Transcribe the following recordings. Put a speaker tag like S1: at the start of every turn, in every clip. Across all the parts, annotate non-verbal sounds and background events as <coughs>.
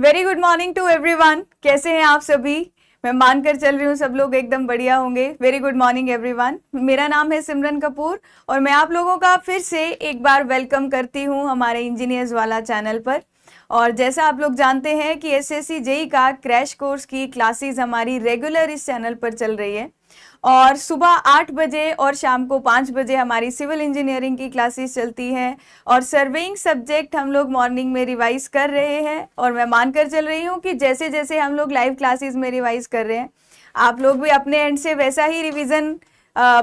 S1: Very good morning to everyone कैसे हैं आप सभी मैं मानकर चल रही हूँ सब लोग एकदम बढ़िया होंगे वेरी गुड मॉर्निंग एवरीवन मेरा नाम है सिमरन कपूर और मैं आप लोगों का फिर से एक बार वेलकम करती हूँ हमारे इंजीनियर्स वाला चैनल पर और जैसा आप लोग जानते हैं कि एस एस e का क्रैश कोर्स की क्लासेज हमारी रेगुलर इस चैनल पर चल रही है और सुबह आठ बजे और शाम को पाँच बजे हमारी सिविल इंजीनियरिंग की क्लासेस चलती हैं और सर्वेइंग सब्जेक्ट हम लोग मॉर्निंग में रिवाइज कर रहे हैं और मैं मानकर चल रही हूँ कि जैसे जैसे हम लोग लाइव क्लासेस में रिवाइज कर रहे हैं आप लोग भी अपने एंड से वैसा ही रिविज़न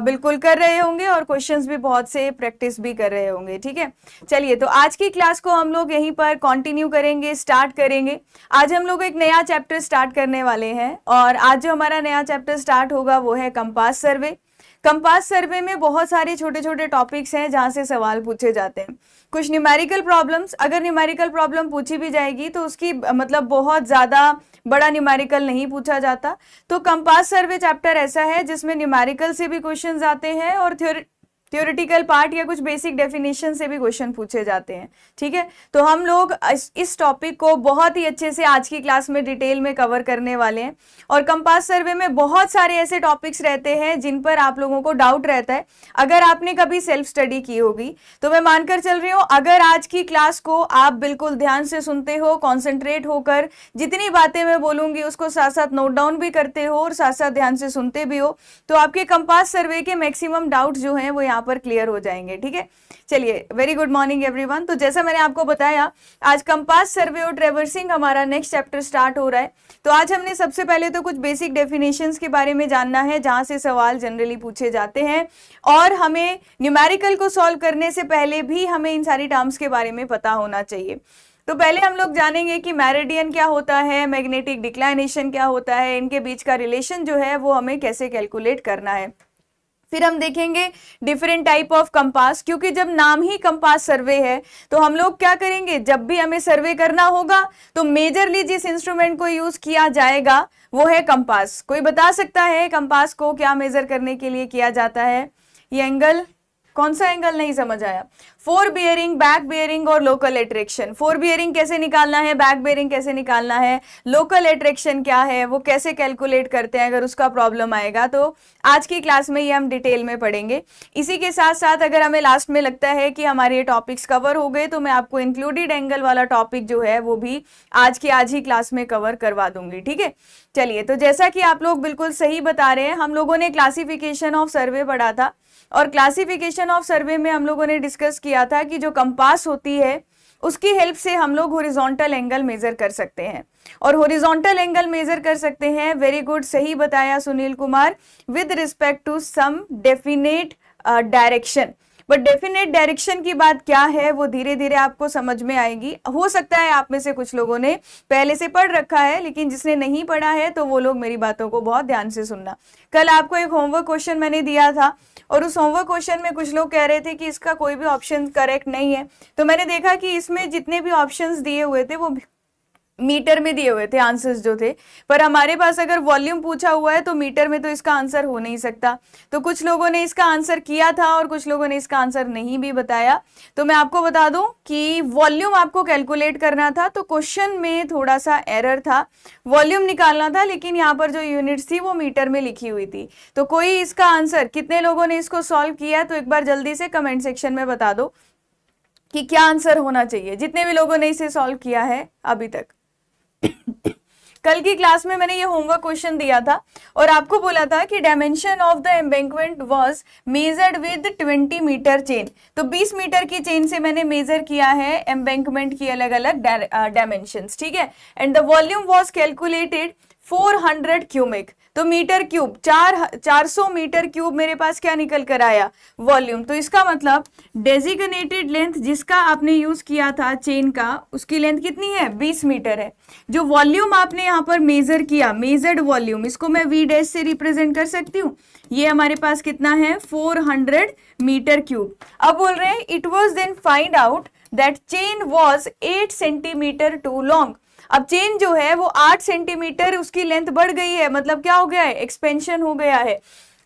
S1: बिल्कुल कर रहे होंगे और क्वेश्चंस भी बहुत से प्रैक्टिस भी कर रहे होंगे ठीक है चलिए तो आज की क्लास को हम लोग यहीं पर कंटिन्यू करेंगे स्टार्ट करेंगे आज हम लोग एक नया चैप्टर स्टार्ट करने वाले हैं और आज जो हमारा नया चैप्टर स्टार्ट होगा वो है कंपास सर्वे कंपास सर्वे में बहुत सारे छोटे छोटे टॉपिक्स हैं जहाँ से सवाल पूछे जाते हैं कुछ न्यूमेरिकल प्रॉब्लम्स अगर न्यूमेरिकल प्रॉब्लम पूछी भी जाएगी तो उसकी मतलब बहुत ज़्यादा बड़ा न्यूमेरिकल नहीं पूछा जाता तो कंपास सर्वे चैप्टर ऐसा है जिसमें न्यूमेरिकल से भी क्वेश्चन आते हैं और थ्योरी थियोरिटिकल पार्ट या कुछ बेसिक डेफिनेशन से भी क्वेश्चन पूछे जाते हैं ठीक है तो हम लोग इस टॉपिक को बहुत ही अच्छे से आज की क्लास में डिटेल में कवर करने वाले हैं और कंपास सर्वे में बहुत सारे ऐसे टॉपिक्स रहते हैं जिन पर आप लोगों को डाउट रहता है अगर आपने कभी सेल्फ स्टडी की होगी तो मैं मानकर चल रही हूँ अगर आज की क्लास को आप बिल्कुल ध्यान से सुनते हो कॉन्सेंट्रेट होकर जितनी बातें मैं बोलूँगी उसको साथ साथ नोट डाउन भी करते हो और साथ साथ ध्यान से सुनते भी हो तो आपके कंपास सर्वे के मैक्सिमम डाउट जो हैं वो यहाँ यहाँ पर क्लियर हो जाएंगे ठीक है चलिए वेरी गुड मॉर्निंग एवरीवन तो जैसा मैंने आपको बताया आज कंपास सर्वे और ट्रेवर्सिंग हमारा नेक्स्ट चैप्टर स्टार्ट हो रहा है तो आज हमने सबसे पहले तो कुछ बेसिक डेफिनेशन के बारे में जानना है जहाँ से सवाल जनरली पूछे जाते हैं और हमें न्यूमेरिकल को सॉल्व करने से पहले भी हमें इन सारी टर्म्स के बारे में पता होना चाहिए तो पहले हम लोग जानेंगे कि मैरिडियन क्या होता है मैग्नेटिक डिक्लाइनेशन क्या होता है इनके बीच का रिलेशन जो है वो हमें कैसे कैलकुलेट करना है फिर हम देखेंगे डिफरेंट टाइप ऑफ कंपास क्योंकि जब नाम ही कंपास सर्वे है तो हम लोग क्या करेंगे जब भी हमें सर्वे करना होगा तो मेजरली जिस इंस्ट्रूमेंट को यूज किया जाएगा वो है कंपास कोई बता सकता है कंपास को क्या मेजर करने के लिए किया जाता है ये एंगल कौन सा एंगल नहीं समझ आया फोर बियरिंग बैक बियरिंग और लोकल एट्रेक्शन फोर बियरिंग कैसे निकालना है बैक बियरिंग कैसे निकालना है लोकल एट्रेक्शन क्या है वो कैसे कैलकुलेट करते हैं अगर उसका प्रॉब्लम आएगा तो आज की क्लास में ये हम डिटेल में पढ़ेंगे इसी के साथ साथ अगर हमें लास्ट में लगता है कि हमारे ये टॉपिक्स कवर हो गए तो मैं आपको इंक्लूडेड एंगल वाला टॉपिक जो है वो भी आज की आज ही क्लास में कवर करवा दूंगी ठीक है चलिए तो जैसा कि आप लोग बिल्कुल सही बता रहे हैं हम लोगों ने क्लासिफिकेशन ऑफ सर्वे पढ़ा था और क्लासिफिकेशन ऑफ सर्वे में हम लोगों ने डिस्कस किया था कि जो कंपास होती है उसकी हेल्प से हम लोग होरिजोनटल एंगल मेजर कर सकते हैं और होरिजोनटल एंगल मेजर कर सकते हैं वेरी गुड सही बताया Sunil Kumar with respect to some definite direction but definite direction की बात क्या है वो धीरे धीरे आपको समझ में आएगी हो सकता है आप में से कुछ लोगों ने पहले से पढ़ रखा है लेकिन जिसने नहीं पढ़ा है तो वो लोग मेरी बातों को बहुत ध्यान से सुनना कल आपको एक होमवर्क क्वेश्चन मैंने दिया था और उस होमवर्क क्वेश्चन में कुछ लोग कह रहे थे कि इसका कोई भी ऑप्शन करेक्ट नहीं है तो मैंने देखा कि इसमें जितने भी ऑप्शन दिए हुए थे वो मीटर में दिए हुए थे आंसर्स जो थे पर हमारे पास अगर वॉल्यूम पूछा हुआ है तो मीटर में तो इसका आंसर हो नहीं सकता तो कुछ लोगों ने इसका आंसर किया था और कुछ लोगों ने इसका आंसर नहीं भी बताया तो मैं आपको बता दूं कि वॉल्यूम आपको कैलकुलेट करना था तो क्वेश्चन में थोड़ा सा एरर था वॉल्यूम निकालना था लेकिन यहाँ पर जो यूनिट्स थी वो मीटर में लिखी हुई थी तो कोई इसका आंसर कितने लोगों ने इसको सॉल्व किया तो एक बार जल्दी से कमेंट सेक्शन में बता दो कि क्या आंसर होना चाहिए जितने भी लोगों ने इसे सॉल्व किया है अभी तक कल की क्लास में मैंने ये होमवर्क क्वेश्चन दिया था और आपको बोला था कि dimension of the embankment was measured with 20 metre chain तो 20 मीटर की चेन से मैंने मेजर किया है एम्बेंकमेंट की अलग अलग डायमेंशन ठीक है and the volume was calculated 400 cubic तो मीटर क्यूब चार चार सौ मीटर क्यूब मेरे पास क्या निकल कर आया वॉल्यूम तो इसका मतलब डेजिग्नेटेड लेंथ जिसका आपने यूज किया था चेन का उसकी लेंथ कितनी है बीस मीटर है जो वॉल्यूम आपने यहाँ पर मेजर किया मेजर्ड वॉल्यूम इसको मैं वी डैश से रिप्रेजेंट कर सकती हूँ ये हमारे पास कितना है फोर हंड्रेड मीटर क्यूब अब बोल रहे हैं it was then find out that chain was eight centimetre too long अब चेन जो है वो आठ सेंटीमीटर उसकी लेंथ बढ़ गई है मतलब क्या हो गया है एक्सपेंशन हो गया है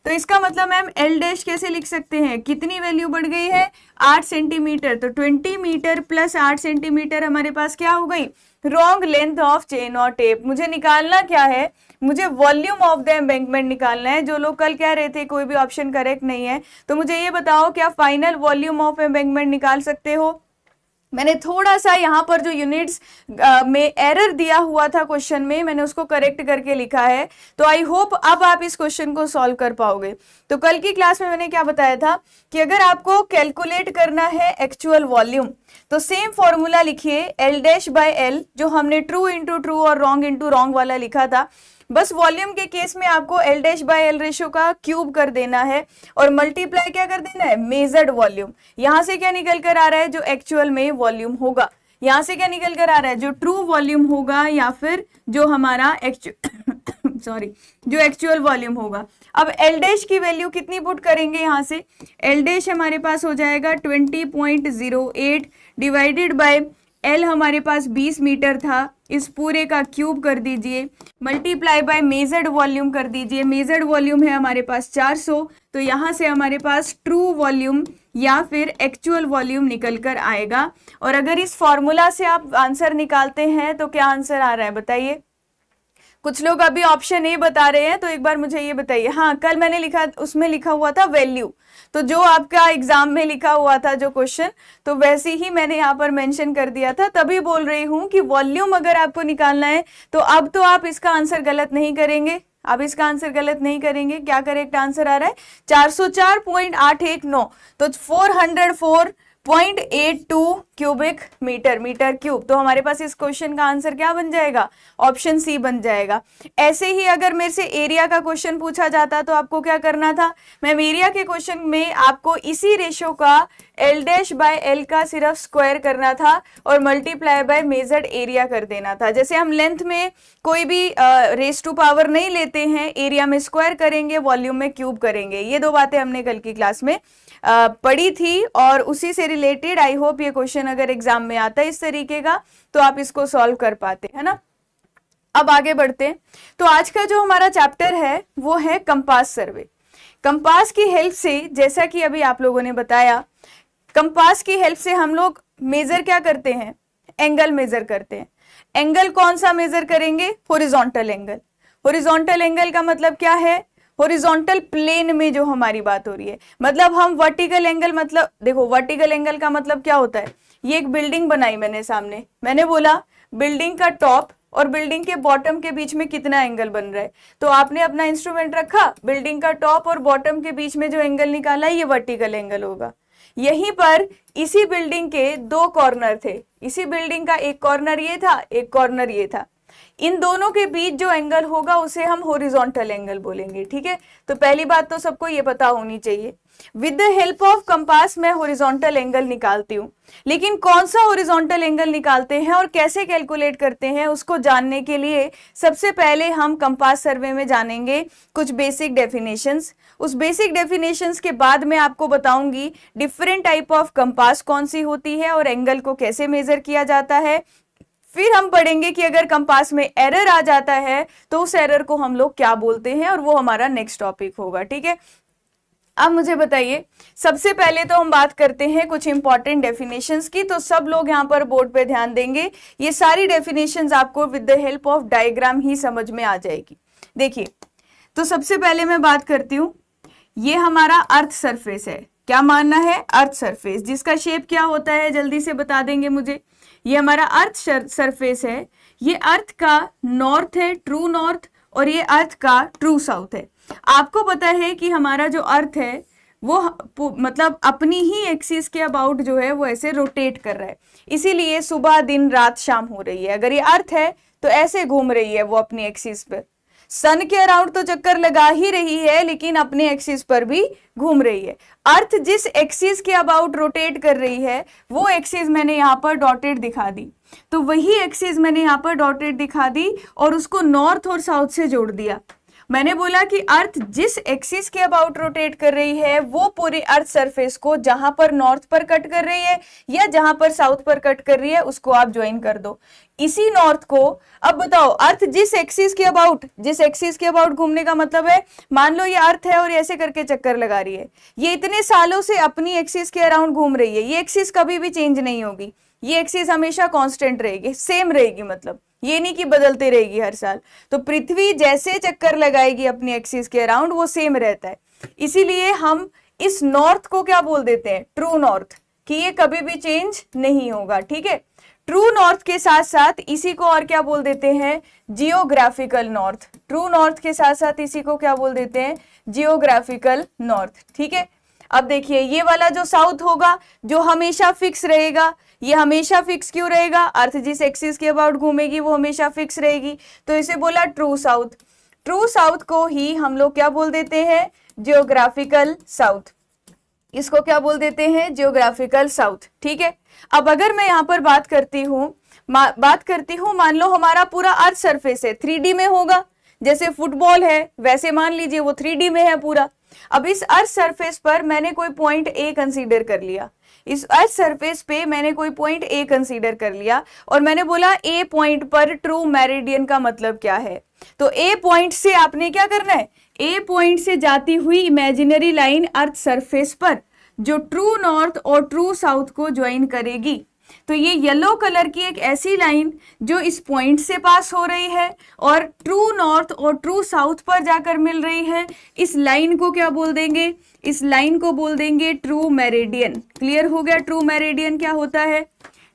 S1: तो इसका मतलब मैम एल डैश कैसे लिख सकते हैं कितनी वैल्यू बढ़ गई है आठ सेंटीमीटर तो ट्वेंटी मीटर प्लस आठ सेंटीमीटर हमारे पास क्या हो गई रॉन्ग लेंथ ऑफ चेन और टेप मुझे निकालना क्या है मुझे वॉल्यूम ऑफ द एम्बैंकमेंट निकालना है जो लोग कल कह रहे थे कोई भी ऑप्शन करेक्ट नहीं है तो मुझे ये बताओ क्या फाइनल वॉल्यूम ऑफ एम्बैंकमेंट निकाल सकते हो मैंने थोड़ा सा यहाँ पर जो यूनिट्स में एरर दिया हुआ था क्वेश्चन में मैंने उसको करेक्ट करके लिखा है तो आई होप अब आप इस क्वेश्चन को सॉल्व कर पाओगे तो कल की क्लास में मैंने क्या बताया था कि अगर आपको कैलकुलेट करना है एक्चुअल वॉल्यूम तो सेम फॉर्मूला लिखिए एल डैश बाय एल जो हमने ट्रू इंटू ट्रू और रॉन्ग इंटू रॉन्ग वाला लिखा था बस वॉल्यूम के केस में आपको L dash by L ratio का क्यूब कर देना है और मल्टीप्लाई क्या कर देना है मेजर्ड वॉल्यूम यहां से क्या निकल कर आ रहा है जो एक्चुअल में वॉल्यूम होगा यहां से क्या निकल कर आ रहा है जो ट्रू वॉल्यूम होगा या फिर जो हमारा सॉरी <coughs> जो एक्चुअल वॉल्यूम होगा अब एल डैश की वैल्यू कितनी पुट करेंगे यहां से एल डैश हमारे पास हो जाएगा twenty point zero eight divided by L हमारे पास 20 मीटर था इस पूरे का क्यूब कर दीजिए मल्टीप्लाई बाय मेजर्ड वॉल्यूम कर दीजिए मेजर्ड वॉल्यूम है हमारे पास 400 तो यहाँ से हमारे पास ट्रू वॉल्यूम या फिर एक्चुअल वॉल्यूम निकल कर आएगा और अगर इस फॉर्मूला से आप आंसर निकालते हैं तो क्या आंसर आ रहा है बताइए कुछ लोग अभी ऑप्शन ए बता रहे हैं तो एक बार मुझे ये बताइए हाँ कल मैंने लिखा उसमें लिखा हुआ था वैल्यू तो जो आपका एग्जाम में लिखा हुआ था जो क्वेश्चन तो वैसे ही मैंने यहाँ पर मेंशन कर दिया था तभी बोल रही हूँ कि वॉल्यूम अगर आपको निकालना है तो अब तो आप इसका आंसर गलत नहीं करेंगे अब इसका आंसर गलत नहीं करेंगे क्या करेक्ट आंसर आ रहा है चार सौ चार पॉइंट आठ एक नौ तो four hundred four point eight two cubic metre metre cube तो हमारे पास इस क्वेश्चन का आंसर क्या बन जाएगा ऑप्शन सी बन जाएगा ऐसे ही अगर मेरे से एरिया का क्वेश्चन पूछा जाता तो आपको क्या करना था मैम एरिया के क्वेश्चन में आपको इसी रेशो का एल डैश बाय एल का सिर्फ स्क्वायर करना था और मल्टीप्लाई बाय मेजर्ड एरिया कर देना था जैसे हम लेंथ में कोई भी रेस टू पावर नहीं लेते हैं एरिया में स्क्वायर करेंगे वॉल्यूम में क्यूब करेंगे ये दो बातें हमने कल की क्लास में पढ़ी थी और उसी से रिलेटेड आई होप ये क्वेश्चन अगर एग्जाम में आता है इस तरीके का तो आप इसको सॉल्व कर पाते है ना अब आगे बढ़ते हैं तो आज का जो हमारा चैप्टर है वो है कंपास सर्वे कंपास की हेल्प से जैसा कि अभी आप लोगों ने बताया कंपास की हेल्प से हम लोग मेजर क्या करते हैं एंगल मेजर करते हैं एंगल कौन सा मेजर करेंगे होरिजोंटल एंगल होरिजोंटल एंगल का मतलब क्या है हॉरिजॉन्टल प्लेन में जो हमारी बात हो रही है मतलब हम वर्टिकल एंगल मतलब देखो वर्टिकल एंगल का मतलब क्या होता है ये एक बिल्डिंग बनाई मैंने सामने मैंने बोला बिल्डिंग का टॉप और बिल्डिंग के बॉटम के बीच में कितना एंगल बन रहा है तो आपने अपना इंस्ट्रूमेंट रखा बिल्डिंग का टॉप और बॉटम के बीच में जो एंगल निकाला ये वर्टिकल एंगल होगा यहीं पर इसी बिल्डिंग के दो कॉर्नर थे इसी बिल्डिंग का एक कॉर्नर ये था एक कॉर्नर ये था इन दोनों के बीच जो एंगल होगा उसे हम होरिजोंटल एंगल बोलेंगे ठीक है तो पहली बात तो सबको ये पता होनी चाहिए with the help of compass मैं होरिजोंटल एंगल निकालती हूँ लेकिन कौन सा होरिजोंटल एंगल निकालते हैं और कैसे कैलकुलेट करते हैं उसको जानने के लिए सबसे पहले हम कंपास सर्वे में जानेंगे कुछ बेसिक डेफिनेशंस उस बेसिक डेफिनेशंस के बाद मैं आपको बताऊंगी डिफरेंट टाइप ऑफ कंपास कौन सी होती है और एंगल को कैसे मेजर किया जाता है फिर हम पढ़ेंगे कि अगर कंपास में एरर आ जाता है तो उस एरर को हम लोग क्या बोलते हैं और वो हमारा नेक्स्ट टॉपिक होगा ठीक है अब मुझे बताइए सबसे पहले तो हम बात करते हैं कुछ इंपॉर्टेंट डेफिनेशंस की तो सब लोग यहाँ पर बोर्ड पे ध्यान देंगे ये सारी डेफिनेशंस आपको with the help of diagram ही समझ में आ जाएगी देखिए तो सबसे पहले मैं बात करती हूँ ये हमारा अर्थ सरफेस है क्या मानना है अर्थ सरफेस जिसका शेप क्या होता है जल्दी से बता देंगे मुझे ये हमारा अर्थ सरफेस है ये अर्थ का नॉर्थ है ट्रू नॉर्थ और ये अर्थ का ट्रू साउथ है आपको पता है कि हमारा जो अर्थ है वो मतलब अपनी ही एक्सिस के अबाउट जो है वो ऐसे रोटेट कर रहा है इसीलिए सुबह दिन रात शाम हो रही है अगर ये अर्थ है तो ऐसे घूम रही है वो अपनी एक्सिस पर सन के अराउंड तो चक्कर लगा ही रही है लेकिन अपने एक्सिस पर भी घूम रही है अर्थ जिस एक्सिस के अबाउट रोटेट कर रही है वो एक्सिस मैंने यहाँ पर डॉटेड दिखा दी तो वही एक्सिस मैंने यहाँ पर डॉटेड दिखा दी और उसको नॉर्थ और साउथ से जोड़ दिया मैंने बोला कि अर्थ जिस एक्सिस के अबाउट रोटेट कर रही है वो पूरी अर्थ सरफेस को जहां पर नॉर्थ पर कट कर रही है या जहां पर साउथ पर कट कर रही है उसको आप ज्वाइन कर दो इसी नॉर्थ को अब बताओ अर्थ जिस एक्सिस के अबाउट जिस एक्सिस के अबाउट घूमने का मतलब है मान लो ये अर्थ है और ऐसे करके चक्कर लगा रही है ये इतने सालों से अपनी एक्सिस के अराउंड घूम रही है ये एक्सिस कभी भी चेंज नहीं होगी ये एक्सिस हमेशा कांस्टेंट रहेगी सेम रहेगी मतलब ये नहीं कि बदलते रहेगी हर साल तो पृथ्वी जैसे चक्कर लगाएगी अपनी एक्सिस के अराउंड वो सेम रहता है इसीलिए हम इस नॉर्थ को क्या बोल देते हैं ट्रू नॉर्थ कि ये कभी भी चेंज नहीं होगा ठीक है ट्रू नॉर्थ के साथ साथ इसी को और क्या बोल देते हैं जियोग्राफिकल नॉर्थ ट्रू नॉर्थ के साथ साथ इसी को क्या बोल देते हैं जियोग्राफिकल नॉर्थ ठीक है अब देखिए ये वाला जो साउथ होगा जो हमेशा फिक्स रहेगा ये हमेशा फिक्स क्यों रहेगा अर्थ जिस एक्सिस के अबाउट घूमेगी वो हमेशा फिक्स रहेगी तो इसे बोला ट्रू साउथ ट्रू साउथ को ही हम लोग क्या बोल देते हैं जियोग्राफिकल साउथ इसको क्या बोल देते हैं जियोग्राफिकल साउथ ठीक है अब अगर मैं यहाँ पर बात करती हूँ बात करती हूँ मान लो हमारा पूरा अर्थ सरफेस है थ्री में होगा जैसे फुटबॉल है वैसे मान लीजिए वो थ्री में है पूरा अब इस अर्थ सरफेस पर मैंने कोई पॉइंट ए कंसीडर कर लिया इस अर्थ सरफेस पे मैंने कोई पॉइंट ए कंसीडर कर लिया और मैंने बोला ए पॉइंट पर ट्रू मेरिडियन का मतलब क्या है तो ए पॉइंट से आपने क्या करना है ए पॉइंट से जाती हुई इमेजिनरी लाइन अर्थ सरफेस पर जो ट्रू नॉर्थ और ट्रू साउथ को ज्वाइन करेगी तो ये येलो कलर की एक ऐसी लाइन जो इस पॉइंट से पास हो रही है और ट्रू नॉर्थ और ट्रू साउथ पर जाकर मिल रही है इस लाइन को क्या बोल देंगे इस लाइन को बोल देंगे ट्रू मेरिडियन क्लियर हो गया ट्रू मेरिडियन क्या होता है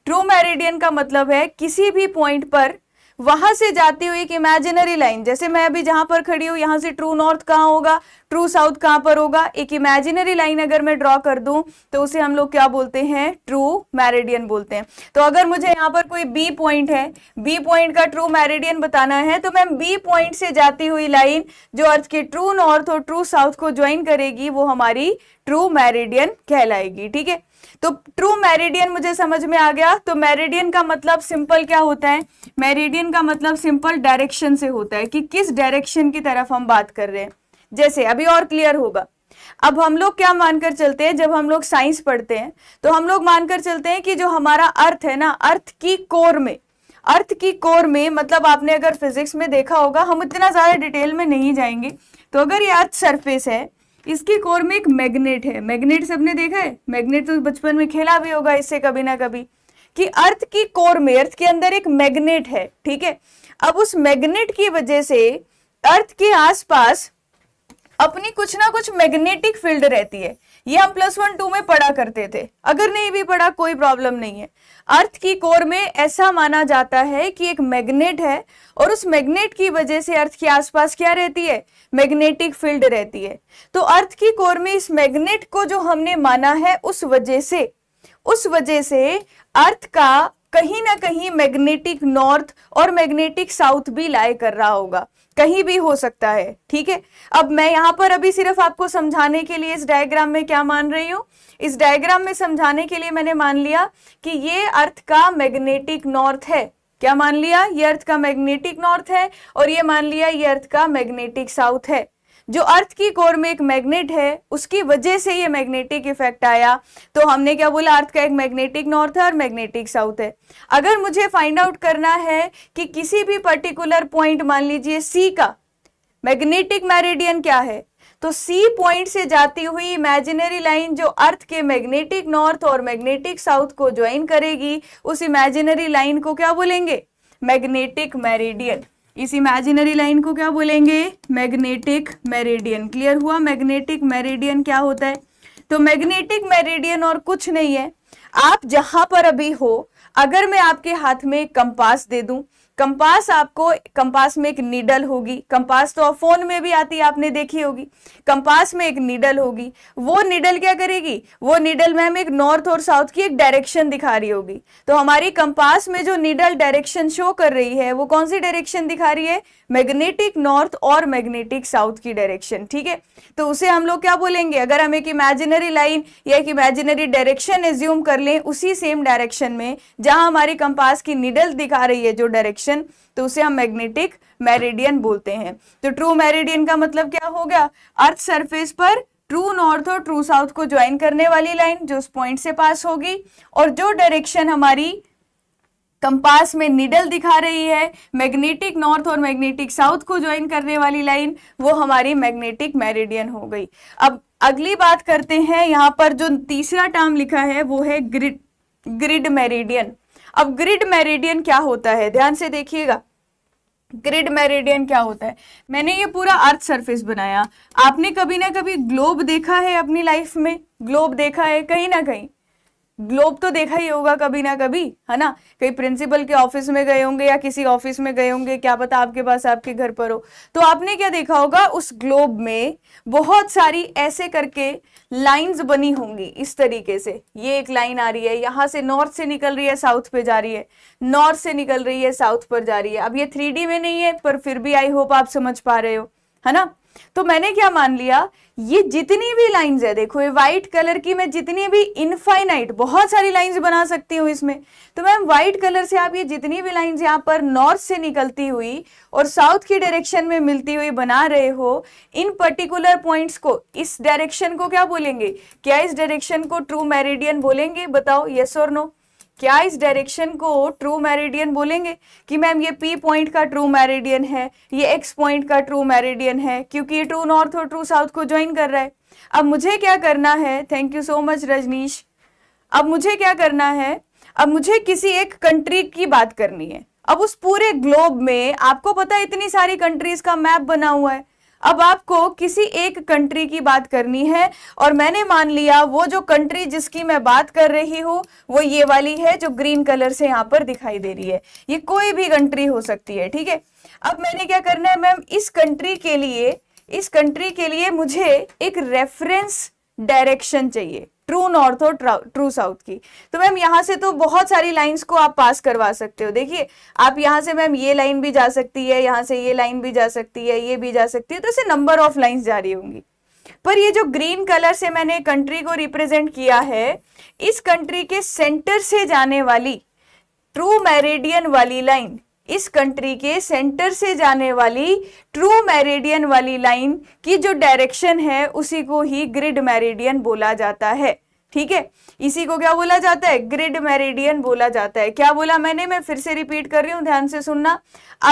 S1: ट्रू मेरिडियन का मतलब है किसी भी पॉइंट पर वहां से जाती हुई एक इमेजिनरी लाइन जैसे मैं अभी जहां पर खड़ी हूं यहां से ट्रू नॉर्थ कहाँ होगा ट्रू साउथ कहां पर होगा एक इमेजिनरी लाइन अगर मैं ड्रॉ कर दूं तो उसे हम लोग क्या बोलते हैं ट्रू मैरिडियन बोलते हैं तो अगर मुझे यहाँ पर कोई बी पॉइंट है बी पॉइंट का ट्रू मैरिडियन बताना है तो मैम बी पॉइंट से जाती हुई लाइन जो अर्थ के ट्रू नॉर्थ और ट्रू साउथ को ज्वाइन करेगी वो हमारी ट्रू मैरिडियन कहलाएगी ठीक है तो ट्रू मेरिडियन मुझे समझ में आ गया तो मेरिडियन का मतलब सिंपल क्या होता है मेरिडियन का मतलब सिंपल डायरेक्शन से होता है कि किस डायरेक्शन की तरफ हम बात कर रहे हैं जैसे अभी और क्लियर होगा अब हम लोग क्या मानकर चलते हैं जब हम लोग साइंस पढ़ते हैं तो हम लोग मानकर चलते हैं कि जो हमारा अर्थ है ना अर्थ की कोर में अर्थ की कोर में मतलब आपने अगर फिजिक्स में देखा होगा हम इतना ज़्यादा डिटेल में नहीं जाएंगे तो अगर ये अर्थ सरफेस है इसकी कोर में एक मैग्नेट है मैग्नेट सबने देखा है मैग्नेट तो बचपन में खेला भी होगा इससे कभी ना कभी कि अर्थ की कोर में अर्थ के अंदर एक मैग्नेट है ठीक है अब उस मैग्नेट की वजह से अर्थ के आसपास अपनी कुछ ना कुछ मैग्नेटिक फील्ड रहती है ये हम प्लस वन टू में पढ़ा करते थे अगर नहीं भी पढ़ा कोई प्रॉब्लम नहीं है अर्थ की कोर में ऐसा माना जाता है कि एक मैग्नेट है और उस मैग्नेट की वजह से अर्थ के आसपास क्या रहती है मैग्नेटिक फील्ड रहती है तो अर्थ की कोर में इस मैग्नेट को जो हमने माना है उस वजह से उस वजह से अर्थ का कहीं ना कहीं मैग्नेटिक नॉर्थ और मैग्नेटिक साउथ भी लाए कर रहा होगा कहीं भी हो सकता है ठीक है अब मैं यहाँ पर अभी सिर्फ आपको समझाने के लिए इस डायग्राम में क्या मान रही हूँ इस डायग्राम में समझाने के लिए मैंने मान लिया कि ये अर्थ का मैग्नेटिक नॉर्थ है क्या मान लिया ये अर्थ का मैग्नेटिक नॉर्थ है और ये मान लिया ये अर्थ का मैग्नेटिक साउथ है जो अर्थ की कोर में एक मैग्नेट है उसकी वजह से ये मैग्नेटिक इफेक्ट आया तो हमने क्या बोला अर्थ का एक मैग्नेटिक नॉर्थ है और मैग्नेटिक साउथ है अगर मुझे फाइंड आउट करना है कि किसी भी पर्टिकुलर पॉइंट मान लीजिए सी का मैग्नेटिक मैरिडियन क्या है तो सी पॉइंट से जाती हुई इमेजिनरी लाइन जो अर्थ के मैग्नेटिक नॉर्थ और मैग्नेटिक साउथ को ज्वाइन करेगी उस इमेजिनरी लाइन को क्या बोलेंगे मैग्नेटिक मैरिडियन इस इमेजिनरी लाइन को क्या बोलेंगे मैग्नेटिक मेरिडियन क्लियर हुआ मैग्नेटिक मेरिडियन क्या होता है तो मैग्नेटिक मेरिडियन और कुछ नहीं है आप जहां पर अभी हो अगर मैं आपके हाथ में कंपास दे दूं कंपास आपको कंपास में एक नीडल होगी कंपास तो फोन में भी आती है आपने देखी होगी कंपास में एक नीडल होगी वो नीडल क्या करेगी वो नीडल हम एक नॉर्थ और साउथ की एक डायरेक्शन दिखा रही होगी तो हमारी कंपास में जो नीडल डायरेक्शन शो कर रही है वो कौन सी डायरेक्शन दिखा रही है मैग्नेटिक नॉर्थ और मैग्नेटिक साउथ की डायरेक्शन ठीक है तो उसे हम लोग क्या बोलेंगे अगर हम एक इमेजिनरी लाइन या एक इमेजिनरी डायरेक्शन एज्यूम कर लें उसी सेम डायरेक्शन में जहां हमारी कंपास की निडल दिखा रही है जो डायरेक्शन तो उसे हम मैग्नेटिक मेरिडियन बोलते हैं तो ट्रू मेरिडियन का मतलब क्या हो गया अर्थ सर्फेस पर ट्रू नॉर्थ और ट्रू साउथ को ज्वाइन करने वाली लाइन जो उस पॉइंट से पास होगी और जो डायरेक्शन हमारी कंपास में निडल दिखा रही है मैग्नेटिक नॉर्थ और मैग्नेटिक साउथ को ज्वाइन करने वाली लाइन वो हमारी मैग्नेटिक मेरिडियन हो गई अब अगली बात करते हैं यहाँ पर जो तीसरा टर्म लिखा है वो है ग्रिड ग्रिड मेरिडियन अब ग्रिड मेरिडियन क्या होता है ध्यान से देखिएगा ग्रिड मेरिडियन क्या होता है मैंने ये पूरा अर्थ सरफेस बनाया आपने कभी ना कभी ग्लोब देखा है अपनी लाइफ में ग्लोब देखा है कहीं ना कहीं ग्लोब तो देखा ही होगा कभी ना कभी है ना कहीं प्रिंसिपल के ऑफिस में गए होंगे या किसी ऑफिस में गए होंगे क्या पता आपके पास आपके घर पर हो तो आपने क्या देखा होगा उस ग्लोब में बहुत सारी ऐसे करके लाइंस बनी होंगी इस तरीके से ये एक लाइन आ रही है यहाँ से नॉर्थ से निकल रही है साउथ पे जा रही है नॉर्थ से निकल रही है साउथ पर जा रही है अब ये थ्री में नहीं है पर फिर भी आई होप आप समझ पा रहे हो है ना तो मैंने क्या मान लिया ये जितनी भी लाइंस है देखो ये व्हाइट कलर की मैं जितनी भी इनफाइनाइट बहुत सारी लाइंस बना सकती हूँ इसमें तो मैम वाइट कलर से आप ये जितनी भी लाइंस यहाँ पर नॉर्थ से निकलती हुई और साउथ की डायरेक्शन में मिलती हुई बना रहे हो इन पर्टिकुलर पॉइंट्स को इस डायरेक्शन को क्या बोलेंगे क्या इस डायरेक्शन को ट्रू मेरिडियन बोलेंगे बताओ येस और नो क्या इस डायरेक्शन को ट्रू मेरिडियन बोलेंगे कि मैम ये पी पॉइंट का ट्रू मेरिडियन है ये एक्स पॉइंट का ट्रू मेरिडियन है क्योंकि ये ट्रू नॉर्थ और ट्रू साउथ को ज्वाइन कर रहा है अब मुझे क्या करना है thank you so much Rajneesh अब मुझे क्या करना है अब मुझे किसी एक कंट्री की बात करनी है अब उस पूरे ग्लोब में आपको पता है इतनी सारी कंट्रीज का मैप बना हुआ है अब आपको किसी एक कंट्री की बात करनी है और मैंने मान लिया वो जो कंट्री जिसकी मैं बात कर रही हूँ वो ये वाली है जो ग्रीन कलर से यहाँ पर दिखाई दे रही है ये कोई भी कंट्री हो सकती है ठीक है अब मैंने क्या करना है मैम इस कंट्री के लिए इस कंट्री के लिए मुझे एक रेफरेंस डायरेक्शन चाहिए ट्रू नॉर्थ और ट्रू साउथ की तो मैम यहाँ से तो बहुत सारी लाइंस को आप पास करवा सकते हो देखिए आप यहाँ से मैम ये लाइन भी जा सकती है यहाँ से ये लाइन भी जा सकती है ये भी जा सकती है तो इसे नंबर ऑफ लाइन्स जा रही होंगी पर ये जो ग्रीन कलर से मैंने कंट्री को रिप्रेजेंट किया है इस कंट्री के सेंटर से जाने वाली ट्रू मेरिडियन वाली लाइन इस कंट्री के सेंटर से जाने वाली ट्रू मेरिडियन वाली लाइन की जो डायरेक्शन है उसी को ही ग्रिड मेरिडियन बोला जाता है ठीक है इसी को क्या बोला जाता है ग्रिड मेरिडियन बोला जाता है क्या बोला मैंने मैं फिर से रिपीट कर रही हूं ध्यान से सुनना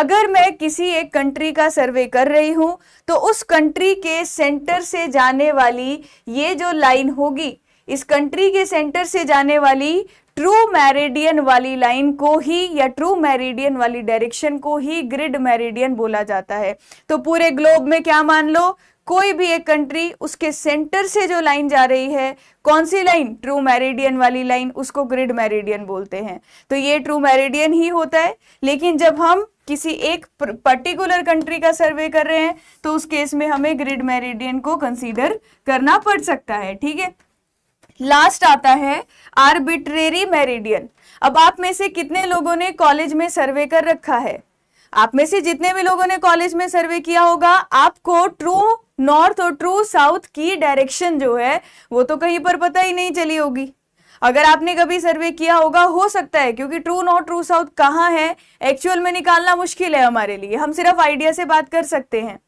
S1: अगर मैं किसी एक कंट्री का सर्वे कर रही हूं तो उस कंट्री के सेंटर से जाने वाली ये जो लाइन होगी इस कंट्री के सेंटर से जाने वाली ट्रू मेरिडियन वाली लाइन को ही या ट्रू मेरिडियन वाली डायरेक्शन को ही ग्रिड मेरिडियन बोला जाता है तो पूरे ग्लोब में क्या मान लो कोई भी एक कंट्री उसके सेंटर से जो लाइन जा रही है कौन सी लाइन ट्रू मेरिडियन वाली लाइन उसको ग्रिड मेरिडियन बोलते हैं तो ये ट्रू मेरिडियन ही होता है लेकिन जब हम किसी एक पर्टिकुलर कंट्री का सर्वे कर रहे हैं तो उस केस में हमें ग्रिड मेरिडियन को कंसीडर करना पड़ सकता है ठीक है लास्ट आता है आर्बिट्रेरी मेरिडियन अब आप में से कितने लोगों ने कॉलेज में सर्वे कर रखा है आप में से जितने भी लोगों ने कॉलेज में सर्वे किया होगा आपको ट्रू नॉर्थ और ट्रू साउथ की डायरेक्शन जो है वो तो कहीं पर पता ही नहीं चली होगी अगर आपने कभी सर्वे किया होगा हो सकता है क्योंकि ट्रू नॉर्थ ट्रू साउथ कहाँ है एक्चुअल में निकालना मुश्किल है हमारे लिए हम सिर्फ आइडिया से बात कर सकते हैं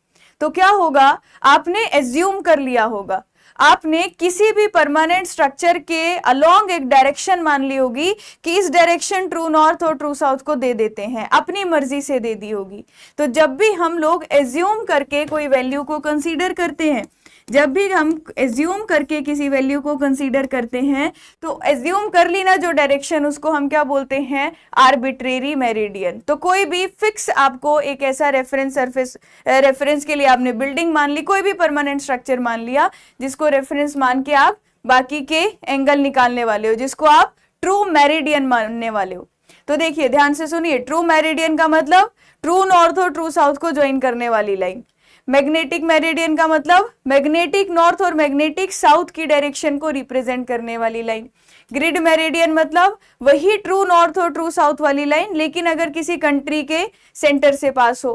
S1: तो क्या होगा आपने एज्यूम कर लिया होगा आपने किसी भी परमानेंट स्ट्रक्चर के अलोंग एक डायरेक्शन मान ली होगी कि इस डायरेक्शन ट्रू नॉर्थ और ट्रू साउथ को दे देते हैं अपनी मर्जी से दे दी होगी तो जब भी हम लोग एज्यूम करके कोई वैल्यू को कंसीडर करते हैं जब भी हम एज्यूम करके किसी वैल्यू को कंसीडर करते हैं तो एज्यूम कर ली ना जो डायरेक्शन उसको हम क्या बोलते हैं आर्बिट्रेरी मेरिडियन तो कोई भी फिक्स आपको एक ऐसा रेफरेंस सरफेस रेफरेंस के लिए आपने बिल्डिंग मान ली कोई भी परमानेंट स्ट्रक्चर मान लिया जिसको रेफरेंस मान के आप बाकी के एंगल निकालने वाले हो जिसको आप ट्रू मेरिडियन मानने वाले हो तो देखिए ध्यान से सुनिए ट्रू मेरिडियन का मतलब ट्रू नॉर्थ और ट्रू साउथ को ज्वाइन करने वाली लाइन मैग्नेटिक मेरिडियन का मतलब मैग्नेटिक नॉर्थ और मैग्नेटिक साउथ की डायरेक्शन को रिप्रेजेंट करने वाली लाइन ग्रिड मेरिडियन मतलब वही ट्रू नॉर्थ और ट्रू साउथ वाली लाइन लेकिन अगर किसी कंट्री के सेंटर से पास हो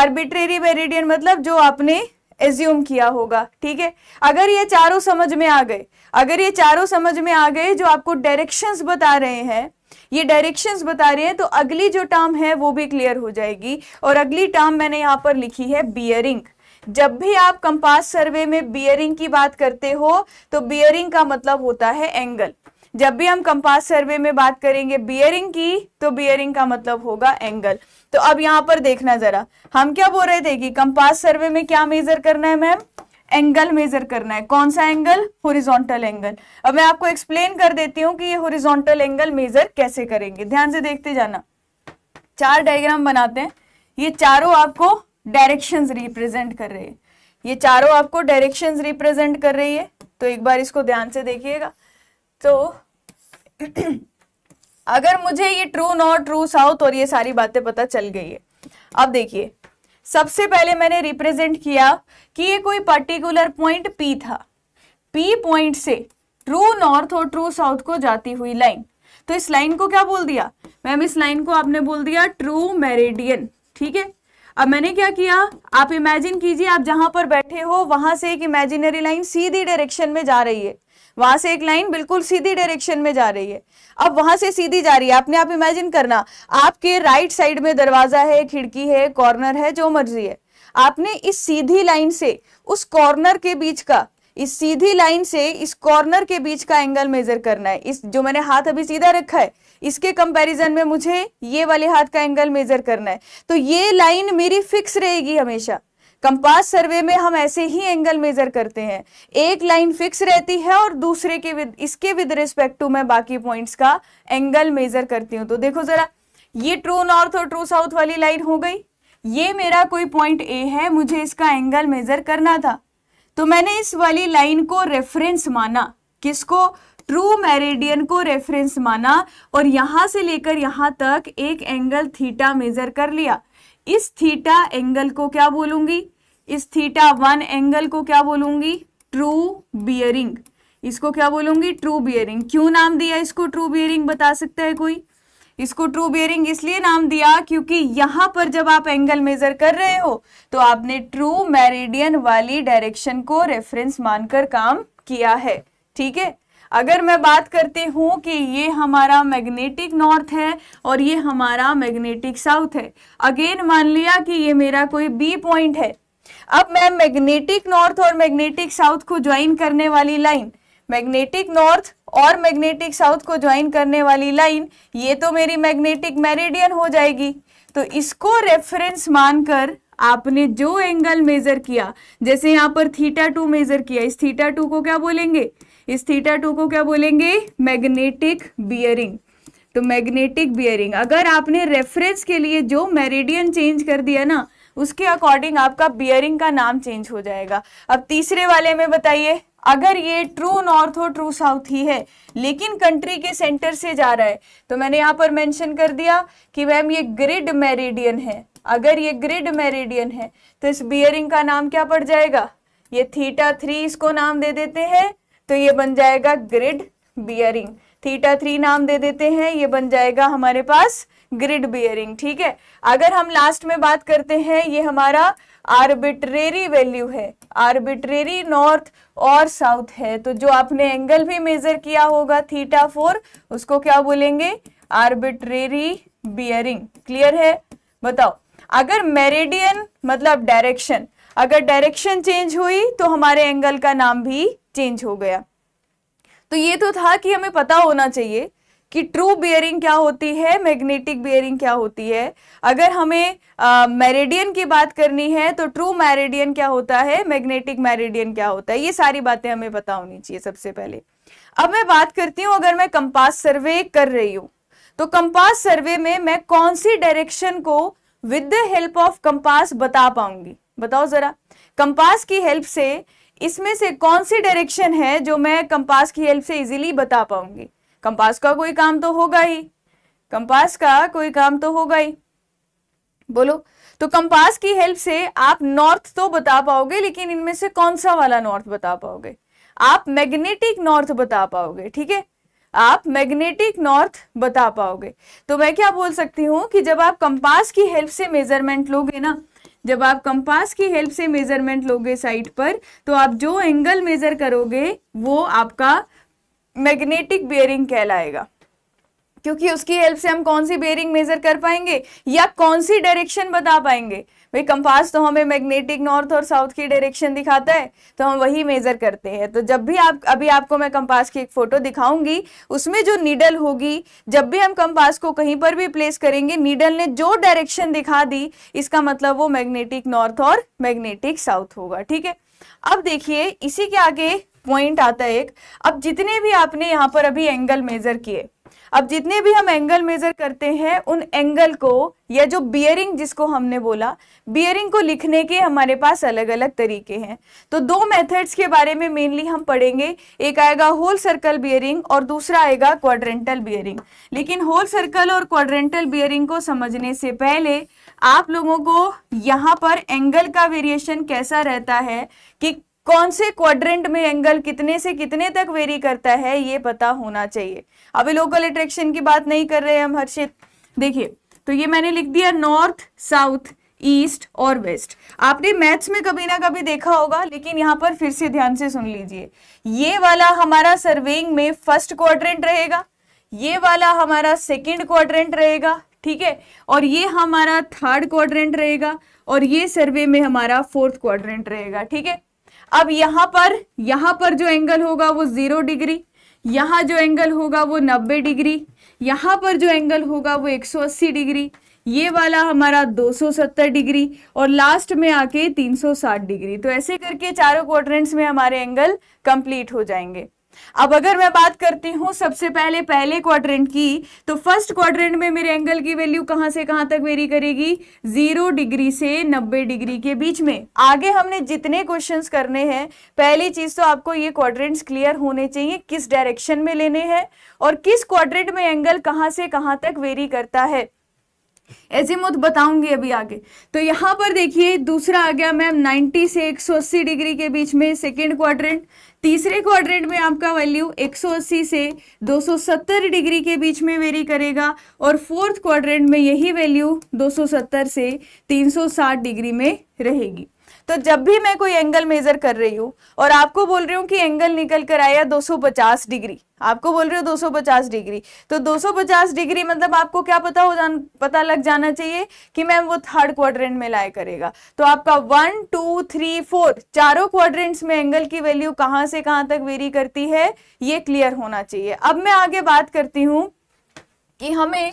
S1: आर्बिट्रेरी मेरिडियन मतलब जो आपने एज्यूम किया होगा ठीक है अगर ये चारों समझ में आ गए अगर ये चारों समझ में आ गए जो आपको डायरेक्शंस बता रहे हैं ये डायरेक्शंस बता रहे हैं तो अगली जो टर्म है वो भी क्लियर हो जाएगी और अगली टर्म मैंने यहाँ पर लिखी है बियरिंग जब भी आप कंपास सर्वे में बियरिंग की बात करते हो तो बियरिंग का मतलब होता है एंगल जब भी हम कंपास सर्वे में बात करेंगे बियरिंग की तो बियरिंग का मतलब होगा एंगल तो अब यहां पर देखना जरा हम क्या बोल रहे थे कि कंपास सर्वे में क्या मेजर करना है मैम एंगल मेजर करना है कौन सा एंगल होरिजोंटल एंगल अब मैं आपको एक्सप्लेन कर देती हूं कि ये होरिजोंटल एंगल मेजर कैसे करेंगे ध्यान से देखते जाना चार डायग्राम बनाते हैं ये चारों आपको डायरेक्शन रिप्रेजेंट कर रहे हैं ये चारों आपको डायरेक्शन रिप्रेजेंट कर रही है तो एक बार इसको ध्यान से देखिएगा तो <clears throat> अगर मुझे ये ट्रू नॉट ट्रू साउथ और ये सारी बातें पता चल गई है अब देखिए सबसे पहले मैंने रिप्रेजेंट किया कि ये कोई पर्टिकुलर पॉइंट पी था पी पॉइंट से ट्रू नॉर्थ और ट्रू साउथ को जाती हुई लाइन तो इस लाइन को क्या बोल दिया मैम इस लाइन को आपने बोल दिया ट्रू मेरेडियन ठीक है अब मैंने क्या किया आप इमेजिन कीजिए आप जहां पर बैठे हो वहां से एक इमेजिनरी लाइन सीधी डायरेक्शन में जा रही है वहां से एक लाइन बिल्कुल सीधी डायरेक्शन में जा रही है अब वहां से सीधी जा रही है आपने आप इमेजिन करना आपके राइट साइड में दरवाजा है खिड़की है कॉर्नर है जो मर्जी है आपने इस सीधी लाइन से उस कॉर्नर के बीच का इस सीधी लाइन से इस कॉर्नर के बीच का एंगल मेजर करना है इस जो मैंने हाथ अभी सीधा रखा है इसके कंपैरिजन में मुझे ये वाले हाथ का एंगल मेजर करना है तो ये लाइन मेरी फिक्स रहेगी हमेशा कंपास सर्वे में हम ऐसे ही एंगल मेजर करते हैं एक लाइन फिक्स रहती है और दूसरे के विद इसके विद रिस्पेक्ट टू मैं बाकी पॉइंट्स का एंगल मेजर करती हूँ तो देखो जरा ये ट्रू नॉर्थ और ट्रू साउथ वाली लाइन हो गई ये मेरा कोई पॉइंट ए है मुझे इसका एंगल मेजर करना था तो मैंने इस वाली लाइन को रेफरेंस माना किसको ट्रू मेरिडियन को रेफरेंस माना और यहां से लेकर यहां तक एक एंगल थीटा मेजर कर लिया इस थीटा एंगल को क्या बोलूंगी इस थीटा वन एंगल को क्या बोलूंगी ट्रू बियरिंग इसको क्या बोलूंगी ट्रू बियरिंग क्यों नाम दिया इसको ट्रू बियरिंग बता सकता है कोई इसको ट्रू बियरिंग इसलिए नाम दिया क्योंकि यहां पर जब आप एंगल मेजर कर रहे हो तो आपने ट्रू मेरिडियन वाली डायरेक्शन को रेफरेंस मानकर काम किया है ठीक है अगर मैं बात करती हूँ कि ये हमारा मैग्नेटिक नॉर्थ है और ये हमारा मैग्नेटिक साउथ है अगेन मान लिया कि ये मेरा कोई बी पॉइंट है अब मैं मैग्नेटिक नॉर्थ और मैग्नेटिक साउथ को ज्वाइन करने वाली लाइन मैग्नेटिक नॉर्थ और मैग्नेटिक साउथ को ज्वाइन करने वाली लाइन ये तो मेरी मैग्नेटिक मेरिडियन हो जाएगी तो इसको रेफरेंस मानकर आपने जो एंगल मेजर किया जैसे यहाँ पर थीटा टू मेजर किया इस थीटा टू को क्या बोलेंगे इस थीटा टू को क्या बोलेंगे मैग्नेटिक बियरिंग तो मैग्नेटिक बियरिंग अगर आपने रेफरेंस के लिए जो मेरिडियन चेंज कर दिया ना उसके अकॉर्डिंग आपका बियरिंग का नाम चेंज हो जाएगा अब तीसरे वाले में बताइए अगर ये ट्रू नॉर्थ हो ट्रू साउथ ही है लेकिन कंट्री के सेंटर से जा रहा है तो मैंने यहाँ पर मेंशन कर दिया कि मैम ये ग्रिड मेरिडियन है अगर ये ग्रिड मेरिडियन है तो इस बियरिंग का नाम क्या पड़ जाएगा ये थीटा थ्री इसको नाम दे देते हैं तो ये बन जाएगा ग्रिड बियरिंग थीटा थ्री नाम दे देते हैं ये बन जाएगा हमारे पास ग्रिड बियरिंग ठीक है अगर हम लास्ट में बात करते हैं ये हमारा आर्बिट्रेरी वैल्यू है आर्बिट्रेरी नॉर्थ और साउथ है तो जो आपने एंगल भी मेजर किया होगा थीटा फोर उसको क्या बोलेंगे आर्बिट्रेरी बियरिंग क्लियर है बताओ अगर मेरेडियन मतलब डायरेक्शन अगर डायरेक्शन चेंज हुई तो हमारे एंगल का नाम भी चेंज हो गया तो ये तो था कि हमें पता होना चाहिए कि ट्रू बियरिंग क्या होती है मैग्नेटिक बियरिंग क्या होती है अगर हमें मेरिडियन की बात करनी है तो ट्रू मेरिडियन क्या होता है मैग्नेटिक मेरिडियन क्या होता है ये सारी बातें हमें पता होनी चाहिए सबसे पहले अब मैं बात करती हूँ अगर मैं कंपास सर्वे कर रही हूँ तो कंपास सर्वे में मैं कौन सी डायरेक्शन को with the help of compass बता पाऊंगी बताओ जरा कंपास की हेल्प से इसमें से कौन सी डायरेक्शन है जो मैं कंपास की हेल्प से इजीली बता पाऊंगी कंपास का कोई काम तो होगा ही कंपास का कोई काम तो होगा ही बोलो तो कंपास की हेल्प से आप नॉर्थ तो बता पाओगे लेकिन इनमें से कौन सा वाला नॉर्थ बता पाओगे आप मैग्नेटिक नॉर्थ बता पाओगे ठीक है आप मैग्नेटिक नॉर्थ बता पाओगे तो मैं क्या बोल सकती हूँ कि जब आप कंपास की हेल्प से मेजरमेंट लोगे ना जब आप कंपास की हेल्प से मेजरमेंट लोगे साइट पर तो आप जो एंगल मेजर करोगे वो आपका मैग्नेटिक बेयरिंग कहलाएगा क्योंकि उसकी हेल्प से हम कौन सी बेयरिंग मेजर कर पाएंगे या कौन सी डायरेक्शन बता पाएंगे भाई कंपास तो हमें मैग्नेटिक नॉर्थ और साउथ की डायरेक्शन दिखाता है तो हम वही मेजर करते हैं तो जब भी आप अभी आपको मैं कंपास की एक फोटो दिखाऊंगी उसमें जो नीडल होगी जब भी हम कंपास को कहीं पर भी प्लेस करेंगे नीडल ने जो डायरेक्शन दिखा दी इसका मतलब वो मैग्नेटिक नॉर्थ और मैग्नेटिक साउथ होगा ठीक है अब देखिए इसी के आगे पॉइंट आता है एक अब जितने भी आपने यहाँ पर अभी एंगल मेजर किए अब जितने भी हम एंगल मेजर करते हैं उन एंगल को या जो बियरिंग जिसको हमने बोला बियरिंग को लिखने के हमारे पास अलग अलग तरीके हैं तो दो मेथड्स के बारे में मेनली हम पढ़ेंगे एक आएगा होल सर्कल बियरिंग और दूसरा आएगा क्वाड्रेंटल बियरिंग लेकिन होल सर्कल और क्वाड्रेंटल बियरिंग को समझने से पहले आप लोगों को यहाँ पर एंगल का वेरिएशन कैसा रहता है कि कौन से क्वाड्रेंट में एंगल कितने से कितने तक वेरी करता है ये पता होना चाहिए अभी लोकल अट्रैक्शन की बात नहीं कर रहे हम हर्षित देखिए तो ये मैंने लिख दिया नॉर्थ साउथ ईस्ट और वेस्ट आपने मैथ्स में कभी ना कभी देखा होगा लेकिन यहाँ पर फिर से ध्यान से सुन लीजिए ये वाला हमारा सर्वेइंग में फर्स्ट क्वाड्रेंट रहेगा ये वाला हमारा सेकेंड क्वाड्रेंट रहेगा ठीक है और ये हमारा थर्ड क्वाड्रेंट रहेगा और ये सर्वे में हमारा फोर्थ क्वाड्रेंट रहेगा ठीक है अब यहाँ पर यहां पर जो एंगल होगा वो ज़ीरो डिग्री यहां जो एंगल होगा वो नब्बे डिग्री यहां पर जो एंगल होगा वो एक सौ अस्सी डिग्री ये वाला हमारा 270 डिग्री और लास्ट में आके 360 डिग्री तो ऐसे करके चारों क्वाड्रेंट्स में हमारे एंगल कंप्लीट हो जाएंगे अब अगर मैं बात करती हूँ सबसे पहले पहले क्वाड्रेंट की तो फर्स्ट क्वाड्रेंट में मेरे एंगल की वैल्यू कहाँ से कहाँ तक वेरी करेगी जीरो डिग्री से नब्बे डिग्री के बीच में आगे हमने जितने क्वेश्चंस करने हैं पहली चीज़ तो आपको ये क्वाड्रेंट्स क्लियर होने चाहिए किस डायरेक्शन में लेने हैं और किस क्वाड्रेंट में एंगल कहाँ से कहाँ तक वेरी करता है ऐसे एजीमुथ बताऊंगी अभी आगे तो यहां पर देखिए दूसरा आ गया मैम 90 से 180 डिग्री के बीच में सेकंड क्वाड्रेंट तीसरे क्वाड्रेंट में आपका वैल्यू 180 से 270 डिग्री के बीच में वेरी करेगा और फोर्थ क्वाड्रेंट में यही वैल्यू 270 से 360 डिग्री में रहेगी तो जब भी मैं कोई एंगल मेजर कर रही हूँ और आपको बोल रही हूँ कि एंगल निकल कर आया 250 डिग्री आपको बोल रही हो 250 डिग्री तो 250 डिग्री मतलब आपको क्या पता हो जान पता लग जाना चाहिए कि मैम वो थर्ड क्वाड्रेंट में लाया करेगा तो आपका वन टू थ्री फोर चारों क्वाड्रेंट्स में एंगल की वैल्यू कहाँ से कहाँ तक वेरी करती है ये क्लियर होना चाहिए अब मैं आगे बात करती हूँ कि हमें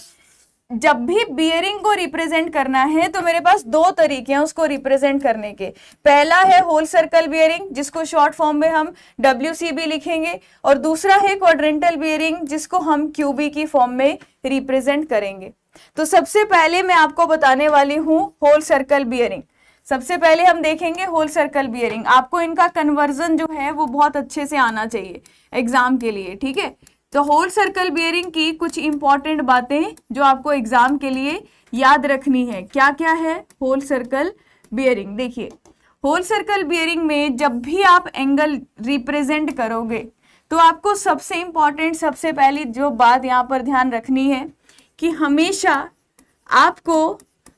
S1: जब भी बियरिंग को रिप्रेजेंट करना है तो मेरे पास दो तरीके हैं उसको रिप्रेजेंट करने के पहला है होल सर्कल बियरिंग जिसको शॉर्ट फॉर्म में हम डब्ल्यू लिखेंगे और दूसरा है क्वाड्रेंटल बियरिंग जिसको हम क्यूबी की फॉर्म में रिप्रेजेंट करेंगे तो सबसे पहले मैं आपको बताने वाली हूँ होल सर्कल बियरिंग सबसे पहले हम देखेंगे होल सर्कल बियरिंग आपको इनका कन्वर्जन जो है वो बहुत अच्छे से आना चाहिए एग्जाम के लिए ठीक है तो होल सर्कल बियरिंग की कुछ इंपॉर्टेंट बातें जो आपको एग्जाम के लिए याद रखनी है क्या क्या है होल सर्कल बियरिंग देखिए होल सर्कल बियरिंग में जब भी आप एंगल रिप्रेजेंट करोगे तो आपको सबसे इंपॉर्टेंट सबसे पहली जो बात यहाँ पर ध्यान रखनी है कि हमेशा आपको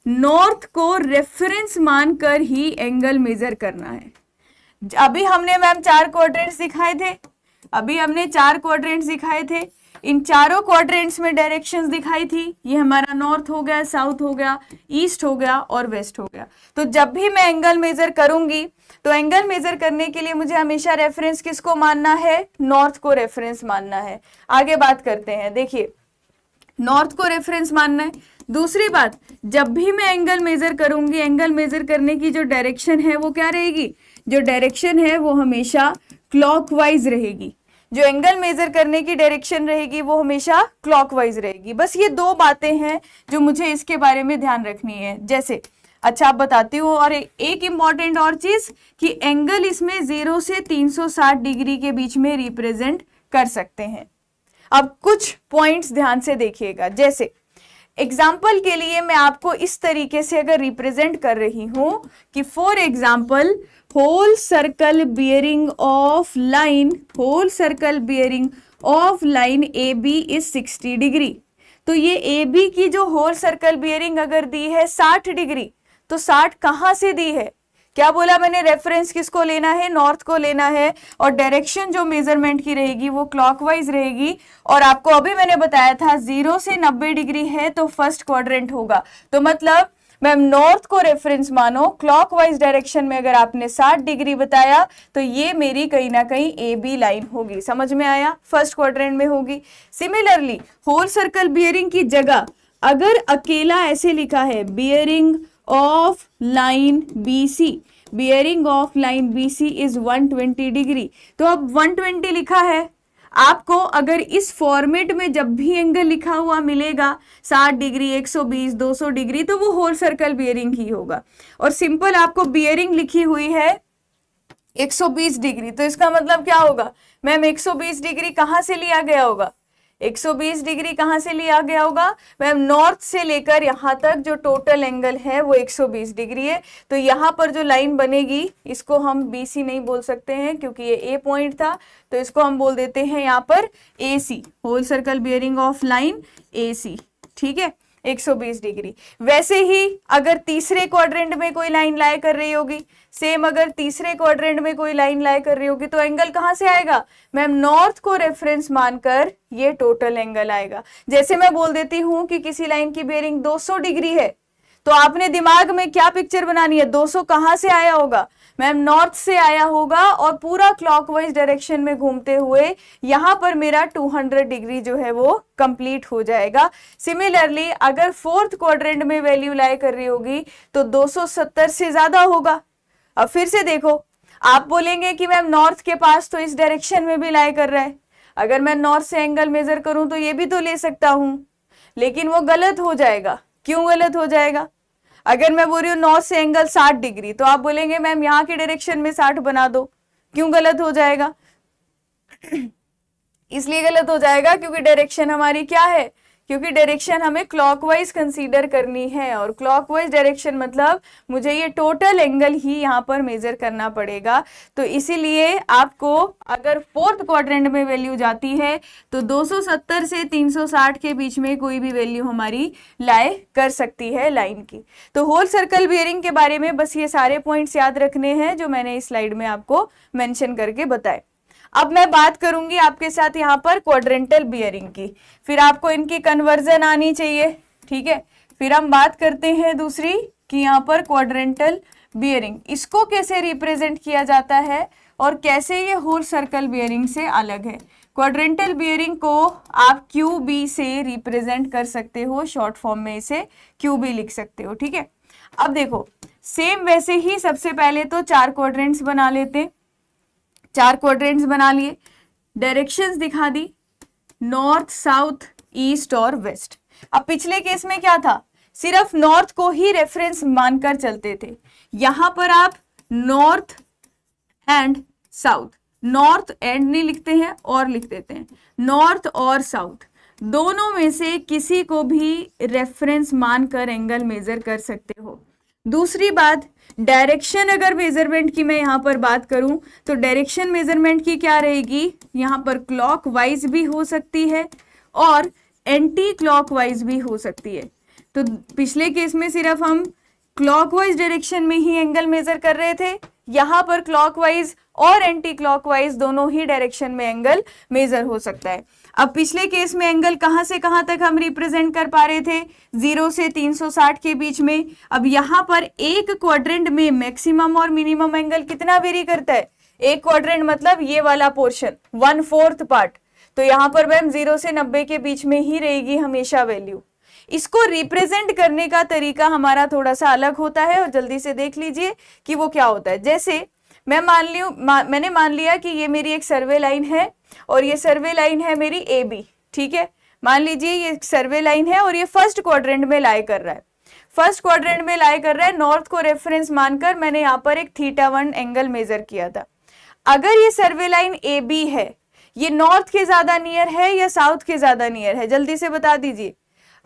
S1: नॉर्थ को रेफरेंस मानकर ही एंगल मेजर करना है अभी हमने मैम चार क्वार्टर्स दिखाए थे अभी हमने चार क्वाड्रेंट्स दिखाए थे इन चारों क्वाड्रेंट्स में डायरेक्शंस दिखाई थी ये हमारा नॉर्थ हो गया साउथ हो गया ईस्ट हो गया और वेस्ट हो गया तो जब भी मैं एंगल मेजर करूंगी तो एंगल मेजर करने के लिए मुझे हमेशा रेफरेंस किसको मानना है नॉर्थ को रेफरेंस मानना है आगे बात करते हैं देखिए नॉर्थ को रेफरेंस मानना है दूसरी बात जब भी मैं एंगल मेजर करूंगी एंगल मेजर करने की जो डायरेक्शन है वो क्या रहेगी जो डायरेक्शन है वो हमेशा क्लॉकवाइज रहेगी जो एंगल मेजर करने की डायरेक्शन रहेगी वो हमेशा क्लॉकवाइज रहेगी बस ये दो बातें हैं जो मुझे इसके बारे में ध्यान रखनी है जैसे अच्छा आप बताते हो और एक इम्पॉर्टेंट और चीज कि एंगल इसमें जीरो से साठ डिग्री के बीच में रिप्रेजेंट कर सकते हैं अब कुछ पॉइंट्स ध्यान से देखिएगा जैसे एग्जाम्पल के लिए मैं आपको इस तरीके से अगर रिप्रेजेंट कर रही हूं कि for example circle bearing of line whole circle bearing of line A B is 60 degree तो ये ए बी की जो होल सर्कल बियरिंग अगर दी है 60 डिग्री तो 60 कहाँ से दी है क्या बोला मैंने रेफरेंस किसको लेना है नॉर्थ को लेना है और डायरेक्शन जो मेजरमेंट की रहेगी वो क्लॉकवाइज रहेगी और आपको अभी मैंने बताया था जीरो से नब्बे डिग्री है तो फर्स्ट क्वाड्रेंट होगा तो मतलब मैम नॉर्थ को रेफरेंस मानो क्लॉकवाइज डायरेक्शन में अगर आपने 60 डिग्री बताया तो ये मेरी कहीं ना कहीं ए बी लाइन होगी समझ में आया फर्स्ट क्वाड्रेंट में होगी सिमिलरली होल सर्कल बियरिंग की जगह अगर अकेला ऐसे लिखा है bearing of line B C bearing of line B C is 120 degree तो अब 120 लिखा है आपको अगर इस फॉर्मेट में जब भी एंगल लिखा हुआ मिलेगा 60 डिग्री 120 200 डिग्री तो वो होल सर्कल बियरिंग ही होगा और सिंपल आपको बियरिंग लिखी हुई है 120 डिग्री तो इसका मतलब क्या होगा मैम 120 डिग्री कहाँ से लिया गया होगा 120 डिग्री कहाँ से लिया गया होगा मैम नॉर्थ से लेकर यहाँ तक जो टोटल एंगल है वो 120 डिग्री है तो यहाँ पर जो लाइन बनेगी इसको हम BC नहीं बोल सकते हैं क्योंकि ये ए पॉइंट था तो इसको हम बोल देते हैं यहाँ पर AC whole circle bearing of line AC ठीक है 120 डिग्री वैसे ही अगर तीसरे क्वाड्रेंट में कोई लाइन लाए कर रही होगी सेम अगर तीसरे क्वाड्रेंट में कोई लाइन लाए कर रही होगी तो एंगल कहां से आएगा मैम नॉर्थ को रेफरेंस मानकर ये टोटल एंगल आएगा जैसे मैं बोल देती हूं कि किसी लाइन की बेरिंग 200 डिग्री है तो आपने दिमाग में क्या पिक्चर बनानी है 200 कहां से आया होगा मैम नॉर्थ से आया होगा और पूरा क्लॉकवाइज डायरेक्शन में घूमते हुए यहां पर मेरा 200 डिग्री जो है वो कंप्लीट हो जाएगा सिमिलरली अगर फोर्थ क्वाड्रेंट में वैल्यू लाई कर रही होगी तो 270 से ज़्यादा होगा अब फिर से देखो आप बोलेंगे कि मैम नॉर्थ के पास तो इस डायरेक्शन में भी लाई कर रहा है अगर मैं नॉर्थ से एंगल मेजर करूं तो ये भी तो ले सकता हूं लेकिन वो गलत हो जाएगा क्यों गलत हो जाएगा अगर मैं बोल रही हूँ नौ से एंगल साठ डिग्री तो आप बोलेंगे मैम यहाँ के डायरेक्शन में साठ बना दो क्यों गलत हो जाएगा <clears throat> इसलिए गलत हो जाएगा क्योंकि डायरेक्शन हमारी क्या है क्योंकि डायरेक्शन हमें क्लॉकवाइज कंसीडर करनी है और क्लॉकवाइज डायरेक्शन मतलब मुझे ये टोटल एंगल ही यहाँ पर मेजर करना पड़ेगा तो इसीलिए आपको अगर फोर्थ क्वाड्रेंट में वैल्यू जाती है तो 270 से 360 के बीच में कोई भी वैल्यू हमारी लाए कर सकती है लाइन की तो होल सर्कल बियरिंग के बारे में बस ये सारे पॉइंट्स याद रखने हैं जो मैंने इस स्लाइड में आपको मैंशन करके बताए अब मैं बात करूंगी आपके साथ यहाँ पर क्वाड्रेंटल बियरिंग की फिर आपको इनकी कन्वर्जन आनी चाहिए ठीक है फिर हम बात करते हैं दूसरी कि यहाँ पर क्वाड्रेंटल बियरिंग इसको कैसे रिप्रेजेंट किया जाता है और कैसे ये होल सर्कल बियरिंग से अलग है क्वाड्रेंटल बियरिंग को आप क्यू बी से रिप्रेजेंट कर सकते हो शॉर्ट फॉर्म में इसे क्यू बी लिख सकते हो ठीक है अब देखो सेम वैसे ही सबसे पहले तो चार क्वाड्रेंट्स बना लेते हैं चार क्वाड्रेंट्स बना लिए डायरेक्शंस दिखा दी नॉर्थ साउथ ईस्ट और वेस्ट अब पिछले केस में क्या था सिर्फ नॉर्थ को ही रेफरेंस मानकर चलते थे यहां पर आप north and south north and नहीं लिखते हैं और लिख देते हैं नॉर्थ और साउथ दोनों में से किसी को भी रेफरेंस मानकर एंगल मेजर कर सकते हो दूसरी बात डायरेक्शन अगर मेजरमेंट की मैं यहाँ पर बात करूं तो डायरेक्शन मेजरमेंट की क्या रहेगी यहाँ पर क्लॉक वाइज भी हो सकती है और एंटी क्लॉक वाइज भी हो सकती है तो पिछले केस में सिर्फ हम क्लॉक वाइज डायरेक्शन में ही एंगल मेजर कर रहे थे यहाँ पर क्लॉक वाइज और एंटी क्लॉक वाइज दोनों ही डायरेक्शन में एंगल मेजर हो सकता है अब पिछले केस में एंगल कहाँ से कहाँ तक हम रिप्रेजेंट कर पा रहे थे जीरो से 360 के बीच में अब यहाँ पर एक क्वाड्रेंट में मैक्सिमम और मिनिमम एंगल कितना वेरी करता है एक क्वाड्रेंट मतलब ये वाला पोर्शन वन फोर्थ पार्ट तो यहाँ पर मैम जीरो से नब्बे के बीच में ही रहेगी हमेशा वैल्यू इसको रिप्रेजेंट करने का तरीका हमारा थोड़ा सा अलग होता है और जल्दी से देख लीजिए कि वो क्या होता है जैसे मैं मान ली मैंने मान लिया कि ये मेरी एक सर्वे लाइन है और ये सर्वे लाइन है मेरी ए बी ठीक है मान लीजिए ये सर्वे लाइन है और ये फर्स्ट क्वाड्रेंट में लाई कर रहा है फर्स्ट क्वाड्रेंट में लाई कर रहा है नॉर्थ को रेफरेंस मानकर मैंने यहाँ पर एक थीटा वन एंगल मेजर किया था अगर ये सर्वे लाइन ए बी है ये नॉर्थ के ज्यादा नियर है या साउथ के ज्यादा नियर है जल्दी से बता दीजिए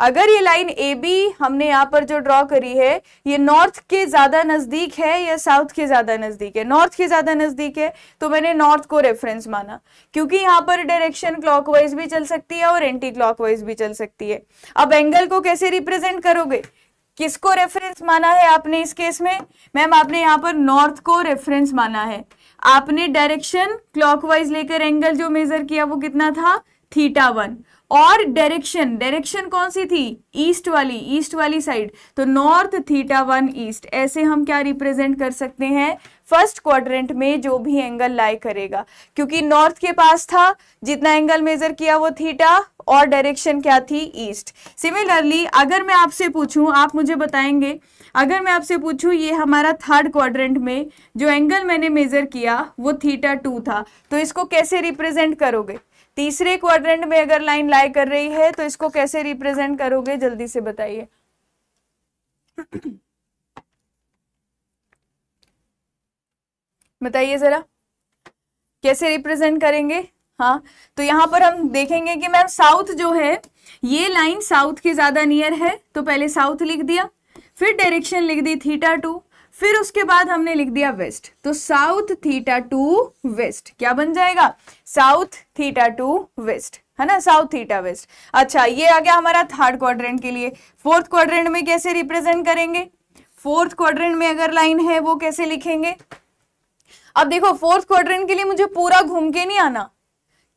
S1: अगर ये लाइन ए बी हमने यहाँ पर जो ड्रॉ करी है ये नॉर्थ के ज़्यादा नज़दीक है या साउथ के ज़्यादा नज़दीक है नॉर्थ के ज़्यादा नज़दीक है तो मैंने नॉर्थ को रेफरेंस माना क्योंकि यहाँ पर डायरेक्शन क्लॉकवाइज भी चल सकती है और एंटी क्लॉकवाइज भी चल सकती है अब एंगल को कैसे रिप्रेजेंट करोगे किसको रेफरेंस माना है आपने इस केस में मैम आपने यहाँ पर नॉर्थ को रेफरेंस माना है आपने डायरेक्शन क्लॉकवाइज लेकर एंगल जो मेजर किया वो कितना था थीटा वन और डायरेक्शन डायरेक्शन कौन सी थी ईस्ट वाली ईस्ट वाली साइड तो नॉर्थ थीटा वन ईस्ट ऐसे हम क्या रिप्रेजेंट कर सकते हैं फर्स्ट क्वाड्रेंट में जो भी एंगल लाई करेगा क्योंकि नॉर्थ के पास था जितना एंगल मेजर किया वो थीटा और डायरेक्शन क्या थी ईस्ट सिमिलरली अगर मैं आपसे पूछूं आप मुझे बताएंगे अगर मैं आपसे पूछूं ये हमारा थर्ड क्वाड्रेंट में जो एंगल मैंने मेजर किया वो थीटा टू था तो इसको कैसे रिप्रेजेंट करोगे तीसरे क्वाड्रेंट में अगर लाइन लाई कर रही है तो इसको कैसे रिप्रेजेंट करोगे जल्दी से बताइए बताइए जरा कैसे रिप्रेजेंट करेंगे हाँ तो यहां पर हम देखेंगे कि मैम साउथ जो है ये लाइन साउथ के ज्यादा नियर है तो पहले साउथ लिख दिया फिर डायरेक्शन लिख दी थीटा टू फिर उसके बाद हमने लिख दिया वेस्ट तो साउथ थीटा टू वेस्ट क्या बन जाएगा साउथ थीटा टू वेस्ट है ना साउथ थीटा वेस्ट अच्छा ये आ गया हमारा थर्ड क्वाड्रेंट के लिए फोर्थ क्वाड्रेंट में कैसे रिप्रेजेंट करेंगे फोर्थ क्वाड्रेंट में अगर लाइन है वो कैसे लिखेंगे अब देखो फोर्थ क्वाड्रेंट के लिए मुझे पूरा घूम के नहीं आना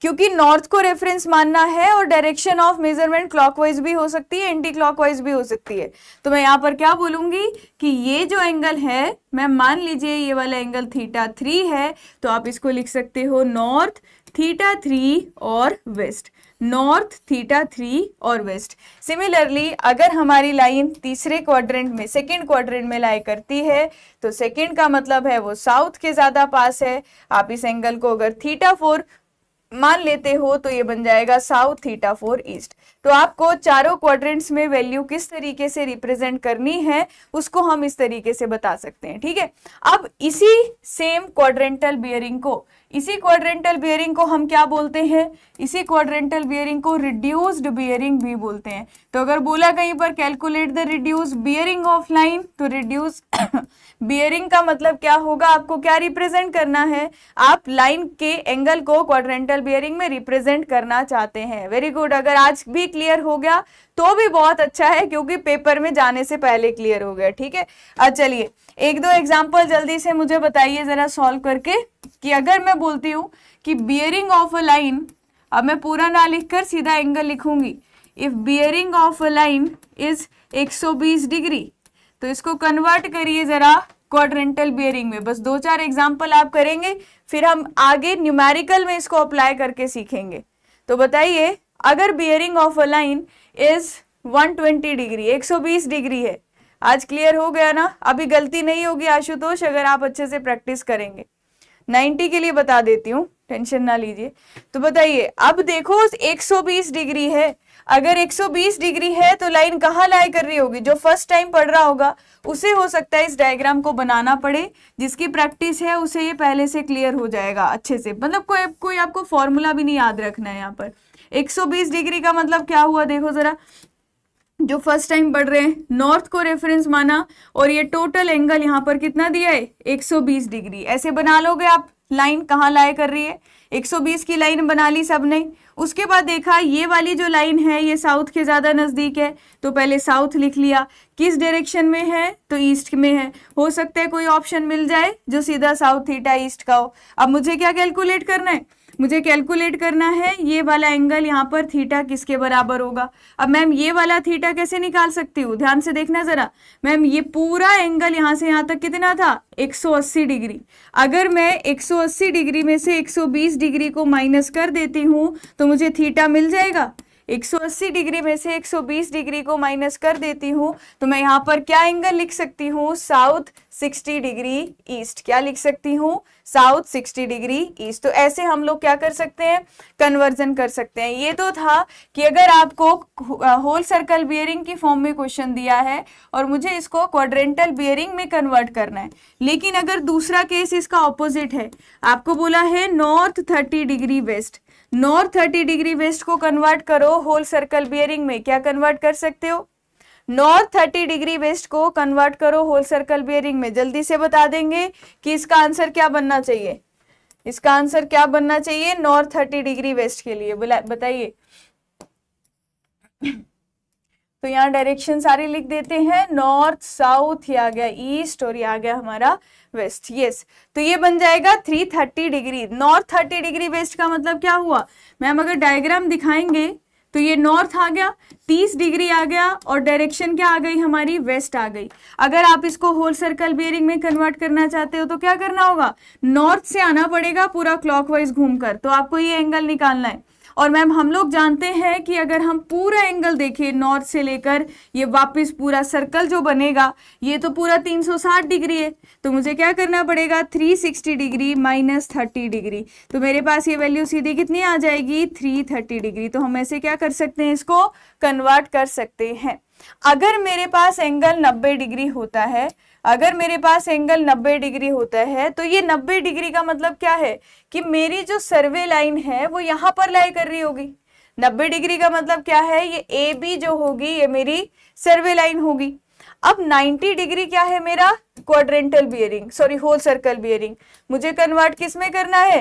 S1: क्योंकि नॉर्थ को रेफरेंस मानना है और डायरेक्शन ऑफ मेजरमेंट क्लॉकवाइज भी हो सकती है एंटी क्लॉकवाइज भी हो सकती है तो मैं यहाँ पर क्या बोलूंगी कि ये जो एंगल है मैं मान लीजिए ये वाला एंगल थीटा थ्री है तो आप इसको लिख सकते हो नॉर्थ थीटा थ्री और वेस्ट नॉर्थ थीटा थ्री और वेस्ट सिमिलरली अगर हमारी लाइन तीसरे क्वाड्रेंट में सेकेंड क्वाड्रेंट में लाई करती है तो सेकेंड का मतलब है वो साउथ के ज़्यादा पास है आप इस एंगल को अगर थीटा फोर मान लेते हो तो ये बन जाएगा साउथ थीटा फोर ईस्ट तो आपको चारों क्वाड्रेंट्स में वैल्यू किस तरीके से रिप्रेजेंट करनी है उसको हम इस तरीके से बता सकते हैं ठीक है अब इसी सेम क्वाड्रेंटल बियरिंग को इसी क्वाड्रेंटल बियरिंग को हम क्या बोलते हैं इसी क्वाड्रेंटल बियरिंग को रिड्यूस्ड बियरिंग भी बोलते हैं तो अगर बोला कहीं पर calculate the reduce bearing of line तो रिड्यूस बियरिंग का मतलब क्या होगा आपको क्या रिप्रेजेंट करना है आप लाइन के एंगल को क्वाड्रेंटल बियरिंग में रिप्रेजेंट करना चाहते हैं वेरी गुड अगर आज भी क्लियर हो गया तो भी बहुत अच्छा है क्योंकि पेपर में जाने से पहले क्लियर हो गया ठीक है अब चलिए एक दो एग्जाम्पल जल्दी से मुझे बताइए जरा सॉल्व करके कि अगर मैं बोलती हूँ कि बियरिंग ऑफ अ लाइन अब मैं पूरा ना लिख सीधा एंगल लिखूंगी if bearing of a line is 120 degree तो इसको कन्वर्ट करिए जरा क्वाड्रेंटल बियरिंग में बस दो चार एग्जाम्पल आप करेंगे फिर हम आगे न्यूमेरिकल में इसको अप्लाई करके सीखेंगे तो बताइए अगर bearing of a line is 120 degree 120 degree है आज क्लियर हो गया ना अभी गलती नहीं होगी आशुतोष अगर आप अच्छे से प्रैक्टिस करेंगे 90 के लिए बता देती हूँ टेंशन ना लीजिए तो बताइए अब देखो 120 डिग्री है अगर 120 डिग्री है तो लाइन कहाँ लाई कर रही होगी जो फर्स्ट टाइम पढ़ रहा होगा उसे हो सकता है इस डायग्राम को बनाना पड़े जिसकी प्रैक्टिस है उसे ये पहले से क्लियर हो जाएगा अच्छे से मतलब कोई कोई आपको फॉर्मूला भी नहीं याद रखना है यहाँ पर 120 डिग्री का मतलब क्या हुआ देखो जरा जो फर्स्ट टाइम बढ़ रहे हैं नॉर्थ को रेफरेंस माना और ये टोटल एंगल यहाँ पर कितना दिया है 120 डिग्री ऐसे बना लोगे आप लाइन कहाँ लाए कर रही है 120 की लाइन बना ली सबने उसके बाद देखा ये वाली जो लाइन है ये साउथ के ज़्यादा नज़दीक है तो पहले साउथ लिख लिया किस डायरेक्शन में है तो ईस्ट में है हो सकता है कोई ऑप्शन मिल जाए जो सीधा साउथ थीटा ईस्ट का हो अब मुझे क्या कैलकुलेट करना है मुझे कैलकुलेट करना है ये वाला एंगल यहाँ पर थीटा किसके बराबर होगा अब मैम ये वाला थीटा कैसे निकाल सकती हूँ ध्यान से देखना ज़रा मैम ये पूरा एंगल यहाँ से यहाँ तक कितना था 180 डिग्री अगर मैं 180 डिग्री में से 120 डिग्री को माइनस कर देती हूँ तो मुझे थीटा मिल जाएगा 180 डिग्री में से 120 डिग्री को माइनस कर देती हूँ तो मैं यहाँ पर क्या एंगल लिख सकती हूँ साउथ 60 डिग्री ईस्ट क्या लिख सकती हूँ साउथ 60 डिग्री ईस्ट तो ऐसे हम लोग क्या कर सकते हैं कन्वर्जन कर सकते हैं ये तो था कि अगर आपको होल सर्कल बियरिंग की फॉर्म में क्वेश्चन दिया है और मुझे इसको क्वाड्रेंटल बियरिंग में कन्वर्ट करना है लेकिन अगर दूसरा केस इसका ऑपोजिट है आपको बोला है north thirty degree west north thirty degree west को कन्वर्ट करो होल सर्कल बियरिंग में क्या कन्वर्ट कर सकते हो नॉर्थ थर्टी डिग्री वेस्ट को कन्वर्ट करो होल सर्कल बियरिंग में जल्दी से बता देंगे कि इसका आंसर क्या बनना चाहिए इसका आंसर क्या बनना चाहिए नॉर्थ थर्टी डिग्री वेस्ट के लिए बताइए तो यहाँ डायरेक्शन सारे लिख देते हैं नॉर्थ साउथ ये आ गया ईस्ट और ये आ गया हमारा वेस्ट यस तो ये बन जाएगा 330 डिग्री नॉर्थ 30 डिग्री वेस्ट का मतलब क्या हुआ मैम अगर डायग्राम दिखाएंगे तो ये नॉर्थ आ गया 30 डिग्री आ गया और डायरेक्शन क्या आ गई हमारी वेस्ट आ गई अगर आप इसको होल सर्कल बेयरिंग में कन्वर्ट करना चाहते हो तो क्या करना होगा नॉर्थ से आना पड़ेगा पूरा क्लॉकवाइज घूमकर तो आपको ये एंगल निकालना है और मैम हम लोग जानते हैं कि अगर हम पूरा एंगल देखें नॉर्थ से लेकर ये वापस पूरा सर्कल जो बनेगा ये तो पूरा 360 डिग्री है तो मुझे क्या करना पड़ेगा 360 डिग्री माइनस थर्टी डिग्री तो मेरे पास ये वैल्यू सीधी कितनी आ जाएगी 330 डिग्री तो हम ऐसे क्या कर सकते हैं इसको कन्वर्ट कर सकते हैं अगर मेरे पास एंगल 90 डिग्री होता है अगर मेरे पास एंगल 90 डिग्री होता है तो ये 90 डिग्री का मतलब क्या है कि मेरी जो सर्वे लाइन है वो यहाँ पर लाई कर रही होगी 90 डिग्री का मतलब क्या है ये ए बी जो होगी ये मेरी सर्वे लाइन होगी अब 90 डिग्री क्या है मेरा quadrantal bearing sorry whole circle bearing मुझे कन्वर्ट किस में करना है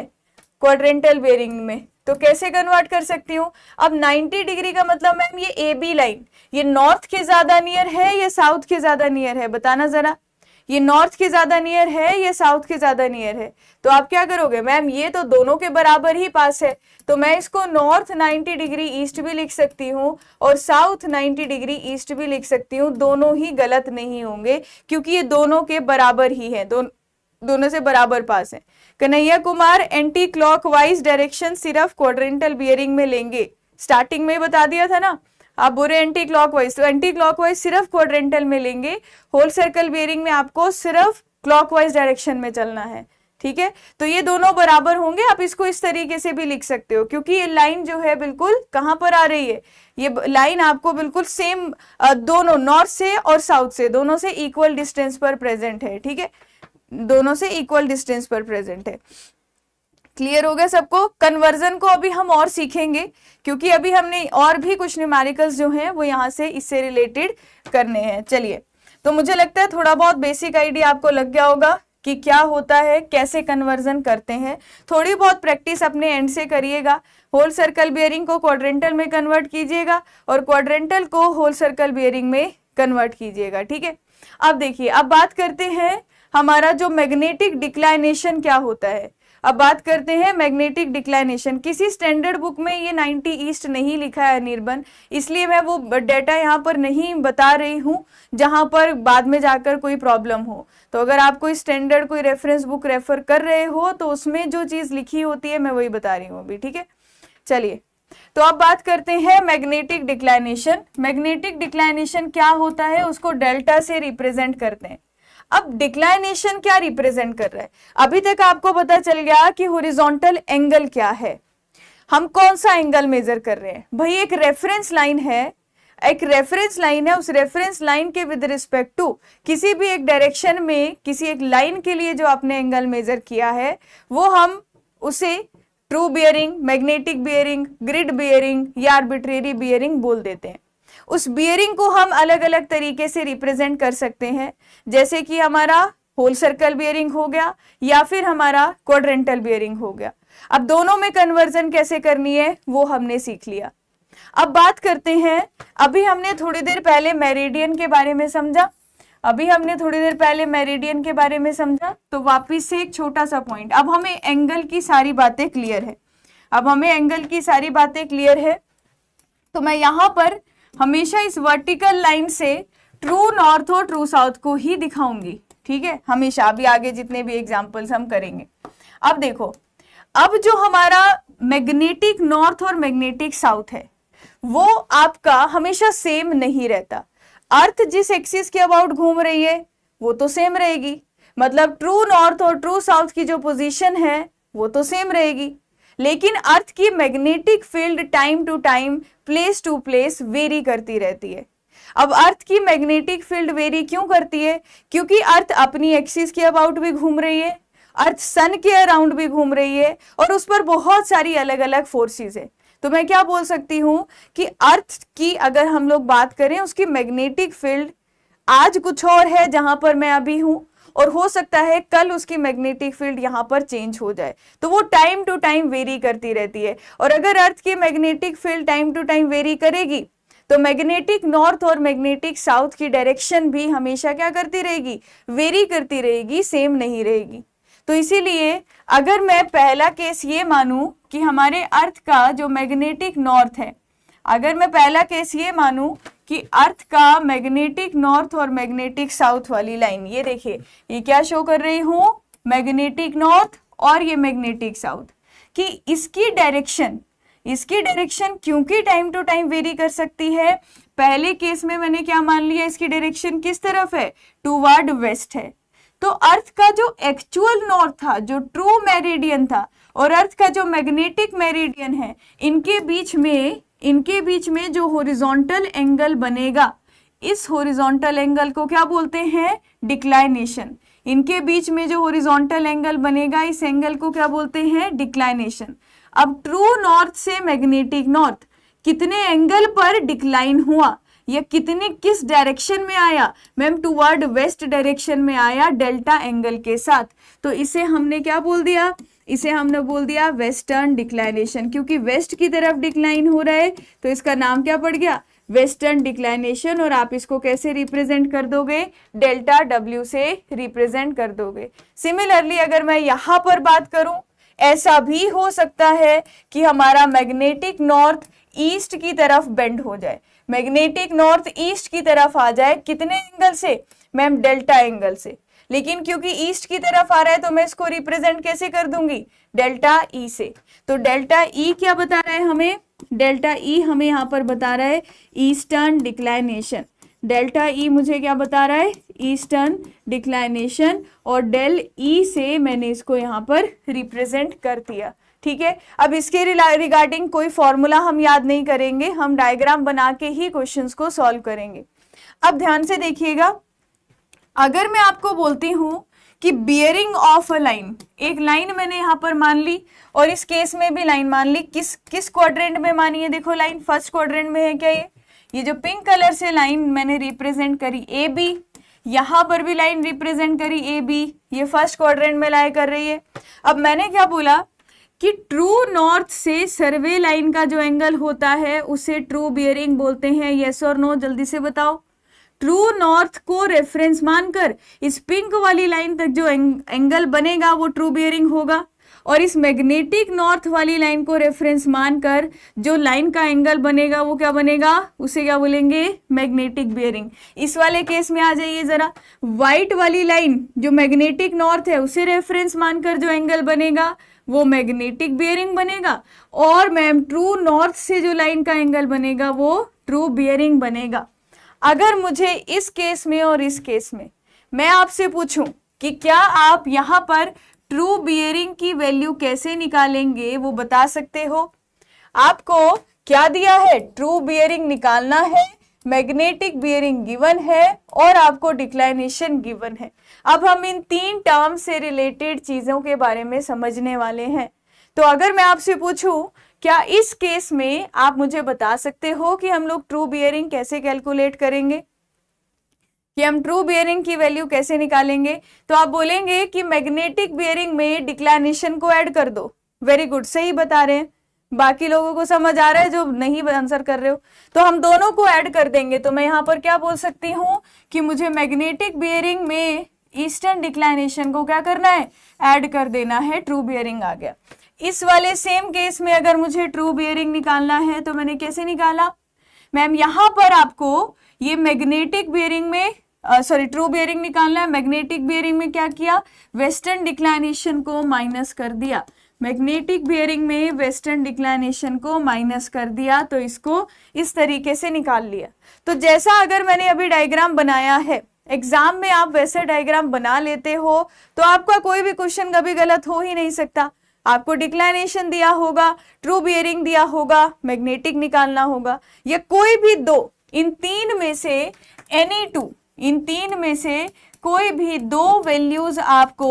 S1: क्वाड्रेंटल बियरिंग में तो कैसे कन्वर्ट कर सकती हूँ अब 90 डिग्री का मतलब मैम ये ए बी लाइन ये नॉर्थ के ज्यादा नियर है या साउथ के ज्यादा नियर है बताना जरा ये नॉर्थ के ज़्यादा नियर है ये साउथ के ज़्यादा नियर है तो आप क्या करोगे मैम ये तो दोनों के बराबर ही पास है तो मैं इसको नॉर्थ 90 डिग्री ईस्ट भी लिख सकती हूँ और साउथ 90 डिग्री ईस्ट भी लिख सकती हूँ दोनों ही गलत नहीं होंगे क्योंकि ये दोनों के बराबर ही है दोनों दोनों से बराबर पास है Kanhaiya Kumar anti clock direction सिर्फ क्वाड्रेंटल बियरिंग में लेंगे स्टार्टिंग में बता दिया था ना आप बोरे एंटी क्लॉक तो एंटी वाइज सिर्फ क्वाड्रेंटल में लेंगे होल सर्कल बेयरिंग में आपको सिर्फ क्लॉकवाइज डायरेक्शन में चलना है ठीक है तो ये दोनों बराबर होंगे आप इसको इस तरीके से भी लिख सकते हो क्योंकि ये लाइन जो है बिल्कुल कहां पर आ रही है ये लाइन आपको बिल्कुल सेम दोनों नॉर्थ से और साउथ से दोनों से इक्वल डिस्टेंस पर प्रेजेंट है ठीक है दोनों से इक्वल डिस्टेंस पर प्रेजेंट है क्लियर हो गया सबको कन्वर्जन को अभी हम और सीखेंगे क्योंकि अभी हमने और भी कुछ न्यूमेरिकल्स जो हैं वो यहाँ से इससे रिलेटेड करने हैं चलिए तो मुझे लगता है थोड़ा बहुत बेसिक आइडिया आपको लग गया होगा कि क्या होता है कैसे कन्वर्जन करते हैं थोड़ी बहुत प्रैक्टिस अपने एंड से करिएगा होल सर्कल बियरिंग को क्वाड्रेंटल में कन्वर्ट कीजिएगा और क्वाड्रेंटल को होल सर्कल बियरिंग में कन्वर्ट कीजिएगा ठीक है अब देखिए अब बात करते हैं हमारा जो मैग्नेटिक डिक्लाइनेशन क्या होता है अब बात करते हैं मैग्नेटिक डिक्लाइनेशन किसी स्टैंडर्ड बुक में ये 90 ईस्ट नहीं लिखा है निर्बन इसलिए मैं वो डेटा यहाँ पर नहीं बता रही हूँ जहाँ पर बाद में जाकर कोई प्रॉब्लम हो तो अगर आप कोई स्टैंडर्ड कोई रेफरेंस बुक रेफर कर रहे हो तो उसमें जो चीज़ लिखी होती है मैं वही बता रही हूँ अभी ठीक है चलिए तो अब बात करते हैं मैग्नेटिक डिक्लाइनेशन मैग्नेटिक डिक्लाइनेशन क्या होता है उसको डेल्टा से रिप्रेजेंट करते हैं अब डिक्लाइनेशन क्या रिप्रेजेंट कर रहा है अभी तक आपको पता चल गया कि होरिजोनटल एंगल क्या है हम कौन सा एंगल मेजर कर रहे हैं भाई एक रेफरेंस लाइन है एक रेफरेंस लाइन है उस रेफरेंस लाइन के विद रिस्पेक्ट टू किसी भी एक डायरेक्शन में किसी एक लाइन के लिए जो आपने एंगल मेजर किया है वो हम उसे true bearing magnetic bearing grid bearing या आर्बिट्रेरी बियरिंग बोल देते हैं उस बियरिंग को हम अलग अलग तरीके से रिप्रेजेंट कर सकते हैं जैसे कि हमारा होल सर्कल बियरिंग हो गया या फिर हमारा क्वाड्रेंटल बियरिंग हो गया अब दोनों में कन्वर्जन कैसे करनी है वो हमने सीख लिया अब बात करते हैं अभी हमने थोड़ी देर पहले मेरिडियन के बारे में समझा अभी हमने थोड़ी देर पहले मेरिडियन के बारे में समझा तो वापिस से एक छोटा सा पॉइंट अब हमें एंगल की सारी बातें क्लियर है अब हमें एंगल की सारी बातें क्लियर है तो मैं यहां पर हमेशा इस वर्टिकल लाइन से ट्रू नॉर्थ और ट्रू साउथ को ही दिखाऊंगी ठीक है हमेशा अभी आगे जितने भी एग्जाम्पल्स हम करेंगे अब देखो अब जो हमारा मैग्नेटिक नॉर्थ और मैग्नेटिक साउथ है वो आपका हमेशा सेम नहीं रहता अर्थ जिस एक्सिस के अबाउट घूम रही है वो तो सेम रहेगी मतलब ट्रू नॉर्थ और ट्रू साउथ की जो पोजीशन है वो तो सेम रहेगी लेकिन अर्थ की magnetic field time to time place to place vary करती रहती है अब अर्थ की मैग्नेटिक फील्ड वेरी क्यों करती है क्योंकि अर्थ अपनी एक्सिस के अबाउट भी घूम रही है अर्थ सन के अराउंड भी घूम रही है और उस पर बहुत सारी अलग अलग फोर्सेस है तो मैं क्या बोल सकती हूं कि अर्थ की अगर हम लोग बात करें उसकी मैग्नेटिक फील्ड आज कुछ और है जहां पर मैं अभी हूं और हो सकता है कल उसकी मैग्नेटिक फील्ड यहाँ पर चेंज हो जाए तो वो टाइम टू टाइम वेरी करती रहती है और अगर अर्थ की magnetic field time to time vary करेगी तो मैग्नेटिक नॉर्थ और मैग्नेटिक साउथ की डायरेक्शन भी हमेशा क्या करती रहेगी वेरी करती रहेगी सेम नहीं रहेगी तो इसीलिए अगर मैं पहला केस ये मानूं कि हमारे अर्थ का जो मैग्नेटिक नॉर्थ है अगर मैं पहला केस ये मानूं कि अर्थ का मैग्नेटिक नॉर्थ और मैग्नेटिक साउथ वाली लाइन ये देखिए ये क्या शो कर रही हूँ मैग्नेटिक नॉर्थ और ये मैग्नेटिक साउथ कि इसकी डायरेक्शन इसकी डायरेक्शन क्योंकि टाइम टू टाइम वेरी कर सकती है पहले केस में मैंने क्या मान लिया इसकी डायरेक्शन किस तरफ है टूवर्ड वेस्ट है तो अर्थ का जो एक्चुअल नॉर्थ था जो ट्रू मेरिडियन था और अर्थ का जो मैग्नेटिक मेरिडियन है इनके बीच में इनके बीच में जो होरिजोंटल एंगल बनेगा इस होरिजोंटल एंगल को क्या बोलते हैं डिक्लाइनेशन इनके बीच में जो होरिजोंटल एंगल बनेगा इस एंगल को क्या बोलते हैं डिक्लाइनेशन अब ट्रू नॉर्थ से मैग्नेटिक नॉर्थ कितने एंगल पर डिक्लाइन हुआ या कितने किस डायरेक्शन में आया मैम टूवर्ड वेस्ट डायरेक्शन में आया डेल्टा एंगल के साथ तो इसे हमने क्या बोल दिया इसे हमने बोल दिया वेस्टर्न डिक्लाइनेशन क्योंकि वेस्ट की तरफ डिक्लाइन हो रहा है तो इसका नाम क्या पड़ गया वेस्टर्न डिक्लाइनेशन और आप इसको कैसे रिप्रेजेंट कर दोगे डेल्टा डब्ल्यू से रिप्रेजेंट कर दोगे सिमिलरली अगर मैं यहां पर बात करूं ऐसा भी हो सकता है कि हमारा मैग्नेटिक नॉर्थ ईस्ट की तरफ बेंड हो जाए मैग्नेटिक नॉर्थ ईस्ट की तरफ आ जाए कितने एंगल से मैम डेल्टा एंगल से लेकिन क्योंकि ईस्ट की तरफ आ रहा है तो मैं इसको रिप्रेजेंट कैसे कर दूंगी डेल्टा ई से तो डेल्टा ई क्या बता रहा है हमें डेल्टा ई हमें यहाँ पर बता रहा है ईस्टर्न डिक्लाइनेशन डेल्टा ई मुझे क्या बता रहा है ईस्टर्न डिक्लाइनेशन और डेल ई से मैंने इसको यहाँ पर रिप्रेजेंट कर दिया ठीक है अब इसके रिगार्डिंग कोई फॉर्मूला हम याद नहीं करेंगे हम डायग्राम बना के ही क्वेश्चंस को सॉल्व करेंगे अब ध्यान से देखिएगा अगर मैं आपको बोलती हूं कि बियरिंग ऑफ अ लाइन एक लाइन मैंने यहाँ पर मान ली और इस केस में भी लाइन मान ली किस किस क्वाड्रेंट में मानी है देखो लाइन फर्स्ट क्वाड्रेंट में है क्या ये ये जो पिंक कलर से लाइन मैंने रिप्रेजेंट करी ए बी यहाँ पर भी लाइन रिप्रेजेंट करी ए बी ये फर्स्ट क्वाड्रेंट में लाई कर रही है अब मैंने क्या बोला कि ट्रू नॉर्थ से सर्वे लाइन का जो एंगल होता है उसे ट्रू बियरिंग बोलते हैं येस और नो जल्दी से बताओ ट्रू नॉर्थ को रेफरेंस मानकर इस पिंक वाली लाइन तक जो एंग, एंगल बनेगा वो ट्रू बियरिंग होगा और इस मैग्नेटिक नॉर्थ वाली लाइन को रेफरेंस मानकर जो लाइन का एंगल बनेगा वो क्या बनेगा उसे क्या बोलेंगे मैग्नेटिक बियरिंग इस वाले केस में आ जाइए जरा व्हाइट वाली लाइन जो मैग्नेटिक नॉर्थ है उसे रेफरेंस मानकर जो एंगल बनेगा वो मैग्नेटिक बियरिंग बनेगा और मैम ट्रू नॉर्थ से जो लाइन का एंगल बनेगा वो ट्रू बियरिंग बनेगा अगर मुझे इस केस में और इस केस में मैं आपसे पूछूं कि क्या आप यहाँ पर ट्रू बियरिंग की वैल्यू कैसे निकालेंगे वो बता सकते हो आपको क्या दिया है ट्रू बियरिंग निकालना है मैग्नेटिक बियरिंग गिवन है और आपको डिक्लाइनेशन गिवन है अब हम इन तीन टर्म से रिलेटेड चीज़ों के बारे में समझने वाले हैं तो अगर मैं आपसे पूछूं क्या इस केस में आप मुझे बता सकते हो कि हम लोग ट्रू बियरिंग कैसे कैलकुलेट करेंगे कि हम ट्रू बियरिंग की वैल्यू कैसे निकालेंगे तो आप बोलेंगे कि मैग्नेटिक बियरिंग में डिक्लाइनेशन को ऐड कर दो वेरी गुड सही बता रहे हैं बाकी लोगों को समझ आ रहा है जो नहीं आंसर कर रहे हो तो हम दोनों को ऐड कर देंगे तो मैं यहां पर क्या बोल सकती हूँ कि मुझे मैग्नेटिक बियरिंग में ईस्टर्न डिक्लाइनेशन को क्या करना है ऐड कर देना है ट्रू बियरिंग आ गया इस वाले सेम केस में अगर मुझे ट्रू बियरिंग निकालना है तो मैंने कैसे निकाला मैम यहां पर आपको ये मैग्नेटिक बियरिंग में सॉरी ट्रू बियरिंग निकालना है मैग्नेटिक बियरिंग में क्या किया वेस्टर्न डिक्लाइनेशन को माइनस कर दिया मैग्नेटिक बियरिंग में वेस्टर्न डिक्लाइनेशन को माइनस कर दिया तो इसको इस तरीके से निकाल लिया तो जैसा अगर मैंने अभी डायग्राम बनाया है एग्जाम में आप वैसे डायग्राम बना लेते हो तो आपका कोई भी क्वेश्चन कभी गलत हो ही नहीं सकता आपको डिक्लाइनेशन दिया होगा ट्रू बियरिंग दिया होगा मैग्नेटिक निकालना होगा या कोई भी दो इन तीन में से एनी टू इन तीन में से कोई भी दो वैल्यूज आपको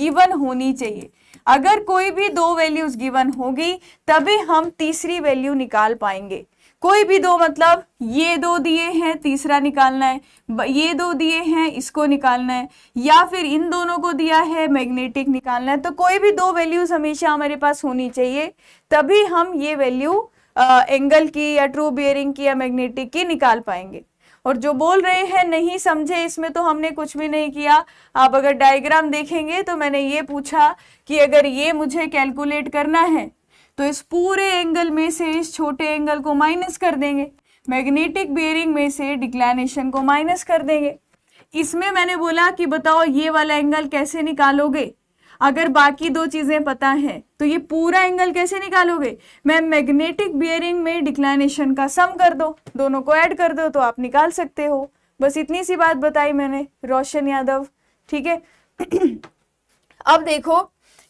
S1: गिवन होनी चाहिए अगर कोई भी दो वैल्यूज गिवन होगी तभी हम तीसरी वैल्यू निकाल पाएंगे कोई भी दो मतलब ये दो दिए हैं तीसरा निकालना है ये दो दिए हैं इसको निकालना है या फिर इन दोनों को दिया है मैग्नेटिक निकालना है तो कोई भी दो वैल्यूज हमेशा हमारे पास होनी चाहिए तभी हम ये वैल्यू एंगल की या ट्रू बियरिंग की या मैग्नेटिक की निकाल पाएंगे और जो बोल रहे हैं नहीं समझे इसमें तो हमने कुछ भी नहीं किया आप अगर डायग्राम देखेंगे तो मैंने ये पूछा कि अगर ये मुझे कैलकुलेट करना है तो इस पूरे एंगल में से इस छोटे एंगल को माइनस कर देंगे मैग्नेटिक बेयरिंग में से डिक्लाइनेशन को माइनस कर देंगे इसमें मैंने बोला कि बताओ ये वाला एंगल कैसे निकालोगे अगर बाकी दो चीज़ें पता है तो ये पूरा एंगल कैसे निकालोगे मैं मैग्नेटिक बियरिंग में डिक्लाइनेशन का सम कर दो दोनों को ऐड कर दो तो आप निकाल सकते हो बस इतनी सी बात बताई मैंने रोशन यादव ठीक है <clears throat> अब देखो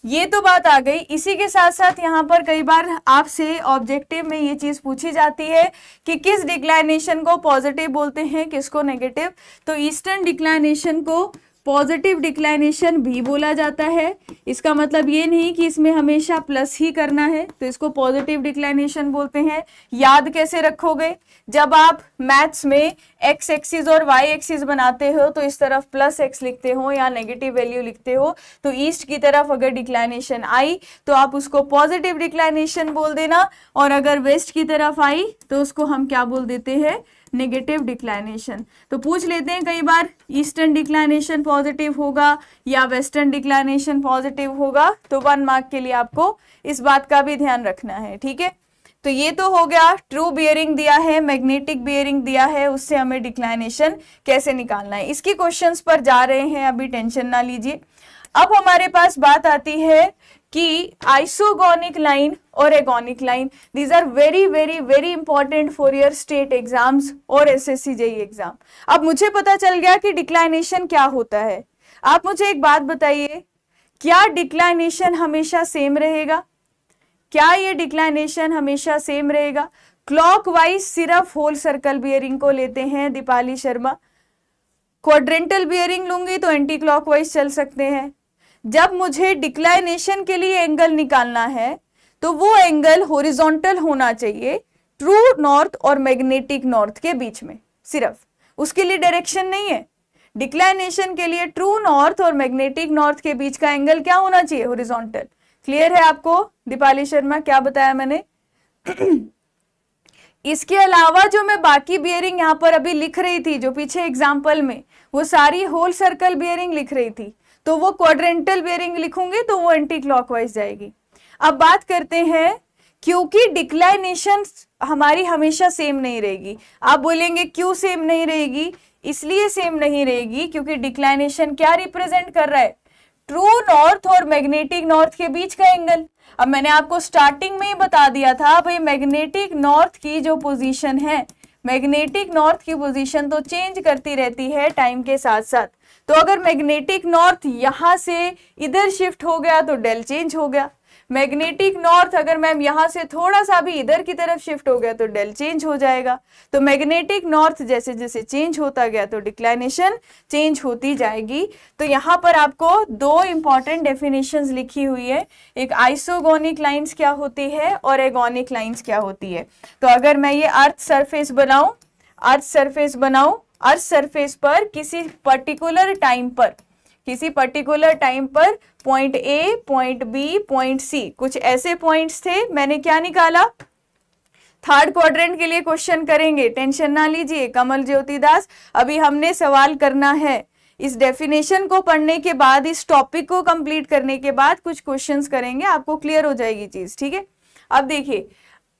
S1: ये तो बात आ गई इसी के साथ साथ यहाँ पर कई बार आपसे ऑब्जेक्टिव में ये चीज़ पूछी जाती है कि किस डिक्लाइनेशन को पॉजिटिव बोलते हैं किसको नेगेटिव तो ईस्टर्न डिक्लाइनेशन को पॉजिटिव डिक्लाइनेशन भी बोला जाता है इसका मतलब ये नहीं कि इसमें हमेशा प्लस ही करना है तो इसको पॉजिटिव डिक्लाइनेशन बोलते हैं याद कैसे रखोगे जब आप मैथ्स में एक्स एक्सिस और वाई एक्सिस बनाते हो तो इस तरफ प्लस एक्स लिखते हो या नेगेटिव वैल्यू लिखते हो तो ईस्ट की तरफ अगर डिक्लाइनेशन आई तो आप उसको पॉजिटिव डिक्लाइनेशन बोल देना और अगर वेस्ट की तरफ आई तो उसको हम क्या बोल देते हैं नेगेटिव डिक्लाइनेशन तो पूछ लेते हैं कई बार ईस्टर्न डिक्लाइनेशन पॉजिटिव होगा या वेस्टर्न डिक्लाइनेशन पॉजिटिव होगा तो वन मार्क के लिए आपको इस बात का भी ध्यान रखना है ठीक है तो ये तो हो गया ट्रू बियरिंग दिया है मैग्नेटिक बियरिंग दिया है उससे हमें डिक्लाइनेशन कैसे निकालना है इसकी क्वेश्चन पर जा रहे हैं अभी टेंशन ना लीजिए अब हमारे पास बात आती है कि आइसोगोनिक लाइन और agonic line these are very very very important for your state exams और SSC एस एग्जाम अब मुझे पता चल गया कि डिक्लाइनेशन क्या होता है आप मुझे एक बात बताइए क्या डिक्लाइनेशन हमेशा सेम रहेगा क्या ये डिक्लाइनेशन हमेशा सेम रहेगा क्लॉकवाइज सिर्फ होल सर्कल बियरिंग को लेते हैं दीपाली शर्मा क्वाड्रेंटल बियरिंग लूंगी तो एंटी क्लॉकवाइज चल सकते हैं जब मुझे डिक्लाइनेशन के लिए एंगल निकालना है तो वो एंगल होरिजोनटल होना चाहिए ट्रू नॉर्थ और मैग्नेटिक नॉर्थ के बीच में सिर्फ उसके लिए डायरेक्शन नहीं है डिक्लाइनेशन के लिए ट्रू नॉर्थ और मैग्नेटिक नॉर्थ के बीच का एंगल क्या होना चाहिए होरिजोंटल क्लियर है आपको दीपाली शर्मा क्या बताया मैंने <clears throat> इसके अलावा जो मैं बाकी बियरिंग यहाँ पर अभी लिख रही थी जो पीछे एग्जाम्पल में वो सारी होल सर्कल बियरिंग लिख रही थी तो वो क्वाड्रेंटल बेयरिंग लिखूंगे तो वो एंटी क्लॉकवाइज जाएगी अब बात करते हैं क्योंकि डिक्लाइनेशन हमारी हमेशा सेम नहीं रहेगी आप बोलेंगे क्यों सेम नहीं रहेगी इसलिए सेम नहीं रहेगी क्योंकि डिक्लाइनेशन क्या रिप्रेजेंट कर रहा है ट्रू नॉर्थ और मैग्नेटिक नॉर्थ के बीच का एंगल अब मैंने आपको स्टार्टिंग में ही बता दिया था भाई मैग्नेटिक नॉर्थ की जो पोजीशन है मैग्नेटिक नॉर्थ की पोजीशन तो चेंज करती रहती है टाइम के साथ साथ तो अगर मैग्नेटिक नॉर्थ यहाँ से इधर शिफ्ट हो गया तो डेल चेंज हो गया मैग्नेटिक नॉर्थ अगर मैम यहाँ से थोड़ा सा भी इधर की तरफ शिफ्ट हो गया तो डेल चेंज हो जाएगा तो मैग्नेटिक नॉर्थ जैसे जैसे चेंज होता गया तो डिक्लाइनेशन चेंज होती जाएगी तो यहाँ पर आपको दो इंपॉर्टेंट डेफिनेशन लिखी हुई है एक आइसोगोनिक लाइन्स क्या होती है और एगोनिक लाइन्स क्या होती है तो अगर मैं ये अर्थ सरफेस बनाऊँ अर्थ सरफेस बनाऊँ अर्थ सरफेस पर किसी पर्टिकुलर टाइम पर किसी पर्टिकुलर टाइम पर point A point B point C कुछ ऐसे पॉइंट्स थे मैंने क्या निकाला थर्ड क्वाड्रेंट के लिए क्वेश्चन करेंगे टेंशन ना लीजिए कमल ज्योति दास अभी हमने सवाल करना है इस डेफिनेशन को पढ़ने के बाद इस टॉपिक को कंप्लीट करने के बाद कुछ क्वेश्चंस करेंगे आपको क्लियर हो जाएगी चीज ठीक है अब देखिए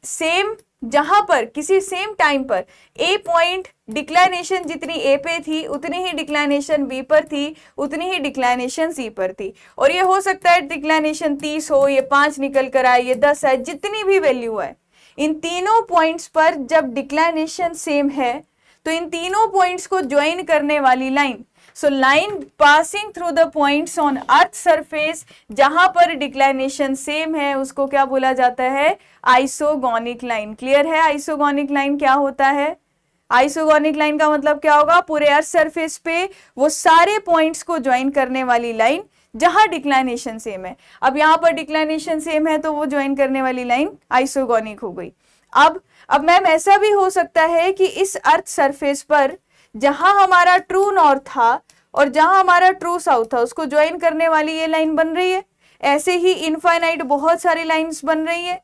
S1: सेम जहां पर किसी सेम टाइम पर ए पॉइंट डिक्लाइनेशन जितनी ए पे थी उतनी ही डिक्लाइनेशन बी पर थी उतनी ही डिक्लाइनेशन सी पर थी और ये हो सकता है डिक्लाइनेशन तीस हो ये पांच निकल कर आए ये दस है जितनी भी वैल्यू है इन तीनों पॉइंट्स पर जब डिक्लाइनेशन सेम है तो इन तीनों पॉइंट्स को ज्वाइन करने वाली line so line passing through the points on earth surface जहां पर डिक्लाइनेशन सेम है उसको क्या बोला जाता है आइसोगोनिक लाइन क्लियर है आइसोगोनिक लाइन क्या होता है आइसोगोनिक लाइन का मतलब क्या होगा पूरे अर्थ सरफेस पे वो सारे पॉइंट्स को ज्वाइन करने वाली लाइन जहां डिक्लाइनेशन सेम है अब यहाँ पर डिक्लाइनेशन सेम है तो वो ज्वाइन करने वाली लाइन आइसोगोनिक हो गई अब अब मैम ऐसा भी हो सकता है कि इस अर्थ सरफेस पर जहां हमारा ट्रू नॉर्थ था और जहां हमारा ट्रू साउथ था उसको ज्वाइन करने वाली ये लाइन बन रही है ऐसे ही इनफाइनाइट बहुत सारी लाइन बन रही है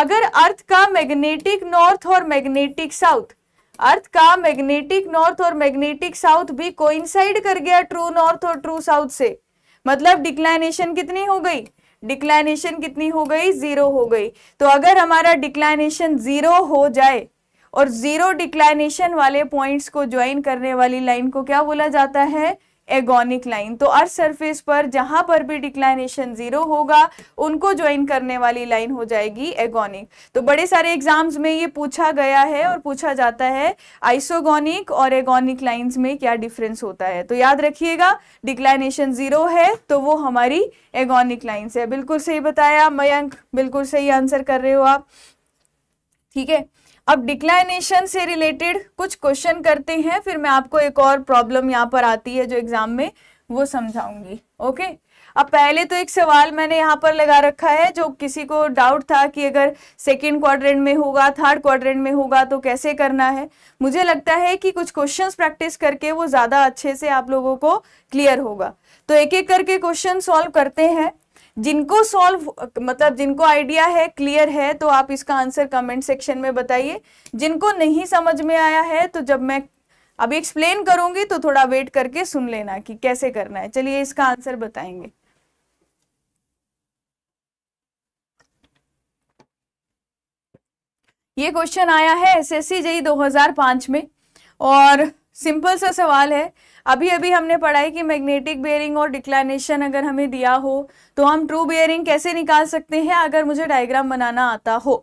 S1: अगर अर्थ का मैग्नेटिक नॉर्थ और मैग्नेटिक साउथ अर्थ का मैग्नेटिक नॉर्थ और मैग्नेटिक साउथ भी कोइंसाइड कर गया ट्रू नॉर्थ और ट्रू साउथ से मतलब डिक्लाइनेशन कितनी हो गई डिक्लाइनेशन कितनी हो गई जीरो हो गई तो अगर हमारा डिक्लाइनेशन जीरो हो जाए और जीरो डिक्लाइनेशन वाले पॉइंट्स को ज्वाइन करने वाली लाइन को क्या बोला जाता है एगोनिक लाइन तो अर्थ सरफेस पर जहां पर भी डिक्लाइनेशन जीरो होगा उनको ज्वाइन करने वाली लाइन हो जाएगी एगोनिक तो बड़े सारे एग्जाम्स में ये पूछा गया है और पूछा जाता है आइसोगोनिक और एगोनिक लाइन्स में क्या डिफरेंस होता है तो याद रखिएगा डिक्लाइनेशन जीरो है तो वो हमारी एगोनिक लाइन्स है बिल्कुल सही बताया मयंक बिल्कुल सही आंसर कर रहे हो आप ठीक है अब डिक्लाइनेशन से रिलेटेड कुछ क्वेश्चन करते हैं फिर मैं आपको एक और प्रॉब्लम यहाँ पर आती है जो एग्जाम में वो समझाऊंगी ओके अब पहले तो एक सवाल मैंने यहाँ पर लगा रखा है जो किसी को डाउट था कि अगर सेकेंड क्वाड्रेंट में होगा थर्ड क्वाड्रेंट में होगा तो कैसे करना है मुझे लगता है कि कुछ क्वेश्चन प्रैक्टिस करके वो ज़्यादा अच्छे से आप लोगों को क्लियर होगा तो एक एक करके क्वेश्चन सॉल्व करते हैं जिनको सॉल्व मतलब जिनको आइडिया है क्लियर है तो आप इसका आंसर कमेंट सेक्शन में बताइए जिनको नहीं समझ में आया है तो जब मैं अभी एक्सप्लेन करूंगी तो थोड़ा वेट करके सुन लेना कि कैसे करना है चलिए इसका आंसर बताएंगे ये क्वेश्चन आया है एसएससी जेई 2005 में और सिंपल सा सवाल है अभी अभी हमने पढ़ाई कि मैग्नेटिक बेयरिंग और डिक्लाइनेशन अगर हमें दिया हो तो हम ट्रू बेयरिंग कैसे निकाल सकते हैं अगर मुझे डायग्राम बनाना आता हो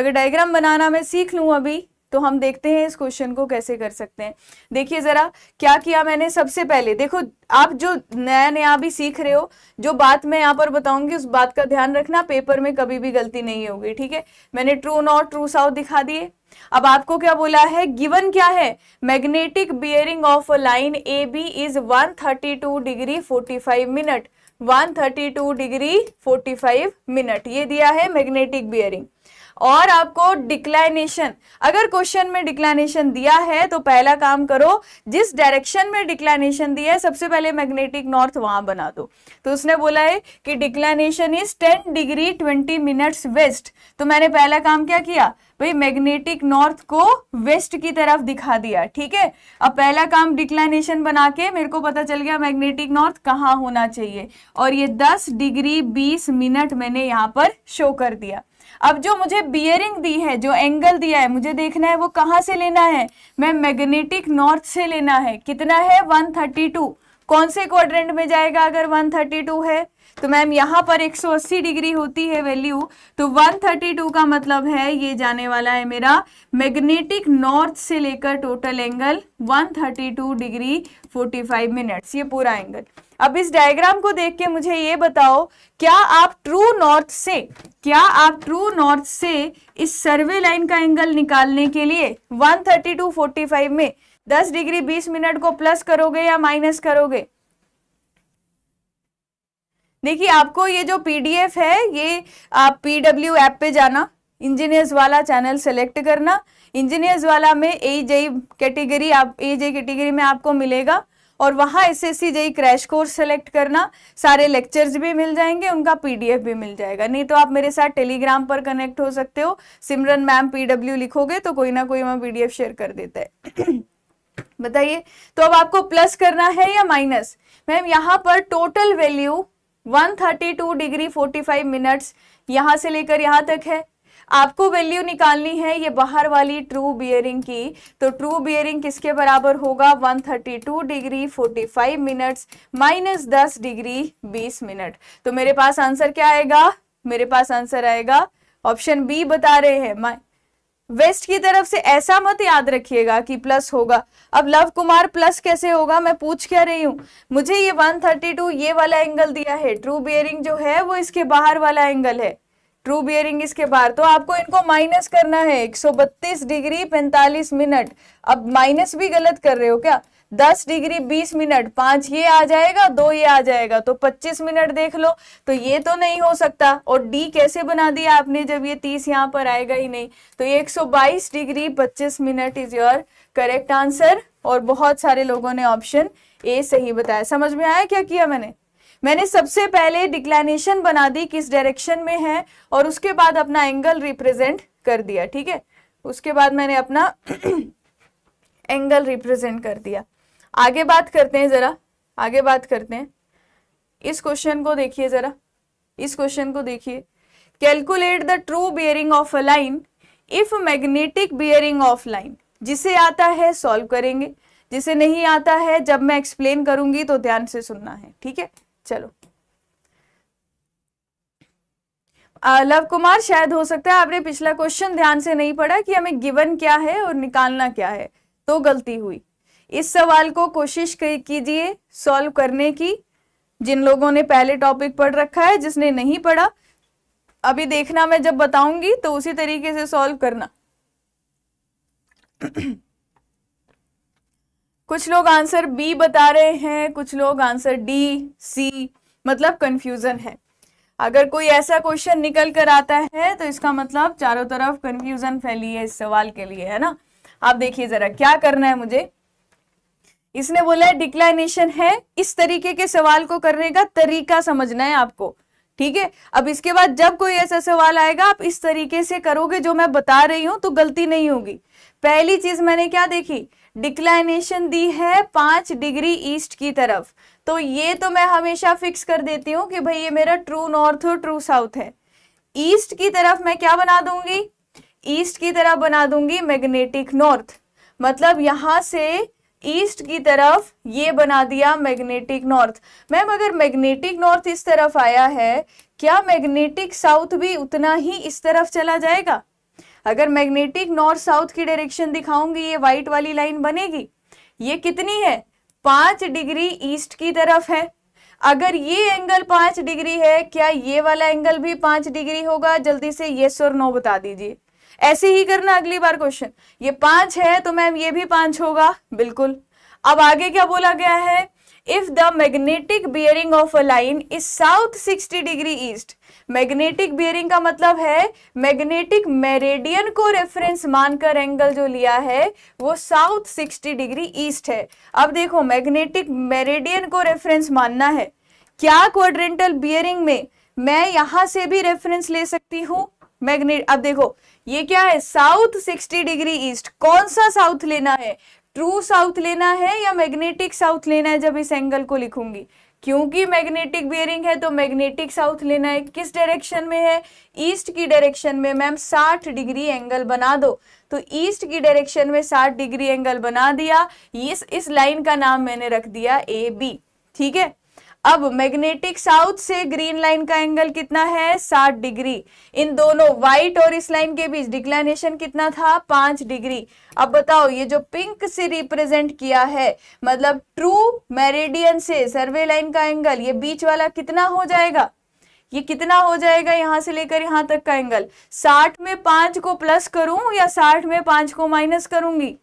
S1: अगर डायग्राम बनाना मैं सीख लूँ अभी तो हम देखते हैं इस क्वेश्चन को कैसे कर सकते हैं देखिए ज़रा क्या किया मैंने सबसे पहले देखो आप जो नया नया भी सीख रहे हो जो बात मैं यहाँ पर बताऊंगी उस बात का ध्यान रखना पेपर में कभी भी गलती नहीं होगी ठीक है मैंने ट्रू नॉट ट्रू साउथ दिखा दिए अब आपको क्या बोला है गिवन क्या है magnetic bearing of line A B is one degree forty minute 132 degree 45 minute ये दिया है मैग्नेटिक बियरिंग और आपको डिक्लाइनेशन अगर क्वेश्चन में डिक्लाइनेशन दिया है तो पहला काम करो जिस डायरेक्शन में डिक्लाइनेशन दिया है सबसे पहले मैग्नेटिक नॉर्थ वहां बना दो तो उसने बोला है कि declination is ten degree twenty minutes west तो मैंने पहला काम क्या किया भाई मैग्नेटिक नॉर्थ को वेस्ट की तरफ दिखा दिया ठीक है अब पहला काम डिक्लाइनेशन बना के मेरे को पता चल गया मैग्नेटिक नॉर्थ कहाँ होना चाहिए और ये 10 डिग्री 20 मिनट मैंने यहाँ पर शो कर दिया अब जो मुझे बियरिंग दी है जो एंगल दिया है मुझे देखना है वो कहाँ से लेना है मैं मैग्नेटिक नॉर्थ से लेना है कितना है 132 कौन से क्वाड्रेंट में जाएगा अगर 132 है तो मैम यहाँ पर 180 डिग्री होती है वैल्यू तो 132 का मतलब है ये जाने वाला है मेरा मैग्नेटिक नॉर्थ से लेकर टोटल एंगल 132 डिग्री 45 मिनट्स ये पूरा एंगल अब इस डायग्राम को देख के मुझे ये बताओ क्या आप ट्रू नॉर्थ से क्या आप ट्रू नॉर्थ से इस सर्वे लाइन का एंगल निकालने के लिए थर्टी टू में 10 डिग्री 20 मिनट को प्लस करोगे या माइनस करोगे देखिए आपको ये जो पीडीएफ है ये आप पीडब्ल्यू ऐप पे जाना इंजीनियर्स वाला चैनल सेलेक्ट करना इंजीनियर्स वाला में ए जे कैटेगरी आप ए जेई कैटेगरी में आपको मिलेगा और वहाँ S S JE crash course select करना सारे लेक्चर्स भी मिल जाएंगे उनका पीडीएफ भी मिल जाएगा नहीं तो आप मेरे साथ टेलीग्राम पर कनेक्ट हो सकते हो सिमरन मैम पीडब्ल्यू लिखोगे तो कोई ना कोई हमें पीडीएफ शेयर कर देता है <clears throat> बताइए तो अब आपको प्लस करना है या माइनस मैम यहाँ पर टोटल वैल्यू 132 डिग्री 45 मिनट्स यहां से लेकर यहां तक है आपको वैल्यू निकालनी है ये बाहर वाली ट्रू बियरिंग की तो ट्रू बियरिंग किसके बराबर होगा 132 डिग्री 45 मिनट्स माइनस दस डिग्री 20 मिनट तो मेरे पास आंसर क्या आएगा मेरे पास आंसर आएगा ऑप्शन बी बता रहे हैं वेस्ट की तरफ से ऐसा मत याद रखिएगा कि प्लस होगा अब लव कुमार प्लस कैसे होगा मैं पूछ क्या रही हूँ मुझे ये 132 ये वाला एंगल दिया है ट्रू बियरिंग जो है वो इसके बाहर वाला एंगल है ट्रू बियरिंग इसके बाहर तो आपको इनको माइनस करना है 132 डिग्री 45 मिनट अब माइनस भी गलत कर रहे हो क्या 10 डिग्री 20 मिनट पांच ये आ जाएगा दो ये आ जाएगा तो 25 मिनट देख लो तो ये तो नहीं हो सकता और डी कैसे बना दिया आपने जब ये 30 यहां पर आएगा ही नहीं तो ये 122 degree 25 minute is your correct answer और बहुत सारे लोगों ने ऑप्शन ए सही बताया समझ में आया क्या किया मैंने मैंने सबसे पहले डिक्लाइनेशन बना दी किस डायरेक्शन में है और उसके बाद अपना एंगल रिप्रेजेंट कर दिया ठीक है उसके बाद मैंने अपना एंगल <clears throat> रिप्रेजेंट कर दिया आगे बात करते हैं ज़रा आगे बात करते हैं इस क्वेश्चन को देखिए ज़रा इस क्वेश्चन को देखिए calculate the true bearing of a line if magnetic bearing of line जिसे आता है सॉल्व करेंगे जिसे नहीं आता है जब मैं एक्सप्लेन करूंगी तो ध्यान से सुनना है ठीक है चलो लव कुमार शायद हो सकता है आपने पिछला क्वेश्चन ध्यान से नहीं पढ़ा कि हमें गिवन क्या है और निकालना क्या है तो गलती हुई इस सवाल को कोशिश कीजिए सॉल्व करने की जिन लोगों ने पहले टॉपिक पढ़ रखा है जिसने नहीं पढ़ा अभी देखना मैं जब बताऊंगी तो उसी तरीके से सॉल्व करना कुछ लोग आंसर बी बता रहे हैं कुछ लोग आंसर डी सी मतलब कंफ्यूजन है अगर कोई ऐसा क्वेश्चन निकल कर आता है तो इसका मतलब चारों तरफ कंफ्यूजन फैली है इस सवाल के लिए है ना आप देखिए जरा क्या करना है मुझे इसने बोला है डिक्लाइनेशन है इस तरीके के सवाल को करने का तरीका समझना है आपको ठीक है अब इसके बाद जब कोई ऐसा सवाल आएगा आप इस तरीके से करोगे जो मैं बता रही हूं तो गलती नहीं होगी पहली चीज मैंने क्या देखी डिक्लाइनेशन दी है पाँच डिग्री ईस्ट की तरफ तो ये तो मैं हमेशा फिक्स कर देती हूँ कि भाई ये मेरा ट्रू नॉर्थ और ट्रू साउथ है ईस्ट की तरफ मैं क्या बना दूंगी ईस्ट की तरफ बना दूंगी मैग्नेटिक नॉर्थ मतलब यहां से ईस्ट की तरफ ये बना दिया मैग्नेटिक नॉर्थ मैम अगर मैग्नेटिक नॉर्थ इस तरफ आया है क्या मैग्नेटिक साउथ भी उतना ही इस तरफ चला जाएगा अगर मैग्नेटिक नॉर्थ साउथ की डायरेक्शन दिखाऊंगी ये व्हाइट वाली लाइन बनेगी ये कितनी है पांच डिग्री ईस्ट की तरफ है अगर ये एंगल पांच डिग्री है क्या ये वाला एंगल भी पांच डिग्री होगा जल्दी से ये और नो बता दीजिए ऐसे ही करना अगली बार क्वेश्चन ये पांच है तो मैम ये भी पांच होगा बिल्कुल अब आगे क्या बोला गया है if the magnetic bearing of a line is south 60 degree east magnetic bearing का मतलब है मैग्नेटिक मेरेडियन को रेफरेंस मानकर एंगल जो लिया है वो साउथ 60 डिग्री ईस्ट है अब देखो मैग्नेटिक मेरेडियन को रेफरेंस मानना है क्या क्वाड्रेंटल बियरिंग में मैं यहां से भी रेफरेंस ले सकती हूं मैग्नेट अब देखो ये क्या है साउथ 60 डिग्री ईस्ट कौन सा साउथ लेना है ट्रू साउथ लेना है या मैग्नेटिक साउथ लेना है जब इस एंगल को लिखूंगी क्योंकि मैग्नेटिक बियरिंग है तो मैग्नेटिक साउथ लेना है किस डायरेक्शन में है ईस्ट की डायरेक्शन में मैम 60 डिग्री एंगल बना दो तो ईस्ट की डायरेक्शन में 60 डिग्री एंगल बना दिया इस इस लाइन का नाम मैंने रख दिया ए बी ठीक है अब मैग्नेटिक साउथ से ग्रीन लाइन का एंगल कितना है 60 डिग्री इन दोनों व्हाइट और इस लाइन के बीच डिक्लाइनेशन कितना था पांच डिग्री अब बताओ ये जो पिंक से रिप्रेजेंट किया है मतलब ट्रू मेरिडियन से सर्वे लाइन का एंगल ये बीच वाला कितना हो जाएगा ये कितना हो जाएगा यहां से लेकर यहां तक का एंगल साठ में पांच को प्लस करूं या साठ में पांच को माइनस करूंगी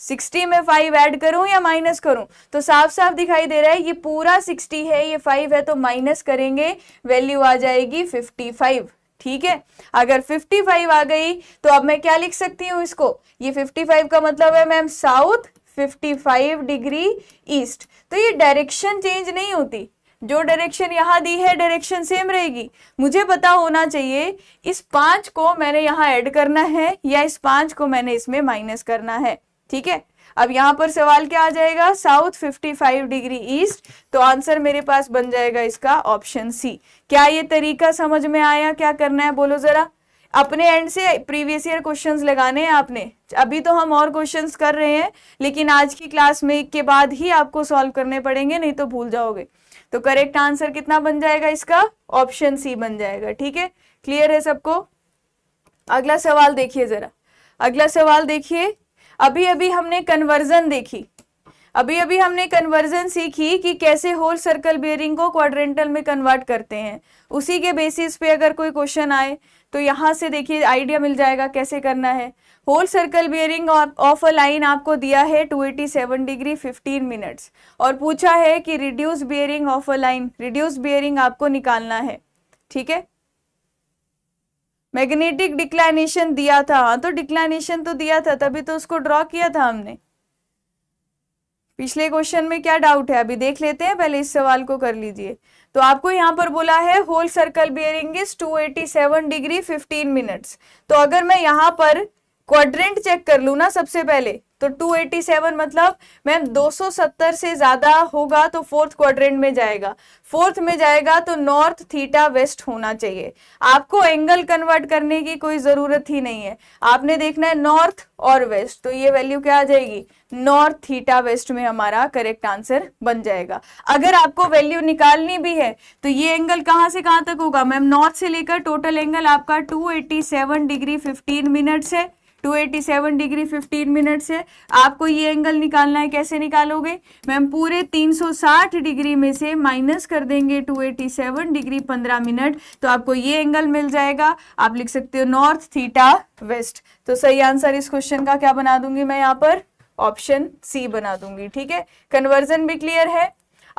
S1: सिक्सटी में फाइव ऐड करूं या माइनस करूं तो साफ साफ दिखाई दे रहा है ये पूरा सिक्सटी है ये फाइव है तो माइनस करेंगे वैल्यू आ जाएगी फिफ्टी फाइव ठीक है अगर 55 आ गई तो अब मैं क्या लिख सकती हूँ इसको ये 55 का मतलब है मैम साउथ 55 डिग्री ईस्ट तो ये डायरेक्शन चेंज नहीं होती जो डायरेक्शन यहाँ दी है डायरेक्शन सेम रहेगी मुझे पता होना चाहिए इस पांच को मैंने यहाँ ऐड करना है या इस पांच को मैंने इसमें माइनस करना है ठीक है अब यहाँ पर सवाल क्या आ जाएगा साउथ 55 डिग्री ईस्ट तो आंसर मेरे पास बन जाएगा इसका ऑप्शन सी क्या ये तरीका समझ में आया क्या करना है बोलो जरा अपने एंड से प्रीवियस ईयर क्वेश्चंस लगाने हैं आपने अभी तो हम और क्वेश्चंस कर रहे हैं लेकिन आज की क्लास में के बाद ही आपको सॉल्व करने पड़ेंगे नहीं तो भूल जाओगे तो करेक्ट आंसर कितना बन जाएगा इसका ऑप्शन सी बन जाएगा ठीक है क्लियर है सबको अगला सवाल देखिए जरा अगला सवाल देखिए अभी अभी हमने कन्वर्जन देखी अभी अभी हमने कन्वर्जन सीखी कि कैसे होल सर्कल बेयरिंग को क्वाड्रेंटल में कन्वर्ट करते हैं उसी के बेसिस पे अगर कोई क्वेश्चन आए तो यहाँ से देखिए आइडिया मिल जाएगा कैसे करना है whole circle bearing of a line आपको दिया है 287 डिग्री 15 मिनट्स और पूछा है कि reduce bearing of a line reduce bearing आपको निकालना है ठीक है मैग्नेटिक डिक्लाइनेशन दिया था हाँ तो डिक्लाइनेशन तो दिया था तभी तो उसको ड्रॉ किया था हमने पिछले क्वेश्चन में क्या डाउट है अभी देख लेते हैं पहले इस सवाल को कर लीजिए तो आपको यहाँ पर बोला है whole circle bearing is 287 degree 15 minutes तो अगर मैं यहाँ पर क्वाड्रेंट चेक कर लू ना सबसे पहले तो 287 मतलब मैम 270 से ज़्यादा होगा तो फोर्थ क्वाड्रेंट में जाएगा फोर्थ में जाएगा तो नॉर्थ थीटा वेस्ट होना चाहिए आपको एंगल कन्वर्ट करने की कोई ज़रूरत ही नहीं है आपने देखना है नॉर्थ और वेस्ट तो ये वैल्यू क्या आ जाएगी नॉर्थ थीटा वेस्ट में हमारा करेक्ट आंसर बन जाएगा अगर आपको वैल्यू निकालनी भी है तो ये एंगल कहाँ से कहाँ तक होगा मैम नॉर्थ से लेकर टोटल एंगल आपका 287 डिग्री 15 मिनट है 287 डिग्री 15 मिनट से आपको ये एंगल निकालना है कैसे निकालोगे मैम पूरे 360 डिग्री में से माइनस कर देंगे 287 डिग्री 15 मिनट तो आपको ये एंगल मिल जाएगा आप लिख सकते हो नॉर्थ थीटा वेस्ट तो सही आंसर इस क्वेश्चन का क्या बना दूंगी मैं यहाँ पर ऑप्शन सी बना दूंगी ठीक है कन्वर्जन भी क्लियर है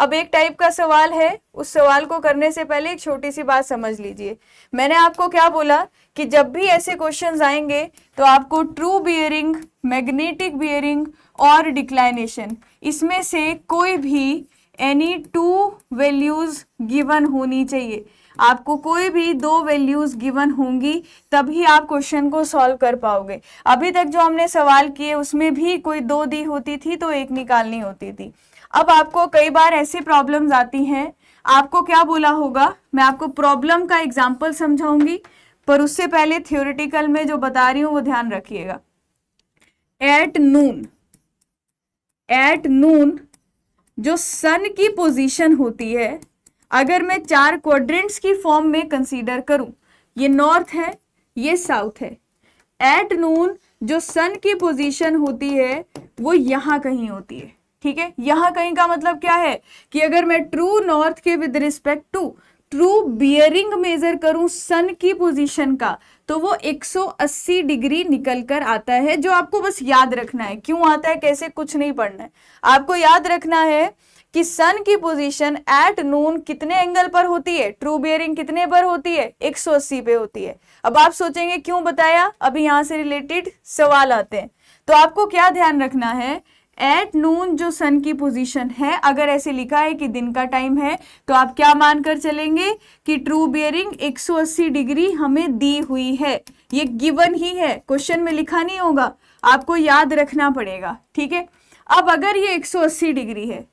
S1: अब एक टाइप का सवाल है उस सवाल को करने से पहले एक छोटी सी बात समझ लीजिए मैंने आपको क्या बोला कि जब भी ऐसे क्वेश्चन आएंगे तो आपको ट्रू बियरिंग मैग्नेटिक बियरिंग और डिक्लाइनेशन इसमें से कोई भी एनी टू वैल्यूज़ गिवन होनी चाहिए आपको कोई भी दो वैल्यूज़ गिवन होंगी तभी आप क्वेश्चन को सॉल्व कर पाओगे अभी तक जो हमने सवाल किए उसमें भी कोई दो दी होती थी तो एक निकालनी होती थी अब आपको कई बार ऐसी प्रॉब्लम्स आती हैं आपको क्या बोला होगा मैं आपको प्रॉब्लम का एग्जाम्पल समझाऊंगी पर उससे पहले थियोरिटिकल में जो बता रही हूं वो ध्यान रखिएगा एट नून एट नून जो सन की पोजीशन होती है अगर मैं चार क्वाड्रेंट्स की फॉर्म में कंसीडर करूं ये नॉर्थ है ये साउथ है एट नून जो सन की पोजीशन होती है वो यहां कहीं होती है ठीक है यहां कहीं का मतलब क्या है कि अगर मैं ट्रू नॉर्थ के with respect to true bearing measure करूं सन की पोजीशन का तो वो 180 डिग्री निकल कर आता है जो आपको बस याद रखना है क्यों आता है कैसे कुछ नहीं पढ़ना है आपको याद रखना है कि सन की पोजीशन एट नून कितने एंगल पर होती है ट्रू बियरिंग कितने पर होती है 180 पे होती है अब आप सोचेंगे क्यों बताया अभी यहां से रिलेटेड सवाल आते हैं तो आपको क्या ध्यान रखना है एट नून जो सन की पोजीशन है अगर ऐसे लिखा है कि दिन का टाइम है तो आप क्या मानकर चलेंगे कि ट्रू बियरिंग 180 डिग्री हमें दी हुई है ये गिवन ही है क्वेश्चन में लिखा नहीं होगा आपको याद रखना पड़ेगा ठीक है अब अगर ये 180 डिग्री है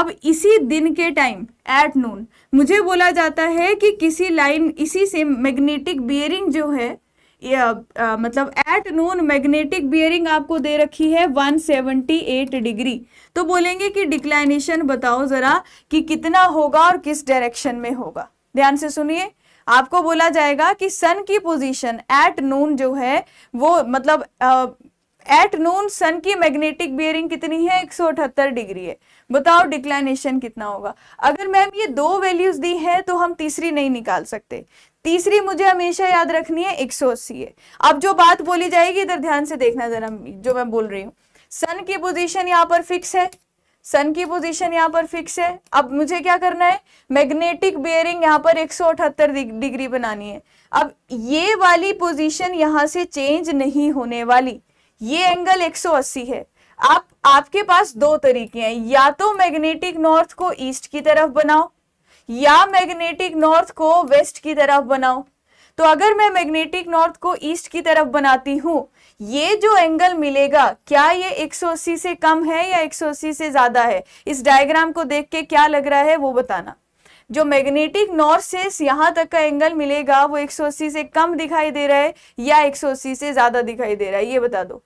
S1: अब इसी दिन के टाइम एट नून मुझे बोला जाता है कि किसी लाइन इसी से मैग्नेटिक बियरिंग जो है मतलब एट नून मैग्नेटिक बियरिंग आपको दे रखी है 178 डिग्री तो बोलेंगे कि डिक्लाइनेशन बताओ ज़रा कि कितना होगा और किस डायरेक्शन में होगा ध्यान से सुनिए आपको बोला जाएगा कि सन की पोजीशन एट नून जो है वो मतलब एट नून सन की मैग्नेटिक बियरिंग कितनी है 178 डिग्री है बताओ डिक्लाइनेशन कितना होगा अगर मैम ये दो वैल्यूज दी है तो हम तीसरी नहीं निकाल सकते तीसरी मुझे हमेशा याद रखनी है एक है अब जो बात बोली जाएगी इधर ध्यान से देखना जरा जो मैं बोल रही हूँ सन की पोजिशन यहाँ पर फिक्स है सन की पोजीशन यहाँ पर फिक्स है अब मुझे क्या करना है मैग्नेटिक बेयरिंग यहाँ पर 178 डिग्री बनानी है अब ये वाली पोजीशन यहाँ से चेंज नहीं होने वाली ये एंगल 180 है आप आपके पास दो तरीके हैं या तो मैग्नेटिक नॉर्थ को ईस्ट की तरफ बनाओ या मैग्नेटिक नॉर्थ को वेस्ट की तरफ बनाओ तो अगर मैं मैग्नेटिक नॉर्थ को ईस्ट की तरफ बनाती हूँ ये जो एंगल मिलेगा क्या ये 180 से कम है या 180 से ज्यादा है इस डायग्राम को देख के क्या लग रहा है वो बताना जो मैग्नेटिक नॉर्थ से यहां तक का एंगल मिलेगा वो 180 से कम दिखाई दे रहा है या 180 से ज्यादा दिखाई दे रहा है ये बता दो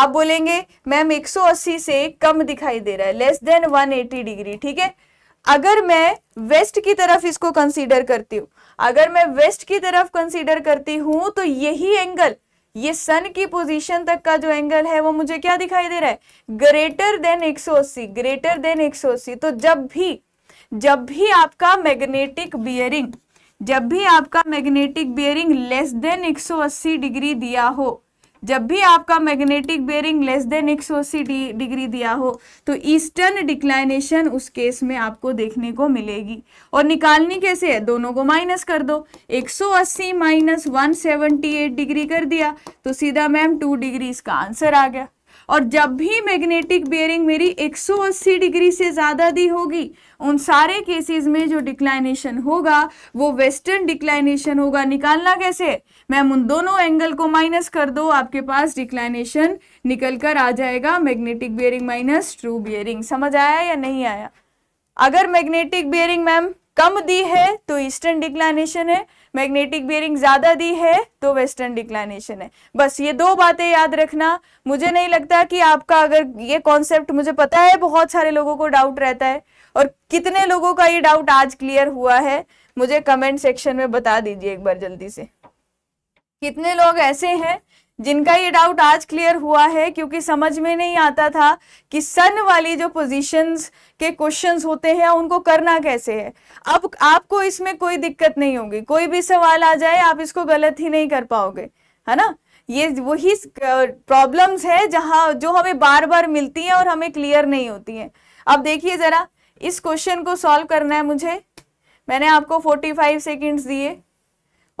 S1: आप बोलेंगे मैम 180 से कम दिखाई दे रहा है लेस देन 180 डिग्री ठीक है अगर मैं वेस्ट की तरफ इसको कंसीडर करती हूँ अगर मैं वेस्ट की तरफ कंसीडर करती हूँ तो यही एंगल ये सन की पोजीशन तक का जो एंगल है वो मुझे क्या दिखाई दे रहा है ग्रेटर देन 180 ग्रेटर देन 180 तो जब भी जब भी आपका मैग्नेटिक बियरिंग जब भी आपका magnetic bearing less than 180 degree दिया हो जब भी आपका मैग्नेटिक बेरिंग लेस देन एक सौ अस्सी डिग्री दिया हो तो ईस्टर्न डिक्लाइनेशन उस केस में आपको देखने को मिलेगी और निकालनी कैसे है दोनों को माइनस कर दो 180 माइनस एट डिग्री कर दिया तो सीधा मैम टू डिग्री इसका आंसर आ गया और जब भी मैग्नेटिक बेयरिंग मेरी 180 डिग्री से ज़्यादा दी होगी उन सारे केसेस में जो डिक्लाइनेशन होगा वो वेस्टर्न डिक्लाइनेशन होगा निकालना कैसे मैम उन दोनों एंगल को माइनस कर दो आपके पास डिक्लाइनेशन निकल कर आ जाएगा magnetic bearing minus true bearing समझ आया या नहीं आया अगर मैग्नेटिक बेयरिंग मैम कम दी है तो ईस्टर्न डिक्लाइनेशन है मैग्नेटिक बियरिंग ज़्यादा दी है तो वेस्टर्न डिक्लाइनेशन है बस ये दो बातें याद रखना मुझे नहीं लगता कि आपका अगर ये कॉन्सेप्ट मुझे पता है बहुत सारे लोगों को डाउट रहता है और कितने लोगों का ये डाउट आज क्लियर हुआ है मुझे कमेंट सेक्शन में बता दीजिए एक बार जल्दी से कितने लोग ऐसे हैं जिनका ये डाउट आज क्लियर हुआ है क्योंकि समझ में नहीं आता था कि सन वाली जो पोजीशंस के क्वेश्चंस होते हैं उनको करना कैसे है अब आपको इसमें कोई दिक्कत नहीं होगी कोई भी सवाल आ जाए आप इसको गलत ही नहीं कर पाओगे है ना ये वही प्रॉब्लम्स है जहाँ जो हमें बार बार मिलती हैं और हमें क्लियर नहीं होती हैं अब देखिए ज़रा इस क्वेश्चन को सॉल्व करना है मुझे मैंने आपको 45 सेकंड्स दिए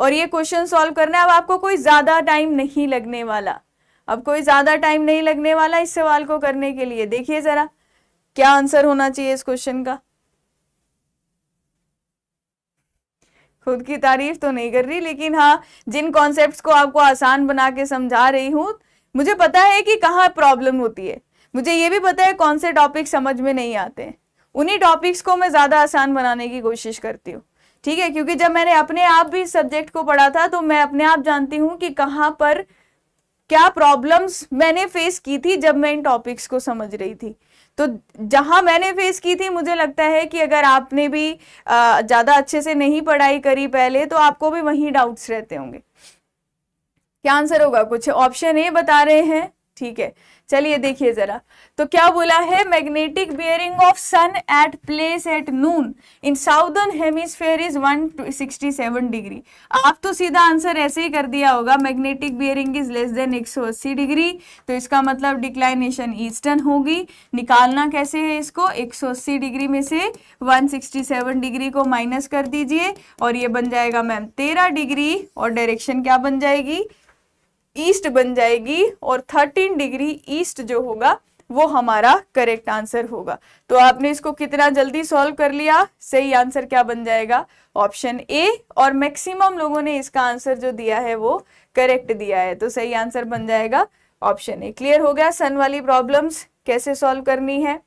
S1: और ये क्वेश्चन सॉल्व करना है अब आपको कोई ज़्यादा टाइम नहीं लगने वाला अब कोई ज़्यादा टाइम नहीं लगने वाला इस सवाल को करने के लिए देखिए ज़रा क्या आंसर होना चाहिए इस क्वेश्चन का खुद की तारीफ तो नहीं कर रही लेकिन हाँ जिन कॉन्सेप्ट्स को आपको आसान बना के समझा रही हूं मुझे पता है कि कहाँ प्रॉब्लम होती है मुझे ये भी पता है कौन से टॉपिक समझ में नहीं आते उन्हीं टॉपिक्स को मैं ज़्यादा आसान बनाने की कोशिश करती हूँ ठीक है क्योंकि जब मैंने अपने आप भी सब्जेक्ट को पढ़ा था तो मैं अपने आप जानती हूँ कि कहाँ पर क्या प्रॉब्लम्स मैंने फेस की थी जब मैं इन टॉपिक्स को समझ रही थी तो जहां मैंने फेस की थी मुझे लगता है कि अगर आपने भी ज़्यादा अच्छे से नहीं पढ़ाई करी पहले तो आपको भी वही डाउट्स रहते होंगे क्या आंसर होगा कुछ ऑप्शन ए बता रहे हैं ठीक है चलिए देखिए जरा तो क्या बोला है magnetic bearing of sun at place at noon in southern hemisphere is 167 degree आप तो सीधा आंसर ऐसे ही कर दिया होगा magnetic bearing is less than 180 degree तो इसका मतलब डिक्लाइनेशन ईस्टर्न होगी निकालना कैसे है इसको 180 डिग्री में से 167 डिग्री को माइनस कर दीजिए और ये बन जाएगा मैम तेरह डिग्री और डायरेक्शन क्या बन जाएगी ईस्ट बन जाएगी और 13 डिग्री ईस्ट जो होगा वो हमारा करेक्ट आंसर होगा तो आपने इसको कितना जल्दी सॉल्व कर लिया सही आंसर क्या बन जाएगा ऑप्शन ए और मैक्सिमम लोगों ने इसका आंसर जो दिया है वो करेक्ट दिया है तो सही आंसर बन जाएगा ऑप्शन ए क्लियर हो गया सन वाली प्रॉब्लम्स कैसे सॉल्व करनी है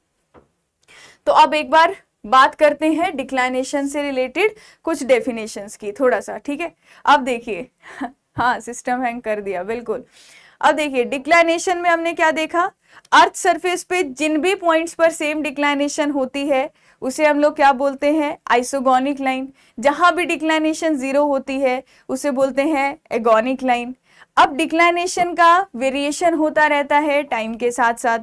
S1: तो अब एक बार बात करते हैं डिक्लाइनेशन से रिलेटेड कुछ डेफिनेशंस की थोड़ा सा ठीक है अब देखिए हाँ सिस्टम हैंग कर दिया बिल्कुल अब देखिए डिक्लाइनेशन में हमने क्या देखा अर्थ सरफेस पे जिन भी पॉइंट्स पर सेम डिक्लाइनेशन होती है उसे हम लोग क्या बोलते हैं आइसोगोनिक लाइन जहां भी डिक्लाइनेशन जीरो होती है उसे बोलते हैं एगोनिक लाइन अब डिक्लाइनेशन का वेरिएशन होता रहता है टाइम के साथ साथ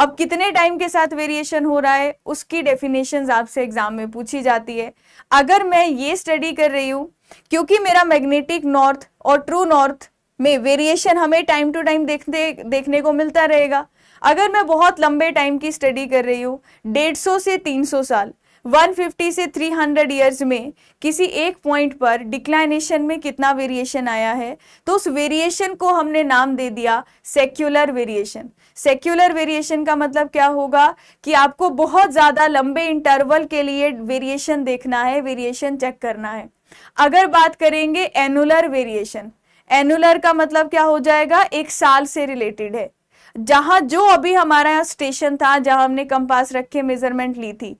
S1: अब कितने टाइम के साथ वेरिएशन हो रहा है उसकी डेफिनेशन आपसे एग्जाम में पूछी जाती है अगर मैं ये स्टडी कर रही हूँ क्योंकि मेरा मैग्नेटिक नॉर्थ और ट्रू नॉर्थ में वेरिएशन हमें टाइम टू टाइम देखने देखने को मिलता रहेगा अगर मैं बहुत लंबे टाइम की स्टडी कर रही हूँ डेढ़ सौ से तीन सौ साल 150 से 300 ईयर्स में किसी एक पॉइंट पर डिक्लाइनेशन में कितना वेरिएशन आया है तो उस वेरिएशन को हमने नाम दे दिया सेक्युलर वेरिएशन सेक्युलर वेरिएशन का मतलब क्या होगा कि आपको बहुत ज़्यादा लंबे इंटरवल के लिए वेरिएशन देखना है वेरिएशन चेक करना है अगर बात करेंगे एनुलर वेरिएशन एनुलर का मतलब क्या हो जाएगा एक साल से रिलेटेड है जहां जो अभी हमारा यहाँ स्टेशन था जहां हमने कंपास रख के मेजरमेंट ली थी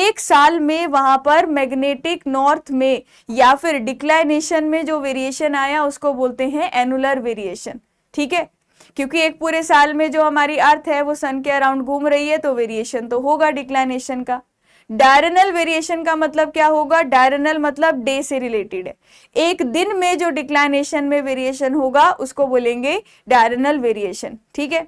S1: एक साल में वहां पर मैग्नेटिक नॉर्थ में या फिर डिक्लाइनेशन में जो वेरिएशन आया उसको बोलते हैं एनुलर वेरिएशन ठीक है क्योंकि एक पूरे साल में जो हमारी अर्थ है वो सन के अराउंड घूम रही है तो वेरिएशन तो होगा डिक्लाइनेशन का डायरेनल वेरिएशन का मतलब क्या होगा डायरेनल मतलब डे से रिलेटेड है एक दिन में जो डिक्लाइनेशन में वेरिएशन होगा उसको बोलेंगे डायरेनल वेरिएशन ठीक है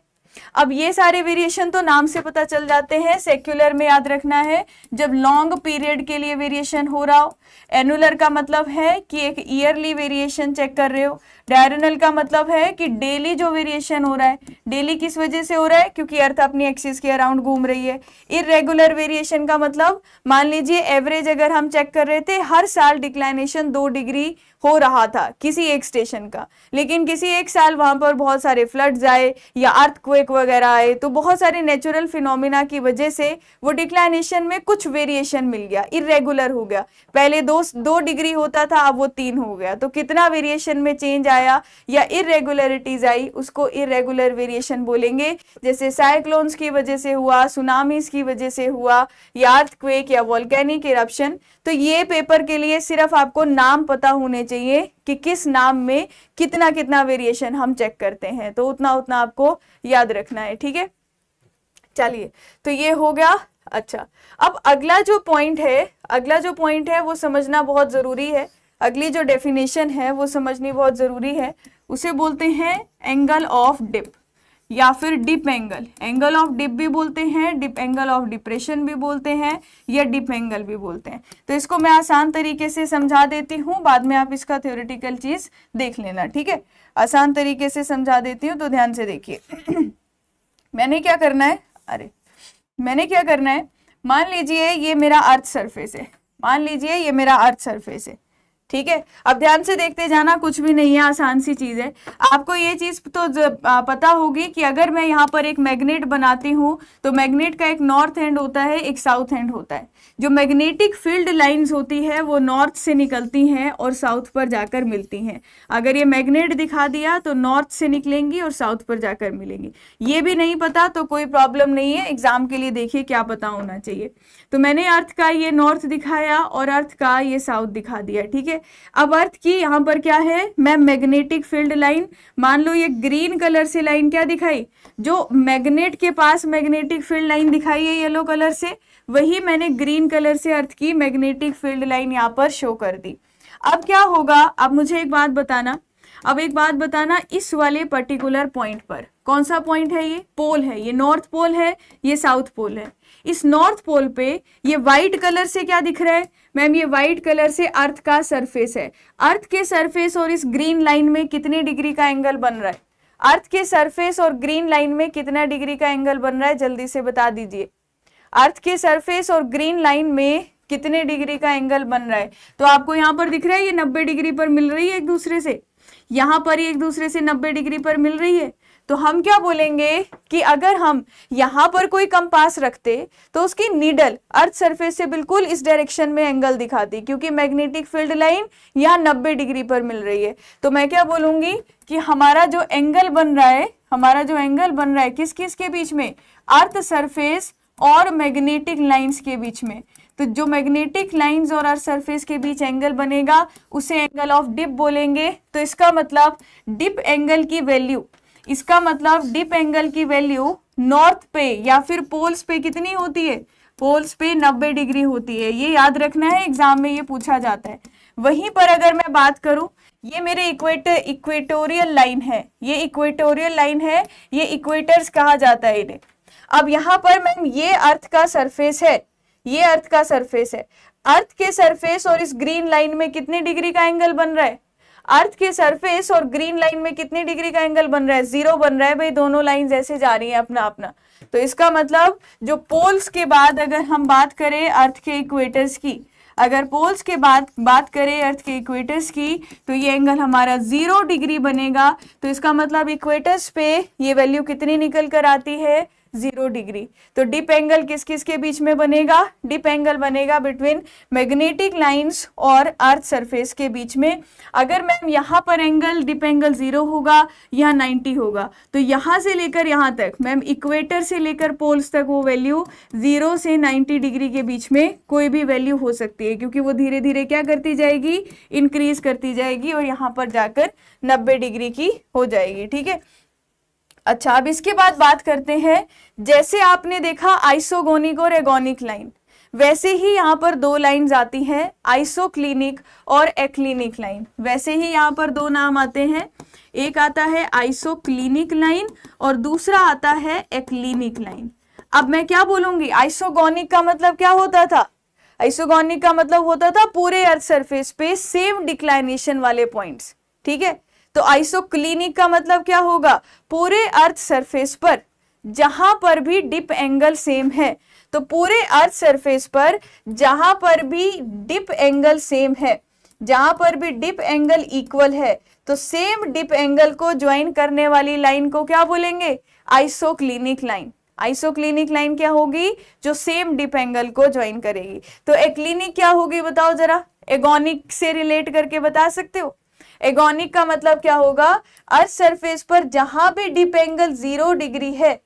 S1: अब ये सारे वेरिएशन तो नाम से पता चल जाते हैं सेक्युलर में याद रखना है जब लॉन्ग पीरियड के लिए वेरिएशन हो रहा हो एनुलर का मतलब है कि एक ईयरली वेरिएशन चेक कर रहे हो डायरेनल का मतलब है कि डेली जो वेरिएशन हो रहा है डेली किस वजह से हो रहा है क्योंकि अर्थ अपनी एक्सिस के अराउंड घूम रही है इरेगुलर वेरिएशन का मतलब मान लीजिए एवरेज अगर हम चेक कर रहे थे हर साल डिक्लाइनेशन दो डिग्री हो रहा था किसी एक स्टेशन का लेकिन किसी एक साल वहां पर बहुत सारे फ्लड्स आए या अर्थक्वेक वगैरह आए तो बहुत सारे नेचुरल फिनोमिना की वजह से वो डिक्लाइनेशन में कुछ वेरिएशन मिल गया इरेगुलर हो गया पहले दो दो डिग्री होता था अब वो तीन हो गया तो कितना वेरिएशन में चेंज आया आया या इरेगुलरिटीज आई उसको इरेगुलर वेरिएशन बोलेंगे जैसे साइक्लोन्स की वजह से हुआ सुनामीज की वजह से हुआ या अर्थक्वेक या वॉल्केनिक इरप्शन तो ये पेपर के लिए सिर्फ आपको नाम पता होने चाहिए कि किस नाम में कितना कितना वेरिएशन हम चेक करते हैं तो उतना उतना आपको याद रखना है ठीक है चलिए तो ये हो गया अच्छा अब अगला जो पॉइंट है अगला जो पॉइंट है वो समझना बहुत ज़रूरी है अगली जो डेफिनेशन है वो समझनी बहुत ज़रूरी है उसे बोलते हैं एंगल ऑफ डिप या फिर dip angle angle of dip भी बोलते हैं डिप एंगल ऑफ डिप्रेशन भी बोलते हैं या डिप एंगल भी बोलते हैं तो इसको मैं आसान तरीके से समझा देती हूँ बाद में आप इसका थ्योरेटिकल चीज़ देख लेना ठीक है आसान तरीके से समझा देती हूँ तो ध्यान से देखिए <clears throat> मैंने क्या करना है अरे मैंने क्या करना है मान लीजिए ये मेरा अर्थ सरफेस है मान लीजिए ये मेरा अर्थ सरफेस है ठीक है अब ध्यान से देखते जाना कुछ भी नहीं है आसान सी चीज है आपको ये चीज तो पता होगी कि अगर मैं यहाँ पर एक मैग्नेट बनाती हूँ तो मैग्नेट का एक नॉर्थ एंड होता है एक साउथ एंड होता है जो मैग्नेटिक फील्ड लाइंस होती है वो नॉर्थ से निकलती हैं और साउथ पर जाकर मिलती हैं अगर ये मैग्नेट दिखा दिया तो नॉर्थ से निकलेंगी और साउथ पर जाकर मिलेंगी ये भी नहीं पता तो कोई प्रॉब्लम नहीं है एग्जाम के लिए देखिए क्या पता होना चाहिए तो मैंने अर्थ का ये नॉर्थ दिखाया और अर्थ का ये साउथ दिखा दिया ठीक है अब अर्थ की यहां पर क्या है मैं मैग्नेटिक फील्ड लाइन मान लो ये ग्रीन कलर से लाइन क्या दिखाई जो मैग्नेट के पास मैग्नेटिक फील्ड लाइन दिखाई है येलो कलर से वही मैंने ग्रीन कलर से अर्थ की मैग्नेटिक फील्ड लाइन यहाँ पर शो कर दी अब क्या होगा अब मुझे एक बात बताना अब एक बात बताना इस वाले पर्टिकुलर पॉइंट पर कौन सा पॉइंट है ये पोल है ये नॉर्थ पोल है ये साउथ पोल है इस नॉर्थ पोल पे ये व्हाइट कलर से क्या दिख रहा है मैम ये वाइट कलर से अर्थ का सरफेस है अर्थ के सरफेस और इस ग्रीन लाइन में कितने डिग्री का एंगल बन रहा है अर्थ के सरफेस और ग्रीन लाइन में कितना डिग्री का एंगल बन रहा है जल्दी से बता दीजिए अर्थ के सरफेस और ग्रीन लाइन में कितने डिग्री का एंगल बन रहा है तो आपको यहाँ पर दिख रहा है ये नब्बे डिग्री पर मिल रही है एक दूसरे से यहाँ पर ही एक दूसरे से नब्बे डिग्री पर मिल रही है तो हम क्या बोलेंगे कि अगर हम यहां पर कोई कंपास रखते तो उसकी नीडल अर्थ सरफेस से बिल्कुल इस डायरेक्शन में एंगल दिखाती क्योंकि मैग्नेटिक फील्ड लाइन यहाँ 90 डिग्री पर मिल रही है तो मैं क्या बोलूंगी कि हमारा जो एंगल बन रहा है हमारा जो एंगल बन रहा है किस किस के बीच में अर्थ सरफेस और मैग्नेटिक लाइन्स के बीच में तो जो मैग्नेटिक लाइंस और अर्थ सरफेस के बीच एंगल बनेगा उसे एंगल ऑफ डिप बोलेंगे तो इसका मतलब डिप एंगल की वैल्यू इसका मतलब डिप एंगल की वैल्यू नॉर्थ पे या फिर पोल्स पे कितनी होती है पोल्स पे 90 डिग्री होती है ये याद रखना है एग्जाम में ये पूछा जाता है वहीं पर अगर मैं बात करूं ये मेरे इक्वेटर इक्वेटोरियल लाइन है ये इक्वेटोरियल लाइन है ये इक्वेटर्स कहा जाता है इन्हें अब यहाँ पर मैम ये अर्थ का सरफेस है ये अर्थ का सरफेस है अर्थ के सरफेस और इस ग्रीन लाइन में कितने डिग्री का एंगल बन रहा है अर्थ के सरफेस और ग्रीन लाइन में कितनी डिग्री का एंगल बन रहा है जीरो बन रहा है भाई दोनों लाइन ऐसे जा रही है अपना अपना तो इसका मतलब जो पोल्स के बाद अगर हम बात करें अर्थ के इक्वेटर्स की अगर पोल्स के बाद बात करें अर्थ के इक्वेटर्स की तो ये एंगल हमारा जीरो डिग्री बनेगा तो इसका मतलब इक्वेटर्स पे ये वैल्यू कितनी निकल कर आती है जीरो डिग्री तो डिप एंगल किस किस के बीच में बनेगा डिप एंगल बनेगा बिटवीन मैग्नेटिक लाइंस और अर्थ सरफेस के बीच में अगर मैम यहाँ पर एंगल डिप एंगल जीरो होगा या नाइन्टी होगा तो यहाँ से लेकर यहाँ तक मैम इक्वेटर से लेकर पोल्स तक वो वैल्यू जीरो से नाइन्टी डिग्री के बीच में कोई भी वैल्यू हो सकती है क्योंकि वो धीरे धीरे क्या करती जाएगी इंक्रीज करती जाएगी और यहाँ पर जाकर नब्बे डिग्री की हो जाएगी ठीक है अच्छा अब इसके बाद बात करते हैं जैसे आपने देखा आइसोगोनिक और एगोनिक लाइन वैसे ही यहाँ पर दो लाइन आती हैं आइसोक्लिनिक और एक्लिनिक लाइन वैसे ही यहाँ पर दो नाम आते हैं एक आता है आइसोक्लिनिक लाइन और दूसरा आता है एक्लिनिक लाइन अब मैं क्या बोलूंगी आइसोगोनिक का मतलब क्या होता था आइसोगोनिक का मतलब होता था पूरे अर्थ सरफेस पे सेम डिक्लाइनेशन वाले पॉइंट्स ठीक है तो आइसोक्लिनिक का मतलब क्या होगा पूरे अर्थ सरफेस पर जहां पर भी डिप एंगल सेम है तो पूरे अर्थ सरफेस पर जहां पर भी डिप एंगल सेम है जहां पर भी डिप एंगल इक्वल है तो सेम डिप एंगल को ज्वाइन करने वाली लाइन को क्या बोलेंगे आइसोक्लिनिक लाइन आइसोक्लिनिक लाइन क्या होगी जो सेम डिप एंगल को ज्वाइन करेगी तो एक्लिनिक क्या होगी बताओ जरा एगोनिक से रिलेट करके बता सकते हो एगोनिक का मतलब क्या होगा अर्थ सरफेस पर जहां भी डिप एंगल जीरो डिग्री है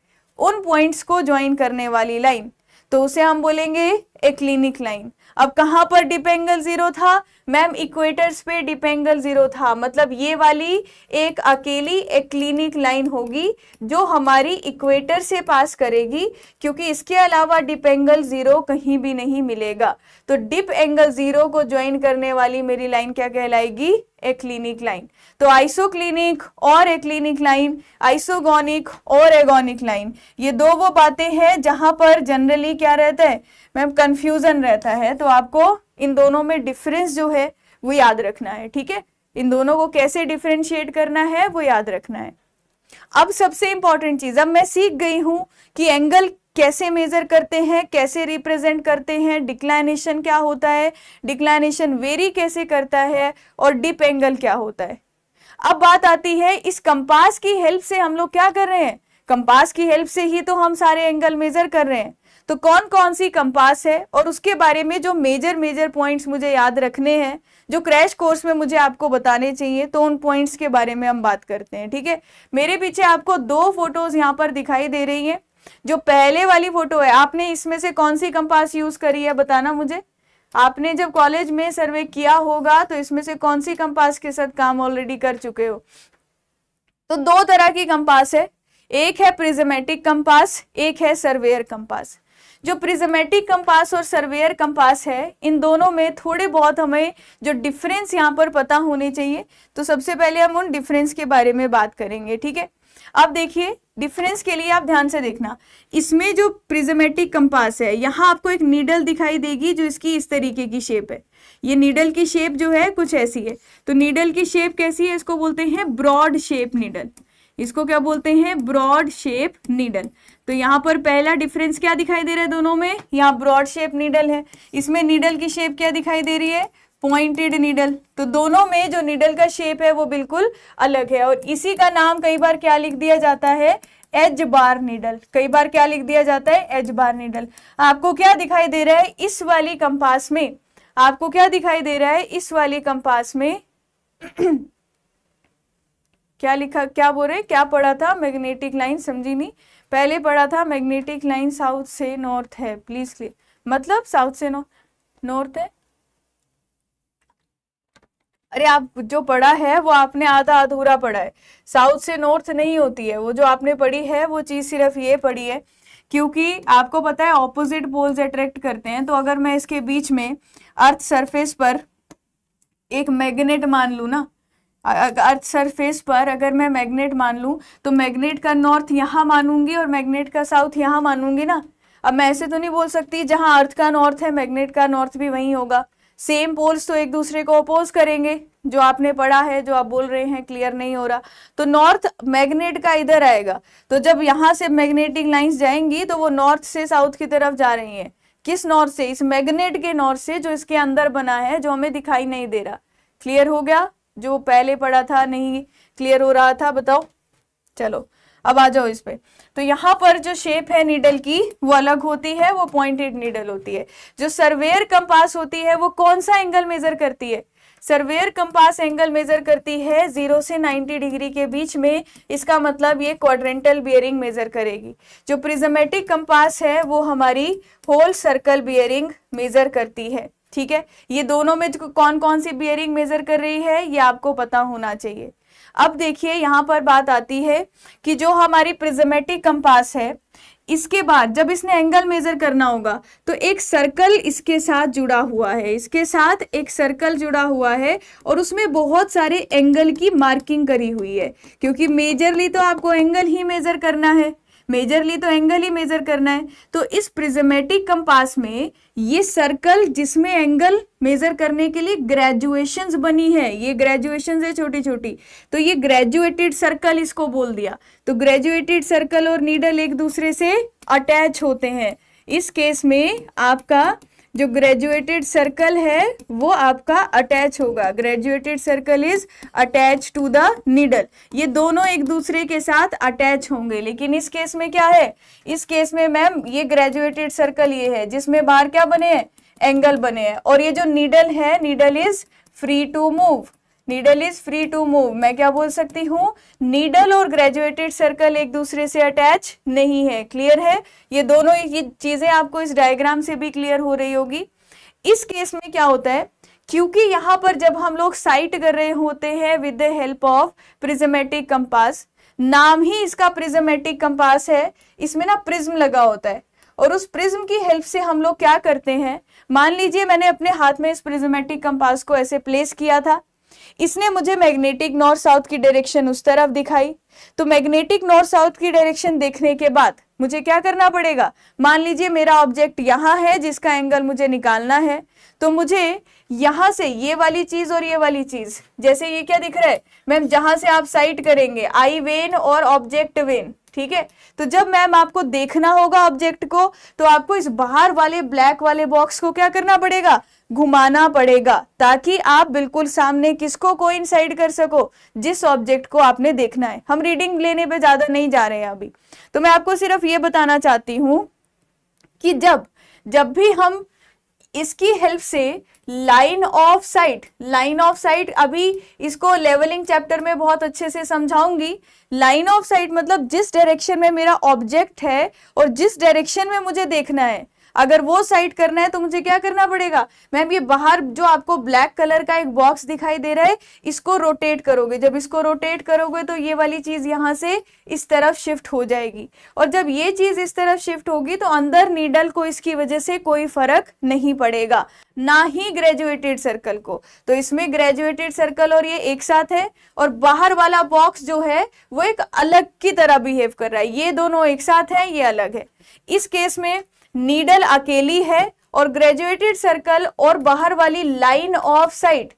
S1: उन पॉइंट्स को ज्वाइन करने वाली लाइन तो उसे हम बोलेंगे एक्लिनिक लाइन अब कहां पर डिप एंगल जीरो था मैम इक्वेटर्स पे डिपेंगल ज़ीरो था मतलब ये वाली एक अकेली एक क्लिनिक लाइन होगी जो हमारी इक्वेटर से पास करेगी क्योंकि इसके अलावा डिप एंगल ज़ीरो कहीं भी नहीं मिलेगा तो डिप एंगल ज़ीरो को ज्वाइन करने वाली मेरी लाइन क्या कहलाएगी एक क्लिनिक लाइन तो आइसो क्लिनिक और एक क्लिनिक लाइन आइसोगिक और एगोनिक लाइन ये दो वो बातें हैं जहाँ पर जनरली क्या रहता है मैम कन्फ्यूज़न रहता है तो आपको इन दोनों में डिफरेंस जो है वो याद रखना है ठीक है इन दोनों को कैसे डिफ्रेंशिएट करना है वो याद रखना है अब सबसे इंपॉर्टेंट चीज अब मैं सीख गई हूं कि एंगल कैसे मेजर करते हैं कैसे रिप्रेजेंट करते हैं डिक्लाइनेशन क्या होता है डिक्लाइनेशन वेरी कैसे करता है और डिप एंगल क्या होता है अब बात आती है इस कंपास की हेल्प से हम लोग क्या कर रहे हैं कंपास की हेल्प से ही तो हम सारे एंगल मेजर कर रहे हैं तो कौन कौन सी कंपास है और उसके बारे में जो मेजर मेजर पॉइंट्स मुझे याद रखने हैं जो क्रैश कोर्स में मुझे आपको बताने चाहिए तो उन पॉइंट्स के बारे में हम बात करते हैं ठीक है मेरे पीछे आपको दो फोटोज यहाँ पर दिखाई दे रही है जो पहले वाली फोटो है आपने इसमें से कौन सी कंपास यूज करी है बताना मुझे आपने जब कॉलेज में सर्वे किया होगा तो इसमें से कौन सी कंपास के साथ काम ऑलरेडी कर चुके हो तो दो तरह की कंपास है एक है प्रिजमेटिक कंपास एक है सर्वेयर कंपास जो प्रिजमेटिक कंपास और सर्वेयर कंपास है इन दोनों में थोड़े बहुत हमें जो डिफरेंस यहाँ पर पता होने चाहिए तो सबसे पहले हम उन डिफरेंस के बारे में बात करेंगे ठीक है अब देखिए डिफरेंस के लिए आप ध्यान से देखना इसमें जो प्रिजमेटिक कंपास है यहाँ आपको एक नीडल दिखाई देगी जो इसकी इस तरीके की शेप है ये नीडल की शेप जो है कुछ ऐसी है तो नीडल की शेप कैसी है इसको बोलते हैं ब्रॉड शेप नीडल इसको क्या बोलते हैं ब्रॉड शेप नीडल तो यहाँ पर पहला डिफरेंस क्या दिखाई दे रहा है दोनों में यहाँ ब्रॉड शेप नीडल है इसमें नीडल की शेप क्या दिखाई दे रही है पॉइंटेड नीडल तो दोनों में जो नीडल का शेप है वो बिल्कुल अलग है और इसी का नाम कई बार क्या लिख दिया जाता है एज बार नीडल कई बार क्या लिख दिया जाता है एज बार नीडल आपको क्या दिखाई दे रहा है इस वाली कंपास में आपको क्या दिखाई दे रहा है इस वाली कंपास में <clears throat> क्या लिखा क्या बोल रहे क्या पढ़ा था मैग्नेटिक लाइन समझी नहीं पहले पढ़ा था मैग्नेटिक लाइन साउथ से नॉर्थ है प्लीज क्लियर मतलब साउथ से नॉर्थ है अरे आप जो पढ़ा है वो आपने आधा अधूरा पढ़ा है साउथ से नॉर्थ नहीं होती है वो जो आपने पढ़ी है वो चीज़ सिर्फ ये पढ़ी है क्योंकि आपको पता है ऑपोजिट पोल्स अट्रैक्ट करते हैं तो अगर मैं इसके बीच में अर्थ सरफेस पर एक मैग्नेट मान लू ना अर्थ सरफेस पर अगर मैं मैग्नेट मान लूँ तो मैग्नेट का नॉर्थ यहाँ मानूंगी और मैग्नेट का साउथ यहाँ मानूंगी ना अब मैं ऐसे तो नहीं बोल सकती जहाँ अर्थ का नॉर्थ है मैग्नेट का नॉर्थ भी वहीं होगा सेम पोल्स तो एक दूसरे को अपोज करेंगे जो आपने पढ़ा है जो आप बोल रहे हैं क्लियर नहीं हो रहा तो नॉर्थ मैग्नेट का इधर आएगा तो जब यहाँ से मैग्नेटिक लाइंस जाएंगी तो वो नॉर्थ से साउथ की तरफ जा रही हैं किस नॉर्थ से इस मैग्नेट के नॉर्थ से जो इसके अंदर बना है जो हमें दिखाई नहीं दे रहा क्लियर हो गया जो पहले पढ़ा था नहीं क्लियर हो रहा था बताओ चलो अब आ जाओ इस पे तो यहां पर जो शेप है नीडल की वो अलग होती है वो पॉइंटेड नीडल होती है जो सर्वेयर कंपास होती है वो कौन सा एंगल मेजर करती है सर्वेयर कंपास एंगल मेजर करती है जीरो से नाइन्टी डिग्री के बीच में इसका मतलब ये क्वाड्रेंटल बियरिंग मेजर करेगी जो प्रिजमेटिक कंपास है वो हमारी होल सर्कल बियरिंग मेजर करती है ठीक है ये दोनों में कौन कौन सी बियरिंग मेजर कर रही है ये आपको पता होना चाहिए अब देखिए यहाँ पर बात आती है कि जो हमारी प्रिजमेटिक कंपास है इसके बाद जब इसने एंगल मेजर करना होगा तो एक सर्कल इसके साथ जुड़ा हुआ है इसके साथ एक सर्कल जुड़ा हुआ है और उसमें बहुत सारे एंगल की मार्किंग करी हुई है क्योंकि मेजरली तो आपको एंगल ही मेजर करना है मेजरली तो एंगल ही मेजर करना है तो इस प्रिजमेटिक कंपास में ये सर्कल जिसमें एंगल मेजर करने के लिए ग्रेजुएशन बनी है ये ग्रेजुएशन है छोटी छोटी तो ये ग्रेजुएटेड सर्कल इसको बोल दिया तो ग्रेजुएटेड सर्कल और नीडल एक दूसरे से अटैच होते हैं इस केस में आपका जो ग्रेजुएटेड सर्कल है वो आपका अटैच होगा graduated circle is attach to the needle ये दोनों एक दूसरे के साथ अटैच होंगे लेकिन इस केस में क्या है इस केस में मैम ये ग्रेजुएटेड सर्कल ये है जिसमें बाहर क्या बने हैं एंगल बने हैं और ये जो नीडल है needle is free to move needle is free to move मैं क्या बोल सकती हूँ नीडल और ग्रेजुएटेड सर्कल एक दूसरे से अटैच नहीं है क्लियर है ये दोनों ये चीजें आपको इस डायग्राम से भी क्लियर हो रही होगी इस केस में क्या होता है क्योंकि यहाँ पर जब हम लोग साइट कर रहे होते हैं with the help of prismatic compass नाम ही इसका प्रिजमेटिक कंपास है इसमें ना प्रिज्म लगा होता है और उस प्रिज्म की हेल्प से हम लोग क्या करते हैं मान लीजिए मैंने अपने हाथ में इस प्रिजमेटिक कंपास को ऐसे प्लेस किया था इसने मुझे मैग्नेटिक नॉर्थ साउथ की डायरेक्शन उस तरफ दिखाई तो मैग्नेटिक नॉर्थ साउथ की डायरेक्शन देखने के बाद मुझे क्या करना पड़ेगा मान लीजिए मेरा ऑब्जेक्ट यहाँ है जिसका एंगल मुझे निकालना है तो मुझे यहाँ से ये वाली चीज और ये वाली चीज जैसे ये क्या दिख रहा है मैम जहां से आप साइट करेंगे आई वेन और ऑब्जेक्ट वेन ठीक है तो जब मैम आपको देखना होगा ऑब्जेक्ट को तो आपको इस बाहर वाले ब्लैक वाले बॉक्स को क्या करना पड़ेगा घुमाना पड़ेगा ताकि आप बिल्कुल सामने किसको को इंसाइड कर सको जिस ऑब्जेक्ट को आपने देखना है हम रीडिंग लेने पे ज्यादा नहीं जा रहे हैं अभी तो मैं आपको सिर्फ ये बताना चाहती हूँ कि जब जब भी हम इसकी हेल्प से line of sight line of sight अभी इसको लेवलिंग चैप्टर में बहुत अच्छे से समझाऊंगी लाइन ऑफ साइट मतलब जिस डायरेक्शन में मेरा ऑब्जेक्ट है और जिस डायरेक्शन में मुझे देखना है अगर वो साइड करना है तो मुझे क्या करना पड़ेगा मैम ये बाहर जो आपको ब्लैक कलर का एक बॉक्स दिखाई दे रहा है इसको रोटेट करोगे जब इसको रोटेट करोगे तो ये वाली चीज यहाँ से इस तरफ शिफ्ट हो जाएगी और जब ये चीज इस तरफ शिफ्ट होगी तो अंदर नीडल को इसकी वजह से कोई फर्क नहीं पड़ेगा ना ही ग्रेजुएटेड सर्कल को तो इसमें ग्रेजुएटेड सर्कल और ये एक साथ है और बाहर वाला बॉक्स जो है वो एक अलग की तरह बिहेव कर रहा है ये दोनों एक साथ है ये अलग है इस केस में नीडल अकेली है और ग्रेजुएटेड सर्कल और बाहर वाली लाइन ऑफ साइट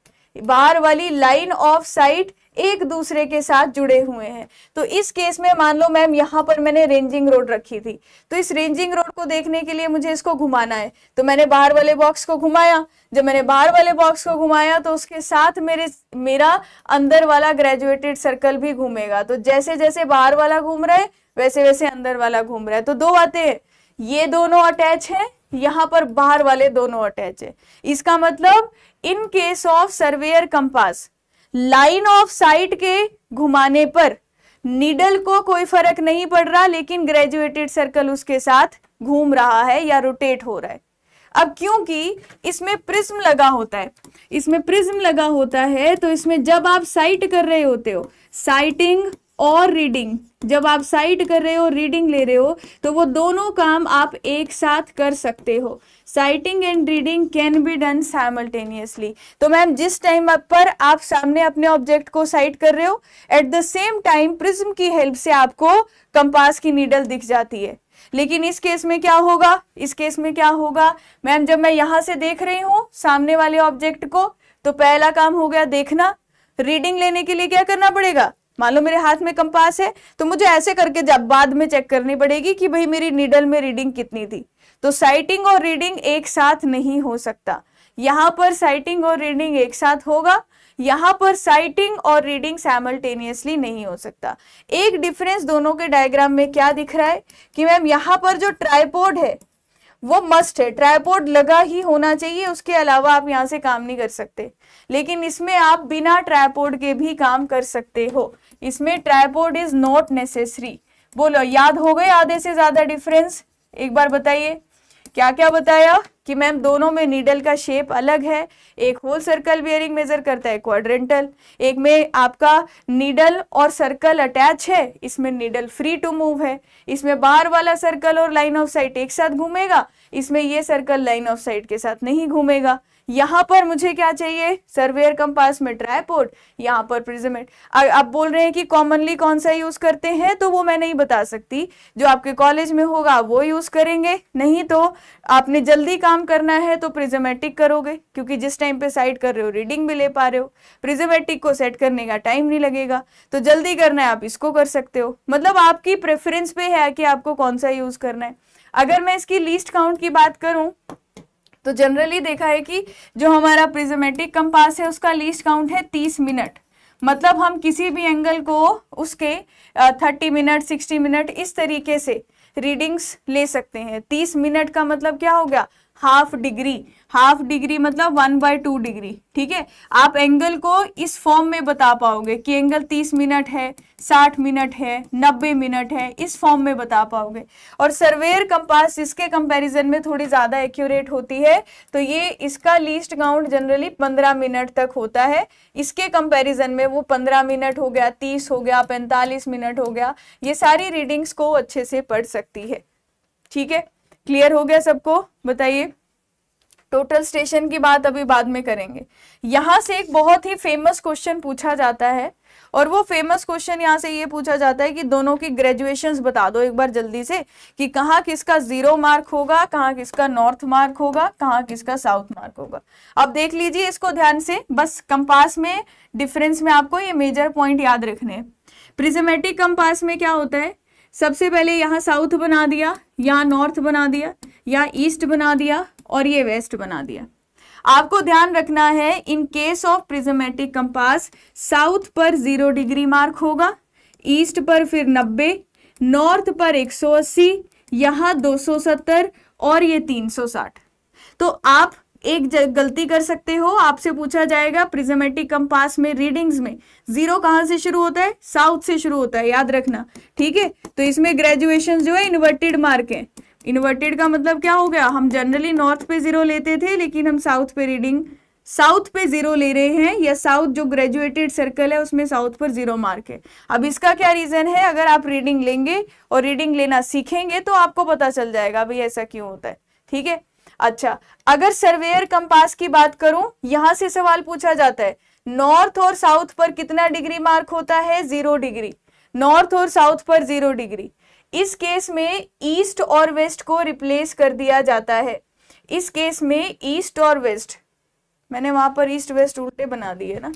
S1: बाहर वाली लाइन ऑफ साइट एक दूसरे के साथ जुड़े हुए हैं तो इस केस में मान लो मैम यहाँ पर मैंने रेंजिंग रोड रखी थी तो इस रेंजिंग रोड को देखने के लिए मुझे इसको घुमाना है तो मैंने बाहर वाले बॉक्स को घुमाया जब मैंने बाहर वाले बॉक्स को घुमाया तो उसके साथ मेरे मेरा अंदर वाला ग्रेजुएटेड सर्कल भी घूमेगा तो जैसे जैसे बाहर वाला घूम रहा है वैसे वैसे अंदर वाला घूम रहा है तो दो बातें ये दोनों अटैच है यहां पर बाहर वाले दोनों अटैच है इसका मतलब in case of surveyor compass line of sight के घुमाने पर नीडल को कोई फर्क नहीं पड़ रहा लेकिन ग्रेजुएटेड सर्कल उसके साथ घूम रहा है या रोटेट हो रहा है अब क्योंकि इसमें प्रिज्म लगा होता है इसमें प्रिज्म लगा होता है तो इसमें जब आप साइट कर रहे होते हो साइटिंग और रीडिंग जब आप साइट कर रहे हो रीडिंग ले रहे हो तो वो दोनों काम आप एक साथ कर सकते हो sighting and reading can be done simultaneously तो मैम जिस टाइम पर आप सामने अपने ऑब्जेक्ट को साइट कर रहे हो at the same time prism की हेल्प से आपको कंपास की नीडल दिख जाती है लेकिन इस केस में क्या होगा इस केस में क्या होगा मैम जब मैं यहां से देख रही हूँ सामने वाले ऑब्जेक्ट को तो पहला काम हो गया देखना रीडिंग लेने के लिए क्या करना पड़ेगा मान लो मेरे हाथ में कंपास है तो मुझे ऐसे करके जब बाद में चेक करनी पड़ेगी कि भाई मेरी नीडल में रीडिंग कितनी थी तो साइटिंग और रीडिंग एक साथ नहीं हो सकता यहां पर साइटिंग और रीडिंग एक साथ होगा यहां पर साइटिंग और रीडिंग साइमल्टेनियसली नहीं हो सकता एक डिफरेंस दोनों के डायग्राम में क्या दिख रहा है कि मैम यहाँ पर जो ट्राईपोर्ड है वो मस्ट है ट्राईपोर्ड लगा ही होना चाहिए उसके अलावा आप यहाँ से काम नहीं कर सकते लेकिन इसमें आप बिना ट्राईपोर्ड के भी काम कर सकते हो इसमें ट्राइपोर्ड इज नॉट नेसेसरी बोलो याद हो गए आधे से ज्यादा डिफरेंस एक बार बताइए क्या क्या बताया कि मैम दोनों में नीडल का शेप अलग है एक होल सर्कल बियरिंग मेजर करता है क्वाड्रेंटल एक में आपका नीडल और सर्कल अटैच है इसमें नीडल फ्री टू मूव है इसमें बाहर वाला सर्कल और लाइन ऑफ साइट एक साथ घूमेगा इसमें ये सर्कल लाइन ऑफ साइट के साथ नहीं घूमेगा यहां पर मुझे क्या चाहिए सर्वेयर कंपास में ट्राईपोर्ट यहां पर प्रिजमेट आप बोल रहे हैं कि कॉमनली कौन सा यूज करते हैं तो वो मैं नहीं बता सकती जो आपके कॉलेज में होगा वो यूज करेंगे नहीं तो आपने जल्दी काम करना है तो प्रिजमेटिक करोगे क्योंकि जिस टाइम पे साइड कर रहे हो रीडिंग भी ले पा रहे हो प्रिजमेटिक को सेट करने का टाइम नहीं लगेगा तो जल्दी करना है आप इसको कर सकते हो मतलब आपकी प्रेफरेंस पे है कि आपको कौन सा यूज करना है अगर मैं इसकी लीस्ट काउंट की बात करूं तो जनरली देखा है कि जो हमारा प्रिजमेटिक कंपास है उसका लीस्ट काउंट है तीस मिनट मतलब हम किसी भी एंगल को उसके थर्टी मिनट सिक्सटी मिनट इस तरीके से रीडिंग्स ले सकते हैं तीस मिनट का मतलब क्या हो गया हाफ डिग्री हाफ डिग्री मतलब वन बाय टू डिग्री ठीक है आप एंगल को इस फॉर्म में बता पाओगे कि एंगल तीस मिनट है साठ मिनट है नब्बे मिनट है इस फॉर्म में बता पाओगे और सर्वेयर कंपास इसके कंपैरिजन में थोड़ी ज़्यादा एक्यूरेट होती है तो ये इसका लीस्ट काउंट जनरली पंद्रह मिनट तक होता है इसके कंपेरिजन में वो पंद्रह मिनट हो गया तीस हो गया पैंतालीस मिनट हो गया ये सारी रीडिंग्स को अच्छे से पढ़ सकती है ठीक है क्लियर हो गया सबको बताइए टोटल स्टेशन की बात अभी बाद में करेंगे यहां से एक बहुत ही फेमस क्वेश्चन पूछा जाता है और वो फेमस क्वेश्चन यहाँ से ये पूछा जाता है कि दोनों की ग्रेजुएशन बता दो एक बार जल्दी से कि कहाँ किसका जीरो मार्क होगा कहाँ किसका नॉर्थ मार्क होगा कहाँ किसका साउथ मार्क होगा अब देख लीजिए इसको ध्यान से बस कंपास में डिफरेंस में आपको ये मेजर पॉइंट याद रखने हैं प्रिजमेटिक कंपास में क्या होता है सबसे पहले यहाँ साउथ बना दिया या नॉर्थ बना दिया यहाँ ईस्ट बना दिया और ये वेस्ट बना दिया आपको ध्यान रखना है in case of prismatic compass south पर जीरो डिग्री मार्क होगा ईस्ट पर फिर नब्बे नॉर्थ पर 180 सौ अस्सी यहाँ सत्तर और ये 360 तो आप एक गलती कर सकते हो आपसे पूछा जाएगा प्रिजमेटिक कंपास में रीडिंग्स में जीरो कहां से शुरू होता है साउथ से शुरू होता है याद रखना ठीक है तो इसमें ग्रेजुएशन जो है इन्वर्टेड मार्क है इन्वर्टेड का मतलब क्या हो गया हम जनरली नॉर्थ पे जीरो लेते थे लेकिन हम साउथ पे रीडिंग साउथ पे जीरो ले रहे हैं या साउथ जो ग्रेजुएटेड सर्कल है उसमें साउथ पर जीरो मार्क है अब इसका क्या रीज़न है अगर आप रीडिंग लेंगे और रीडिंग लेना सीखेंगे तो आपको पता चल जाएगा भाई ऐसा क्यों होता है ठीक है अच्छा अगर सर्वेयर कंपास की बात करूं यहां से सवाल पूछा जाता है नॉर्थ और साउथ पर कितना डिग्री मार्क होता है जीरो डिग्री नॉर्थ और साउथ पर जीरो डिग्री इस केस में ईस्ट और वेस्ट को रिप्लेस कर दिया जाता है इस केस में ईस्ट और वेस्ट मैंने वहां पर ईस्ट वेस्ट उल्टे बना दिए ना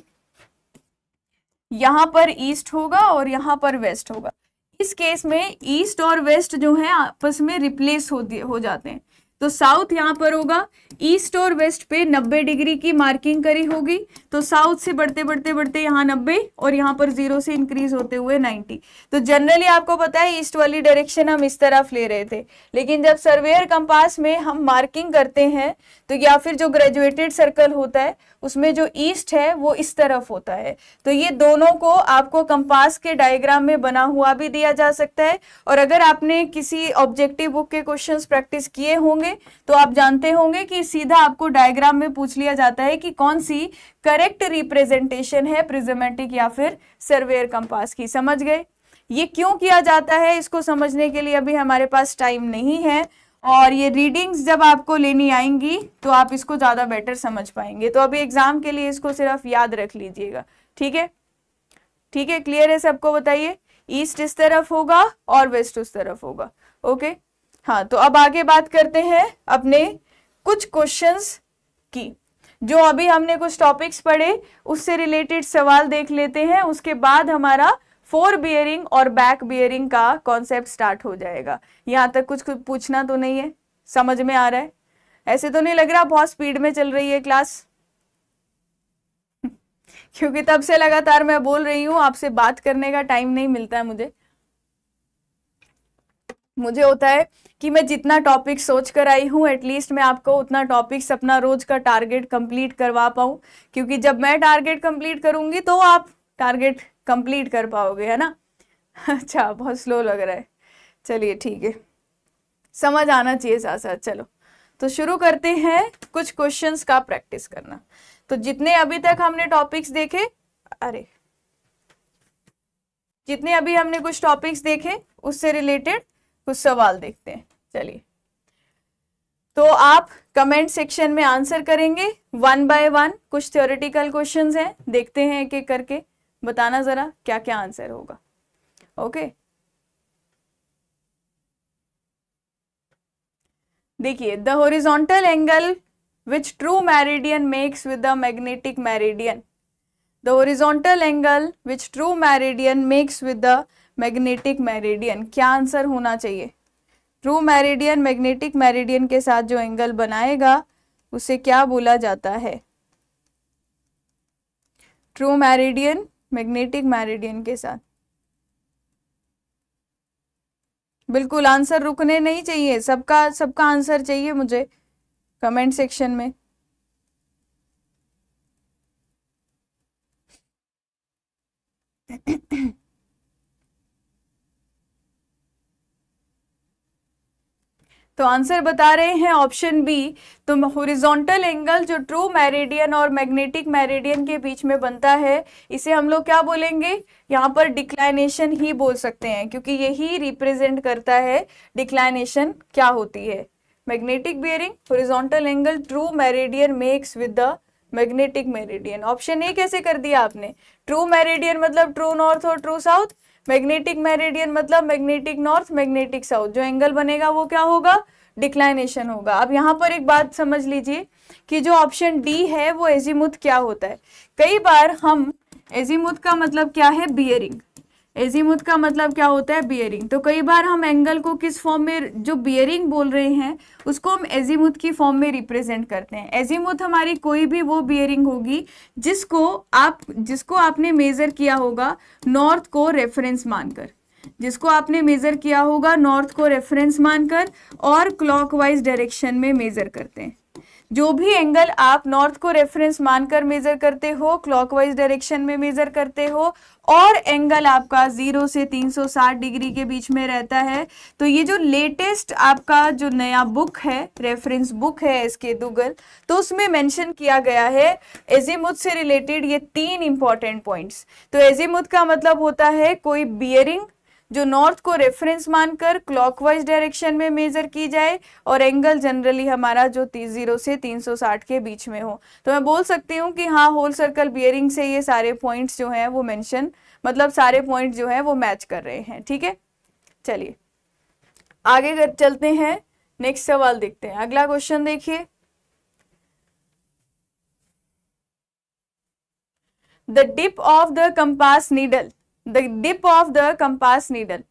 S1: यहां पर ईस्ट होगा और यहां पर वेस्ट होगा इस केस में ईस्ट और वेस्ट जो है आपस में रिप्लेस हो हो जाते हैं तो साउथ यहां पर होगा ईस्ट और वेस्ट पे 90 डिग्री की मार्किंग करी होगी तो साउथ से बढ़ते बढ़ते बढ़ते यहां 90 और यहाँ पर जीरो से इंक्रीज होते हुए 90 तो जनरली आपको पता है ईस्ट वाली डायरेक्शन हम इस तरफ ले रहे थे लेकिन जब सर्वेयर कंपास में हम मार्किंग करते हैं तो या फिर जो ग्रेजुएटेड सर्कल होता है उसमें जो ईस्ट है वो इस तरफ होता है तो ये दोनों को आपको कंपास के डायग्राम में बना हुआ भी दिया जा सकता है और अगर आपने किसी ऑब्जेक्टिव बुक के क्वेश्चंस प्रैक्टिस किए होंगे तो आप जानते होंगे कि सीधा आपको डायग्राम में पूछ लिया जाता है कि कौन सी करेक्ट रिप्रेजेंटेशन है प्रिजमेटिक या फिर सर्वेयर कंपास की समझ गए ये क्यों किया जाता है इसको समझने के लिए अभी हमारे पास टाइम नहीं है और ये रीडिंग्स जब आपको लेनी आएंगी तो आप इसको ज़्यादा बेटर समझ पाएंगे तो अभी एग्ज़ाम के लिए इसको सिर्फ याद रख लीजिएगा ठीक है ठीक है क्लियर है सबको बताइए ईस्ट इस तरफ होगा और वेस्ट उस तरफ होगा ओके हाँ तो अब आगे बात करते हैं अपने कुछ क्वेश्चंस की जो अभी हमने कुछ टॉपिक्स पढ़े उससे रिलेटेड सवाल देख लेते हैं उसके बाद हमारा फोर बियरिंग और बैक बियरिंग का कॉन्सेप्ट स्टार्ट हो जाएगा यहाँ तक कुछ पूछना तो नहीं है समझ में आ रहा है ऐसे तो नहीं लग रहा बहुत स्पीड में चल रही है क्लास <laughs> क्योंकि तब से लगातार मैं बोल रही हूँ आपसे बात करने का टाइम नहीं मिलता है मुझे मुझे होता है कि मैं जितना टॉपिक सोच कर आई हूं एटलीस्ट मैं आपको उतना टॉपिक्स अपना रोज का टारगेट कंप्लीट करवा पाऊं क्योंकि जब मैं टारगेट कंप्लीट करूंगी तो आप टारगेट कंप्लीट कर पाओगे है ना <laughs> अच्छा बहुत स्लो लग रहा है चलिए ठीक है समझ आना चाहिए साथ साथ चलो तो शुरू करते हैं कुछ क्वेश्चंस का प्रैक्टिस करना तो जितने अभी तक हमने टॉपिक्स देखे अरे जितने अभी हमने कुछ टॉपिक्स देखे उससे रिलेटेड कुछ सवाल देखते हैं चलिए तो आप कमेंट सेक्शन में आंसर करेंगे वन बाय वन कुछ थियोरिटिकल क्वेश्चंस हैं देखते हैं एक एक करके बताना जरा क्या क्या आंसर होगा ओके देखिए the horizontal angle which true meridian makes with the magnetic meridian the horizontal angle which true meridian makes with the magnetic meridian क्या आंसर होना चाहिए ट्रू मैरिडियन मैग्नेटिक मैरिडियन के साथ जो एंगल बनाएगा उसे क्या बोला जाता है ट्रू मैरिडियन मैग्नेटिक मैरिडियन के साथ बिल्कुल आंसर रुकने नहीं चाहिए सबका सबका आंसर चाहिए मुझे कमेंट सेक्शन में <clears throat> तो आंसर बता रहे हैं ऑप्शन बी तो हॉरिजॉन्टल एंगल जो ट्रू मैरिडियन और मैग्नेटिक मैरिडियन के बीच में बनता है इसे हम लोग क्या बोलेंगे यहाँ पर डिक्लाइनेशन ही बोल सकते हैं क्योंकि यही रिप्रेजेंट करता है डिक्लाइनेशन क्या होती है magnetic bearing horizontal angle true meridian makes with the magnetic meridian option A कैसे कर दिया आपने ट्रू मैरिडियन मतलब ट्रू नॉर्थ और ट्रू साउथ मैग्नेटिक मेरिडियन मतलब मैग्नेटिक नॉर्थ मैग्नेटिक साउथ जो एंगल बनेगा वो क्या होगा डिक्लाइनेशन होगा अब यहाँ पर एक बात समझ लीजिए कि जो ऑप्शन डी है वो एजीमुथ क्या होता है कई बार हम एजीमुथ का मतलब क्या है बियरिंग एजीमुथ का मतलब क्या होता है बियरिंग तो कई बार हम एंगल को किस फॉर्म में जो बियरिंग बोल रहे हैं उसको हम एजीमुथ की फॉर्म में रिप्रेजेंट करते हैं एजीमुथ हमारी कोई भी वो बियरिंग होगी जिसको आप जिसको आपने मेज़र किया होगा नॉर्थ को रेफरेंस मानकर जिसको आपने मेज़र किया होगा नॉर्थ को रेफरेंस मानकर और क्लॉकवाइज डायरेक्शन में मेज़र करते हैं जो भी एंगल आप नॉर्थ को रेफरेंस मानकर मेजर करते हो क्लॉकवाइज डायरेक्शन में मेजर करते हो और एंगल आपका जीरो से 360 डिग्री के बीच में रहता है तो ये जो लेटेस्ट आपका जो नया बुक है रेफरेंस बुक है इसके दूगल तो उसमें मेंशन किया गया है एजिमुद से रिलेटेड ये तीन इंपॉर्टेंट पॉइंट्स तो एजिमुद का मतलब होता है कोई बियरिंग जो नॉर्थ को रेफरेंस मानकर क्लॉकवाइज डायरेक्शन में मेजर की जाए और एंगल जनरली हमारा जो तीस जीरो से 360 के बीच में हो तो मैं बोल सकती हूँ कि हाँ होल सर्कल बियरिंग से ये सारे पॉइंट्स जो हैं वो मेंशन मतलब सारे पॉइंट जो है वो मैच कर रहे हैं ठीक है चलिए आगे चलते हैं नेक्स्ट सवाल देखते हैं अगला क्वेश्चन देखिए the dip of the compass needle the dip of the compass needle.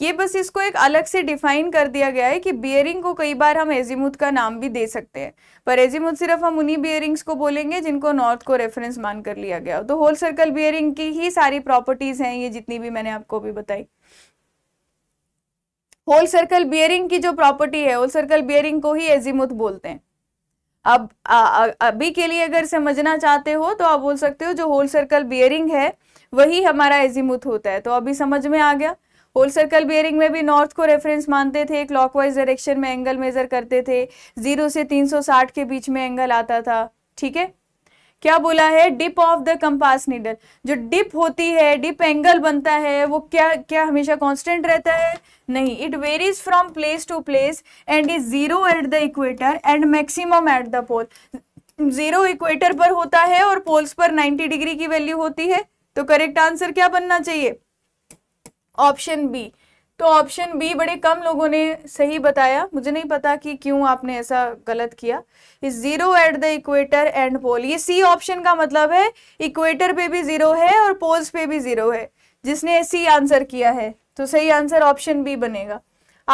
S1: ये बस इसको एक अलग से डिफाइन कर दिया गया है कि बियरिंग को कई बार हम एजिमुथ का नाम भी दे सकते हैं पर एजिमुथ सिर्फ हम उन्हीं बियरिंग्स को बोलेंगे जिनको नॉर्थ को रेफरेंस मान कर लिया गया तो होल सर्कल बियरिंग की ही सारी प्रॉपर्टीज हैं ये जितनी भी मैंने आपको भी बताई होल सर्कल बियरिंग की जो प्रॉपर्टी है होल सर्कल बियरिंग को ही एजिमुथ बोलते हैं अब आ, आ, अभी के लिए अगर समझना चाहते हो तो आप बोल सकते हो जो होल सर्कल बियरिंग है वही हमारा एजीमुथ होता है तो अभी समझ में आ गया होल सर्कल बियरिंग में भी नॉर्थ को रेफरेंस मानते थे क्लॉकवाइज डायरेक्शन में एंगल मेजर करते थे जीरो से तीन सौ साठ के बीच में एंगल आता था ठीक है क्या बोला है dip of the compass needle जो डिप होती है डिप एंगल बनता है वो क्या क्या हमेशा कांस्टेंट रहता है नहीं it varies from place to place and is zero at the equator and maximum at the pole zero equator पर होता है और पोल्स पर नाइन्टी डिग्री की वैल्यू होती है तो करेक्ट आंसर क्या बनना चाहिए ऑप्शन बी तो ऑप्शन बी बड़े कम लोगों ने सही बताया मुझे नहीं पता कि क्यों आपने ऐसा गलत किया इस zero at the equator and pole ये सी ऑप्शन का मतलब है इक्वेटर पे भी जीरो है और पोल्स पे भी जीरो है जिसने सी आंसर किया है तो सही आंसर ऑप्शन बी बनेगा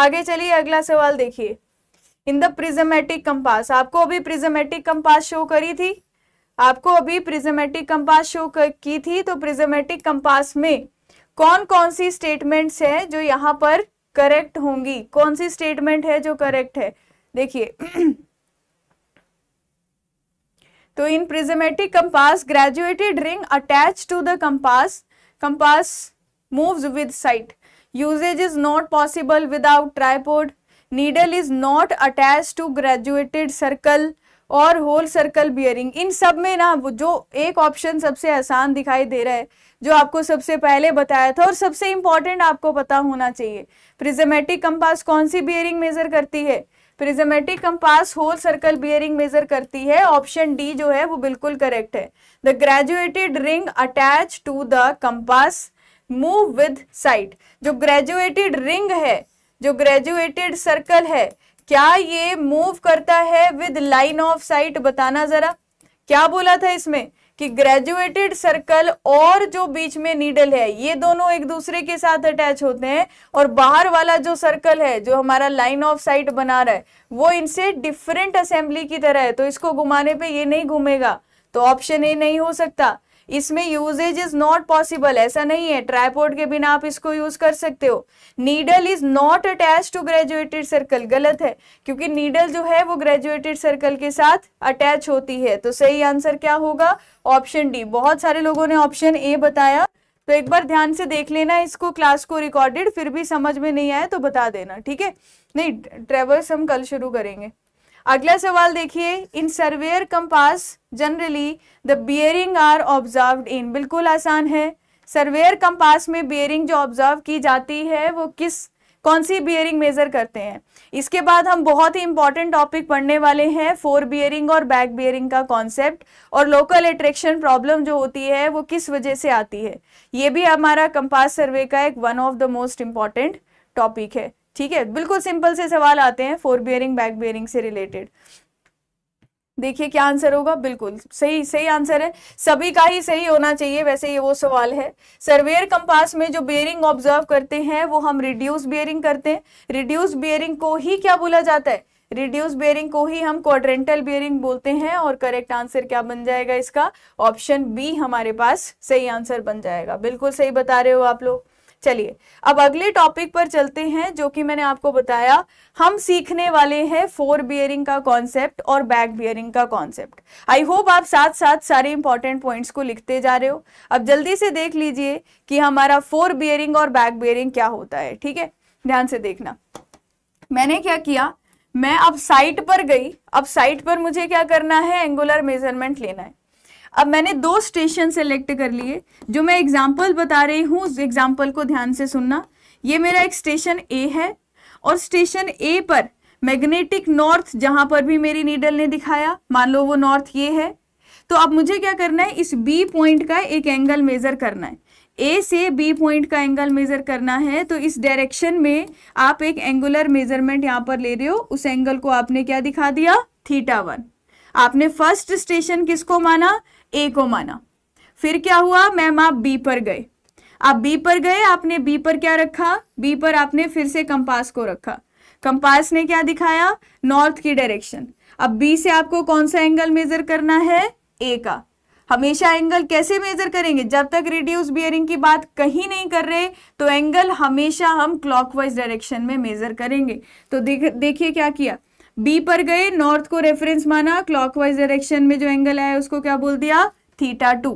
S1: आगे चलिए अगला सवाल देखिए इन द प्रिजमेटिक कंपास आपको अभी प्रिजमेटिक कंपास शो करी थी आपको अभी प्रिजमेटिक कंपास शो की थी तो प्रिजमेटिक कंपास में कौन कौन सी स्टेटमेंट है जो यहाँ पर करेक्ट होंगी कौन सी स्टेटमेंट है जो करेक्ट है देखिए <clears throat> तो in prismatic compass graduated ring attach to the compass compass moves with sight usage is not possible without tripod needle is not attach to graduated circle और होल सर्कल बियरिंग इन सब में ना वो जो एक ऑप्शन सबसे आसान दिखाई दे रहा है जो आपको सबसे पहले बताया था और सबसे इंपॉर्टेंट आपको पता होना चाहिए प्रिजमेटिक कंपास कौन सी बियरिंग मेजर करती है prismatic compass whole circle bearing measure करती है ऑप्शन डी जो है वो बिल्कुल करेक्ट है the graduated ring attach to the compass move with sight जो ग्रेजुएटेड रिंग है जो ग्रेजुएटेड सर्कल है क्या ये मूव करता है विद लाइन ऑफ साइट बताना जरा क्या बोला था इसमें कि ग्रेजुएटेड सर्कल और जो बीच में नीडल है ये दोनों एक दूसरे के साथ अटैच होते हैं और बाहर वाला जो सर्कल है जो हमारा लाइन ऑफ साइट बना रहा है वो इनसे डिफरेंट असेंबली की तरह है तो इसको घुमाने पे ये नहीं घूमेगा तो ऑप्शन ए नहीं हो सकता इसमें यूजेज इज नॉट पॉसिबल ऐसा नहीं है ट्राईपोर्ट के बिना आप इसको यूज कर सकते हो needle is not attach to graduated circle गलत है क्योंकि नीडल जो है वो ग्रेजुएटेड सर्कल के साथ अटैच होती है तो सही आंसर क्या होगा ऑप्शन डी बहुत सारे लोगों ने ऑप्शन ए बताया तो एक बार ध्यान से देख लेना इसको क्लास को रिकॉर्डेड फिर भी समझ में नहीं आया तो बता देना ठीक है नहीं ट्रेवल्स हम कल शुरू करेंगे अगला सवाल देखिए in surveyor compass generally the bearing are observe in बिल्कुल आसान है सर्वेयर कंपास में बियरिंग जो ऑब्जर्व की जाती है वो किस कौन सी बियरिंग मेजर करते हैं इसके बाद हम बहुत ही इंपॉर्टेंट टॉपिक पढ़ने वाले हैं फोर बियरिंग और बैक बियरिंग का कॉन्सेप्ट और लोकल एट्रैक्शन प्रॉब्लम जो होती है वो किस वजह से आती है ये भी हमारा कंपास सर्वे का एक one of the most important topic है ठीक है बिल्कुल सिंपल से सवाल आते हैं फोर बियरिंग बैक बियरिंग से रिलेटेड देखिए क्या आंसर होगा बिल्कुल सही सही आंसर है सभी का ही सही होना चाहिए वैसे ये वो सवाल है सर्वेयर कंपास में जो बियरिंग ऑब्जर्व करते हैं वो हम रिड्यूस बियरिंग करते हैं रिड्यूस बियरिंग को ही क्या बोला जाता है रिड्यूस बियरिंग को ही हम क्वाड्रेंटल बियरिंग बोलते हैं और करेक्ट आंसर क्या बन जाएगा इसका ऑप्शन बी हमारे पास सही आंसर बन जाएगा बिल्कुल सही बता रहे हो आप लोग चलिए अब अगले टॉपिक पर चलते हैं जो कि मैंने आपको बताया हम सीखने वाले हैं फोर बियरिंग का कॉन्सेप्ट और बैक बियरिंग का कॉन्सेप्ट आई होप आप साथ साथ सारे इंपॉर्टेंट पॉइंट्स को लिखते जा रहे हो अब जल्दी से देख लीजिए कि हमारा फोर बियरिंग और बैक बियरिंग क्या होता है ठीक है ध्यान से देखना मैंने क्या किया मैं अब साइट पर गई अब साइट पर मुझे क्या करना है एंगुलर मेजरमेंट लेना है अब मैंने दो स्टेशन सेलेक्ट कर लिए जो मैं एग्जाम्पल बता रही हूँ उस एग्जाम्पल को ध्यान से सुनना ये मेरा एक स्टेशन ए है और स्टेशन ए पर मैग्नेटिक नॉर्थ जहाँ पर भी मेरी नीडल ने दिखाया मान लो वो नॉर्थ ये है तो अब मुझे क्या करना है इस बी पॉइंट का एक एंगल मेज़र करना है ए से बी पॉइंट का एंगल मेज़र करना है तो इस डायरेक्शन में आप एक एंगुलर मेजरमेंट यहाँ पर ले रहे हो उस एंगल को आपने क्या दिखा दिया थीटा वन आपने फर्स्ट स्टेशन किसको माना ए को माना फिर क्या हुआ मैम आप बी पर गए आप बी पर गए आपने बी पर क्या रखा बी पर आपने फिर से कंपास को रखा कंपास ने क्या दिखाया नॉर्थ की डायरेक्शन अब बी से आपको कौन सा एंगल मेजर करना है ए का हमेशा एंगल कैसे मेजर करेंगे जब तक रिड्यूस बियरिंग की बात कहीं नहीं कर रहे तो एंगल हमेशा हम क्लॉकवाइज डायरेक्शन में मेजर करेंगे तो देखिए क्या किया बी पर गए नॉर्थ को रेफरेंस माना क्लॉकवाइज डायरेक्शन में जो एंगल आया उसको क्या बोल दिया थीटा टू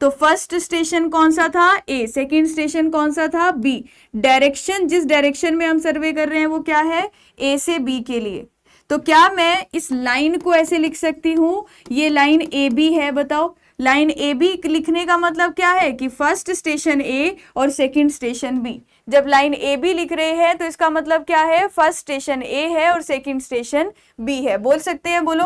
S1: तो फर्स्ट स्टेशन कौन सा था ए सेकेंड स्टेशन कौन सा था बी डायरेक्शन जिस डायरेक्शन में हम सर्वे कर रहे हैं वो क्या है ए से बी के लिए तो क्या मैं इस लाइन को ऐसे लिख सकती हूं ये लाइन ए बी है बताओ लाइन ए बी लिखने का मतलब क्या है कि फर्स्ट स्टेशन ए और सेकेंड स्टेशन बी जब लाइन ए बी लिख रहे हैं तो इसका मतलब क्या है फर्स्ट स्टेशन ए है और सेकंड स्टेशन बी है बोल सकते हैं बोलो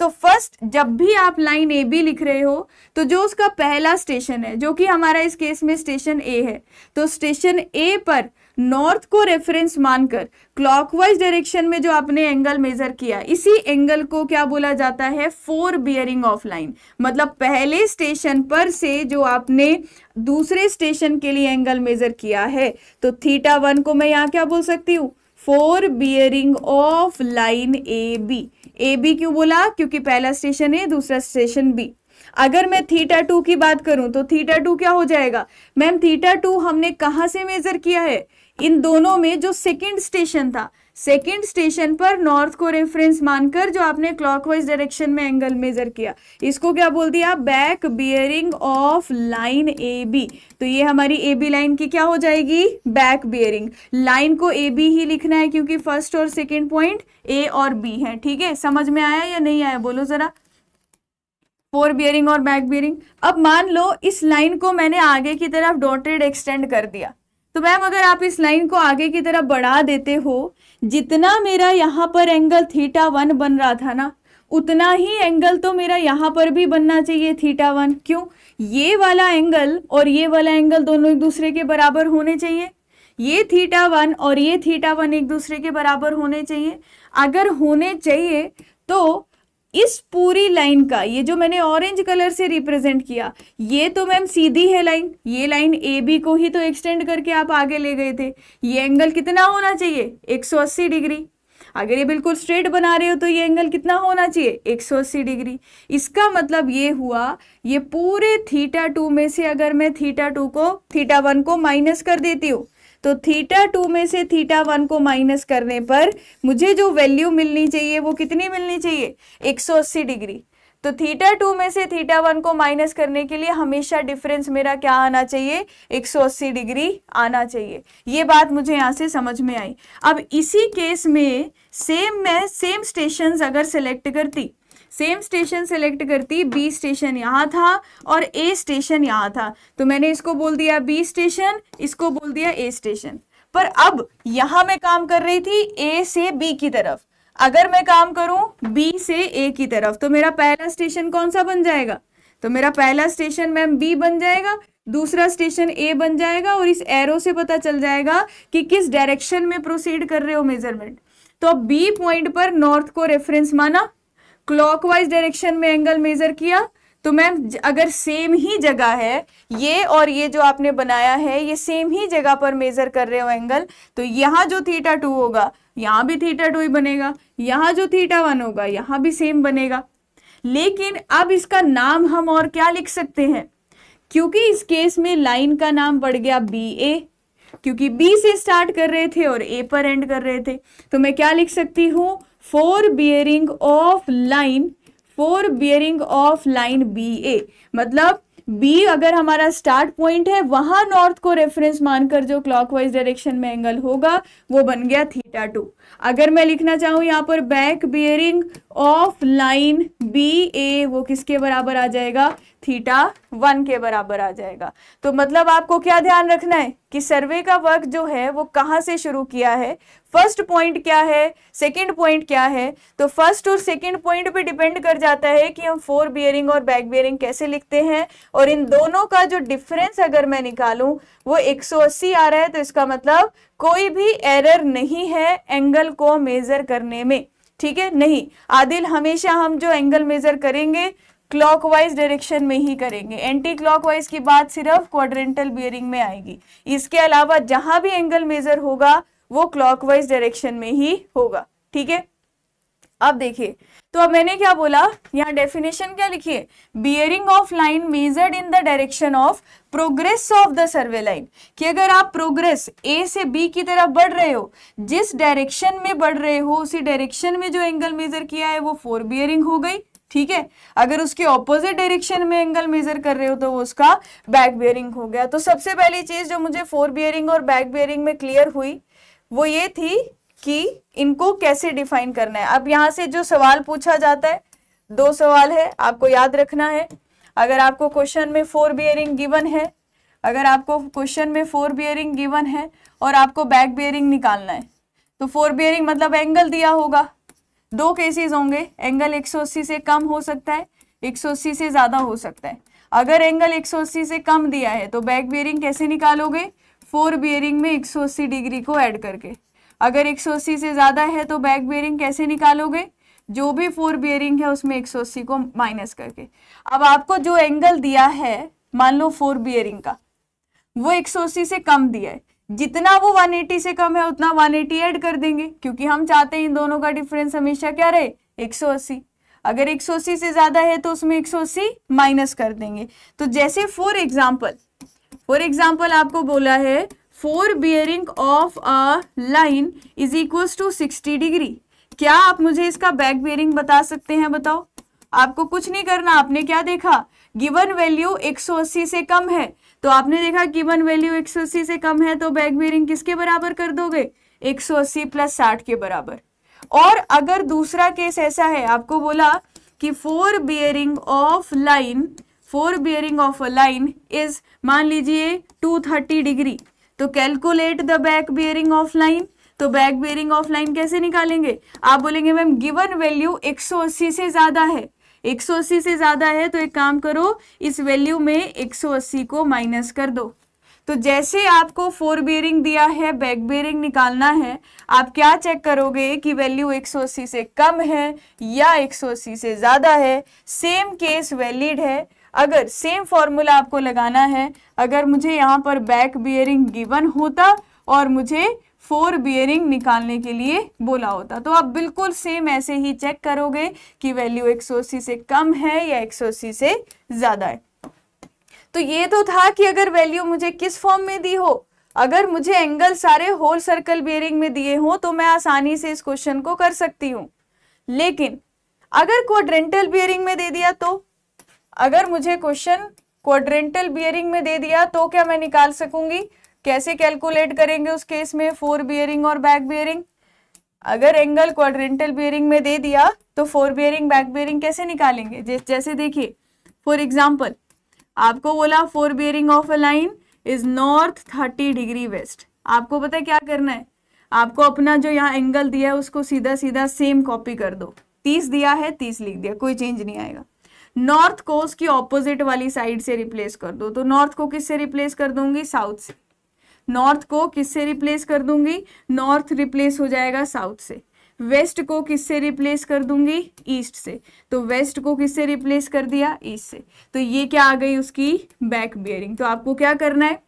S1: तो फर्स्ट जब भी आप लाइन ए बी लिख रहे हो तो जो उसका पहला स्टेशन है जो कि हमारा इस केस में स्टेशन ए है तो स्टेशन ए पर नॉर्थ को रेफरेंस मानकर क्लॉकवाइज डायरेक्शन में जो आपने एंगल मेजर किया इसी एंगल को क्या बोला जाता है फोर बियरिंग ऑफ लाइन मतलब पहले स्टेशन पर से जो आपने दूसरे स्टेशन के लिए एंगल मेजर किया है तो थीटा वन को मैं यहाँ क्या बोल सकती हूँ fore bearing of line A B A B क्यों बोला क्योंकि पहला स्टेशन है दूसरा स्टेशन बी अगर मैं थीटा टू की बात करूं तो थीटा टू क्या हो जाएगा मैम थीटा टू हमने कहां से मेजर किया है इन दोनों में जो सेकेंड स्टेशन था सेकेंड स्टेशन पर नॉर्थ को रेफरेंस मानकर जो आपने क्लॉकवाइज डायरेक्शन में एंगल मेजर किया इसको क्या बोल दिया back bearing of line A B तो ये हमारी ए बी लाइन की क्या हो जाएगी बैक बियरिंग लाइन को ए बी ही लिखना है क्योंकि फर्स्ट और सेकेंड पॉइंट ए और बी है ठीक है समझ में आया या नहीं आया बोलो जरा फोर बियरिंग और बैक बियरिंग अब मान लो इस लाइन को मैंने आगे की तरफ डॉटेड एक्सटेंड कर दिया तो मैम अगर आप इस लाइन को आगे की तरफ बढ़ा देते हो जितना मेरा यहाँ पर एंगल थीटा वन बन रहा था ना उतना ही एंगल तो मेरा यहाँ पर भी बनना चाहिए थीटा वन क्यों ये वाला एंगल और ये वाला एंगल दोनों एक दूसरे के बराबर होने चाहिए ये थीटा वन और ये थीटा वन एक दूसरे के बराबर होने चाहिए अगर होने चाहिए तो इस पूरी लाइन का ये जो मैंने ऑरेंज कलर से रिप्रेजेंट किया ये तो मैम सीधी है लाइन ये लाइन ए बी को ही तो एक्सटेंड करके आप आगे ले गए थे ये एंगल कितना होना चाहिए 180 डिग्री अगर ये बिल्कुल स्ट्रेट बना रहे हो तो ये एंगल कितना होना चाहिए 180 डिग्री इसका मतलब ये हुआ ये पूरे थीटा टू में से अगर मैं थीटा टू को थीटा वन को माइनस कर देती हूँ तो थीटा टू में से थीटा वन को माइनस करने पर मुझे जो वैल्यू मिलनी चाहिए वो कितनी मिलनी चाहिए 180 डिग्री तो थीटा टू में से थीटा वन को माइनस करने के लिए हमेशा डिफरेंस मेरा क्या आना चाहिए 180 डिग्री आना चाहिए ये बात मुझे यहाँ से समझ में आई अब इसी केस में सेम मैं सेम स्टेशन अगर सेलेक्ट करती सेम स्टेशन सेलेक्ट करती बी स्टेशन यहाँ था और ए स्टेशन यहाँ था तो मैंने इसको बोल दिया बी स्टेशन इसको बोल दिया ए स्टेशन पर अब यहां मैं काम कर रही थी ए से बी की तरफ अगर मैं काम करूं बी से ए की तरफ तो मेरा पहला स्टेशन कौन सा बन जाएगा तो मेरा पहला स्टेशन मैम बी बन जाएगा दूसरा स्टेशन ए बन जाएगा और इस एरो से पता चल जाएगा कि किस डायरेक्शन में प्रोसीड कर रहे हो मेजरमेंट तो अब बी पॉइंट पर नॉर्थ को रेफरेंस माना क्लॉकवाइज डायरेक्शन में एंगल मेजर किया तो मैम अगर सेम ही जगह है ये और ये जो आपने बनाया है ये सेम ही जगह पर मेजर कर रहे हो एंगल तो यहाँ जो थीटा टू होगा यहाँ भी थीटा टू ही बनेगा यहाँ जो थीटा वन होगा यहाँ भी सेम बनेगा लेकिन अब इसका नाम हम और क्या लिख सकते हैं क्योंकि इस केस में लाइन का नाम बढ़ गया बी ए क्योंकि बी से स्टार्ट कर रहे थे और ए पर एंड कर रहे थे तो मैं क्या लिख सकती हूँ fore bearing of line fore bearing of line B A मतलब बी अगर हमारा स्टार्ट पॉइंट है वहां नॉर्थ को रेफरेंस मानकर जो क्लॉकवाइज डायरेक्शन में एंगल होगा वो बन गया थीटा टू अगर मैं लिखना चाहूं यहां पर back bearing of line B A वो किसके बराबर आ जाएगा थीटा वन के बराबर आ जाएगा तो मतलब आपको क्या ध्यान रखना है कि सर्वे का वर्क जो है वो कहाँ से शुरू किया है फर्स्ट पॉइंट क्या है सेकंड पॉइंट क्या है तो फर्स्ट और सेकंड पॉइंट पे डिपेंड कर जाता है कि हम फोर बियरिंग और बैक बियरिंग कैसे लिखते हैं और इन दोनों का जो डिफरेंस अगर मैं निकालूं वो 180 आ रहा है तो इसका मतलब कोई भी एरर नहीं है एंगल को मेजर करने में ठीक है नहीं आदिल हमेशा हम जो एंगल मेजर करेंगे क्लॉकवाइज डायरेक्शन में ही करेंगे एंटी क्लॉकवाइज की बात सिर्फ क्वाड्रेंटल बियरिंग में आएगी इसके अलावा जहां भी एंगल मेजर होगा वो क्लॉकवाइज डायरेक्शन में ही होगा ठीक है अब देखिए तो अब मैंने क्या बोला यहाँ डेफिनेशन क्या लिखी है bearing of line measured in the direction of progress of the survey line कि अगर आप प्रोग्रेस ए से बी की तरफ बढ़ रहे हो जिस डायरेक्शन में बढ़ रहे हो उसी डायरेक्शन में जो एंगल मेजर किया है वो फोर बियरिंग हो गई ठीक है अगर उसके ऑपोजिट डायरेक्शन में एंगल मेजर कर रहे हो तो वो उसका बैक बियरिंग हो गया तो सबसे पहली चीज जो मुझे फोर बियरिंग और बैक बियरिंग में क्लियर हुई वो ये थी कि इनको कैसे डिफाइन करना है अब यहाँ से जो सवाल पूछा जाता है दो सवाल है आपको याद रखना है अगर आपको क्वेश्चन में फोर बियरिंग गिवन है अगर आपको क्वेश्चन में फोर बियरिंग गिवन है और आपको बैक बियरिंग निकालना है तो फोर बियरिंग मतलब एंगल दिया होगा दो केसेस होंगे एंगल 180 से कम हो सकता है 180 से ज़्यादा हो सकता है अगर एंगल 180 से कम दिया है तो बैक बियरिंग कैसे निकालोगे फोर बियरिंग में 180 डिग्री को ऐड करके अगर 180 से ज़्यादा है तो बैक बियरिंग कैसे निकालोगे जो भी फोर बियरिंग है उसमें 180 को माइनस करके अब आपको जो एंगल दिया है मान लो फोर बियरिंग का वो 180 से कम दिया है जितना वो 180 से कम है उतना 180 ऐड कर देंगे क्योंकि हम चाहते हैं इन दोनों का डिफरेंस हमेशा क्या रहे 180 अगर 180 से ज्यादा है तो उसमें 180 माइनस कर देंगे तो जैसे फॉर एग्जाम्पल फॉर एग्जाम्पल आपको बोला है fore bearing of a line is equal to 60 degree क्या आप मुझे इसका बैक बियरिंग बता सकते हैं बताओ आपको कुछ नहीं करना आपने क्या देखा गिवन वैल्यू 180 से कम है तो आपने देखा गिवन वैल्यू 180 से कम है तो बैग बेरिंग किसके बराबर कर दोगे 180 प्लस साठ के बराबर और अगर दूसरा केस ऐसा है आपको बोला कि fore bearing of line fore bearing of a line is मान लीजिए 230 डिग्री तो calculate the back bearing of line तो बैक बियरिंग ऑफ लाइन कैसे निकालेंगे आप बोलेंगे मैम गिवन वैल्यू 180 से ज़्यादा है 180 से ज़्यादा है तो एक काम करो इस वैल्यू में 180 को माइनस कर दो तो जैसे आपको फोर बियरिंग दिया है बैक बियरिंग निकालना है आप क्या चेक करोगे कि वैल्यू 180 से कम है या 180 से ज़्यादा है सेम केस वैलिड है अगर सेम फॉर्मूला आपको लगाना है अगर मुझे यहाँ पर बैक बियरिंग गिवन होता और मुझे फोर बियरिंग निकालने के लिए बोला होता तो आप बिल्कुल सेम ऐसे ही चेक करोगे कि वैल्यू एक से कम है या एक से ज़्यादा है तो ये तो था कि अगर वैल्यू मुझे किस फॉर्म में दी हो अगर मुझे एंगल सारे होल सर्कल बियरिंग में दिए हों तो मैं आसानी से इस क्वेश्चन को कर सकती हूं लेकिन अगर क्वाड्रेंटल बियरिंग में दे दिया तो अगर मुझे क्वेश्चन क्वाड्रेंटल बियरिंग में दे दिया तो क्या मैं निकाल सकूंगी कैसे कैलकुलेट करेंगे उस केस में फोर बियरिंग और बैक बियरिंग अगर एंगल क्वाड्रेंटल बियरिंग में दे दिया तो फोर बियरिंग बैक बियरिंग कैसे निकालेंगे जैसे देखिए फॉर एग्जाम्पल आपको बोला fore bearing of a line is north thirty degree west आपको पता है क्या करना है आपको अपना जो यहाँ एंगल दिया है उसको सीधा सीधा सेम कॉपी कर दो तीस दिया है तीस लिख दिया कोई चेंज नहीं आएगा नॉर्थ को उसकी ऑपोजिट वाली साइड से रिप्लेस कर दो तो नॉर्थ को किससे रिप्लेस कर दूंगी साउथ से नॉर्थ को किससे रिप्लेस कर दूंगी नॉर्थ रिप्लेस हो जाएगा साउथ से वेस्ट को किससे रिप्लेस कर दूंगी ईस्ट से तो वेस्ट को किससे रिप्लेस कर दिया ईस्ट से तो ये क्या आ गई उसकी बैक बियरिंग तो आपको क्या करना है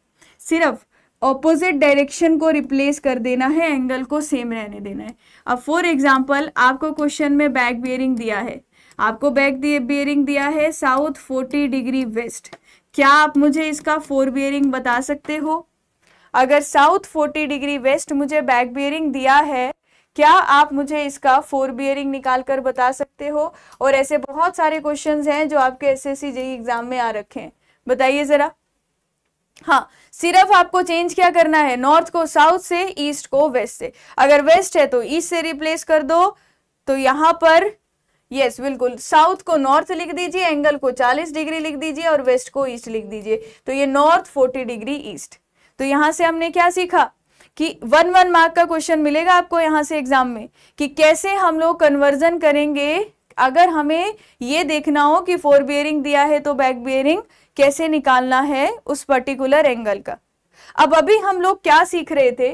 S1: सिर्फ ऑपोजिट डायरेक्शन को रिप्लेस कर देना है एंगल को सेम रहने देना है अब फॉर एग्जांपल आपको क्वेश्चन में बैक बियरिंग दिया है आपको बैक बियरिंग दिया है साउथ 40 डिग्री वेस्ट क्या आप मुझे इसका फोर बियरिंग बता सकते हो अगर साउथ 40 डिग्री वेस्ट मुझे बैक बियरिंग दिया है क्या आप मुझे इसका फोर बियरिंग निकाल कर बता सकते हो और ऐसे बहुत सारे क्वेश्चन हैं जो आपके एस एस सी एग्जाम में आ रखे हैं बताइए जरा हाँ सिर्फ आपको चेंज क्या करना है नॉर्थ को साउथ से ईस्ट को वेस्ट से अगर वेस्ट है तो ईस्ट से रिप्लेस कर दो तो यहां पर यस yes, बिल्कुल साउथ को नॉर्थ लिख दीजिए एंगल को 40 डिग्री लिख दीजिए और वेस्ट को ईस्ट लिख दीजिए तो ये नॉर्थ 40 डिग्री ईस्ट तो यहाँ से हमने क्या सीखा कि वन वन मार्क का क्वेश्चन मिलेगा आपको यहाँ से एग्जाम में कि कैसे हम लोग कन्वर्जन करेंगे अगर हमें ये देखना हो कि फोर बियरिंग दिया है तो बैक बियरिंग कैसे निकालना है उस पर्टिकुलर एंगल का अब अभी हम लोग क्या सीख रहे थे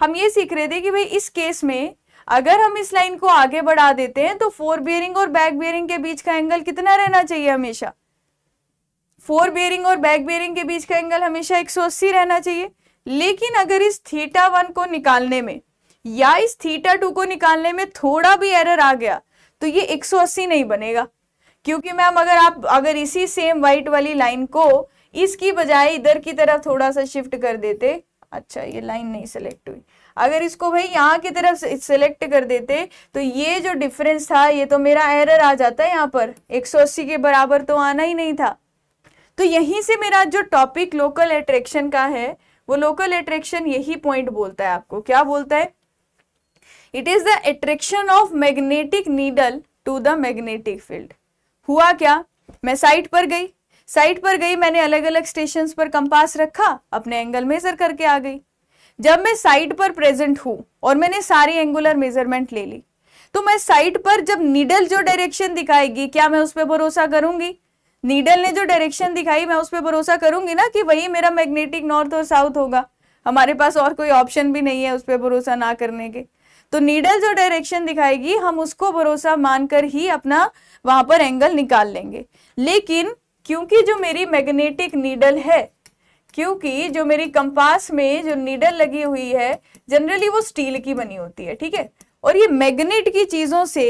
S1: हम ये सीख रहे थे कि भाई इस केस में अगर हम इस लाइन को आगे बढ़ा देते हैं तो फोर बियरिंग और बैक बियरिंग के बीच का एंगल कितना रहना चाहिए हमेशा फोर बेयरिंग और बैक बेयरिंग के बीच का एंगल हमेशा 180 रहना चाहिए लेकिन अगर इस थीटा वन को निकालने में या इस थीटा टू को निकालने में थोड़ा भी एरर आ गया तो ये 180 नहीं बनेगा क्योंकि मैम अगर आप अगर इसी सेम वाइट वाली लाइन को इसकी बजाय इधर की तरफ थोड़ा सा शिफ्ट कर देते अच्छा ये लाइन नहीं सेलेक्ट हुई अगर इसको भाई यहाँ की तरफ सेलेक्ट कर देते तो ये जो डिफरेंस था ये तो मेरा एरर आ जाता है यहाँ पर 180 के बराबर तो आना ही नहीं था तो यहीं से मेरा जो टॉपिक लोकल अट्रैक्शन का है वो लोकल अट्रैक्शन यही पॉइंट बोलता है आपको क्या बोलता है it is the attraction of magnetic needle to the magnetic field हुआ क्या मैं साइट पर गई साइट पर गई मैंने अलग अलग स्टेशन पर कंपास रखा अपने एंगल मेजर करके आ गई जब मैं साइट पर प्रेजेंट हूं और मैंने सारी एंगुलर मेजरमेंट ले ली तो मैं साइट पर जब नीडल जो डायरेक्शन दिखाएगी क्या मैं उस पर भरोसा करूंगी नीडल ने जो डायरेक्शन दिखाई मैं उस पर भरोसा करूंगी ना कि वही मेरा मैग्नेटिक नॉर्थ और साउथ होगा हमारे पास और कोई ऑप्शन भी नहीं है उस पर भरोसा ना करने के तो नीडल जो डायरेक्शन दिखाएगी हम उसको भरोसा मानकर ही अपना वहां पर एंगल निकाल लेंगे लेकिन क्योंकि जो मेरी मैग्नेटिक नीडल है क्योंकि जो मेरी कंपास में जो नीडल लगी हुई है जनरली वो स्टील की बनी होती है ठीक है और ये मैग्नेट की चीज़ों से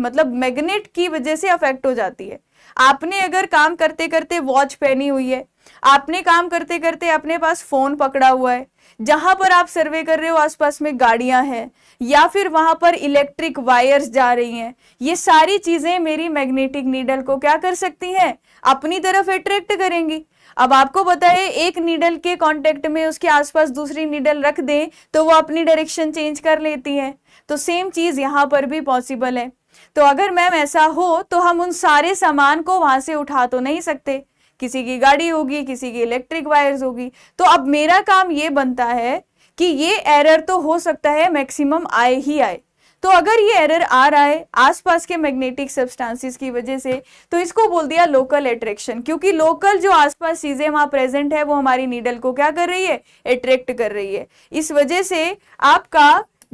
S1: मतलब मैग्नेट की वजह से अफेक्ट हो जाती है आपने अगर काम करते करते वॉच पहनी हुई है आपने काम करते करते अपने पास फोन पकड़ा हुआ है जहां पर आप सर्वे कर रहे हो आसपास में गाड़ियां हैं या फिर वहां पर इलेक्ट्रिक वायर्स जा रही हैं ये सारी चीजें मेरी मैग्नेटिक नीडल को क्या कर सकती हैं अपनी तरफ अट्रैक्ट करेंगी अब आपको बताए एक नीडल के कांटेक्ट में उसके आसपास दूसरी नीडल रख दें तो वो अपनी डायरेक्शन चेंज कर लेती है तो सेम चीज यहाँ पर भी पॉसिबल है तो अगर मैम ऐसा हो तो हम उन सारे सामान को वहां से उठा तो नहीं सकते किसी की गाड़ी होगी किसी की इलेक्ट्रिक वायर्स होगी तो अब मेरा काम ये बनता है कि ये एरर तो हो सकता है मैक्सिमम आए ही आए तो अगर ये एरर आ रहा है आसपास के मैग्नेटिक सब्सटेंसेस की वजह से तो इसको बोल दिया लोकल एट्रैक्शन क्योंकि लोकल जो आसपास चीज़ें वहां प्रेजेंट है वो हमारी नीडल को क्या कर रही है अट्रैक्ट कर रही है इस वजह से आपका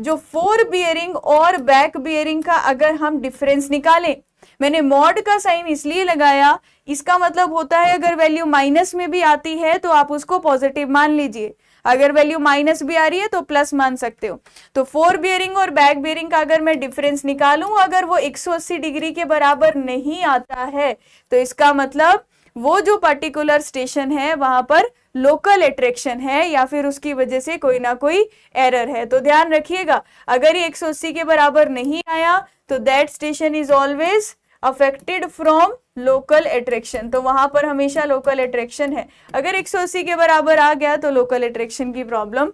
S1: जो फोर बियरिंग और बैक बियरिंग का अगर हम डिफरेंस निकालें मैंने मॉड का साइन इसलिए लगाया इसका मतलब होता है अगर वैल्यू माइनस में भी आती है तो आप उसको पॉजिटिव मान लीजिए अगर वैल्यू माइनस भी आ रही है तो प्लस मान सकते हो तो फोर बियरिंग और बैक बियरिंग का अगर मैं डिफरेंस निकालू अगर वो 180 डिग्री के बराबर नहीं आता है तो इसका मतलब वो जो पर्टिकुलर स्टेशन है वहां पर लोकल एट्रैक्शन है या फिर उसकी वजह से कोई ना कोई एरर है तो ध्यान रखिएगा अगर ये 180 के बराबर नहीं आया तो that station is always affected from local attraction तो वहां पर हमेशा लोकल एट्रैक्शन है अगर 180 के बराबर आ गया तो लोकल एट्रैक्शन की प्रॉब्लम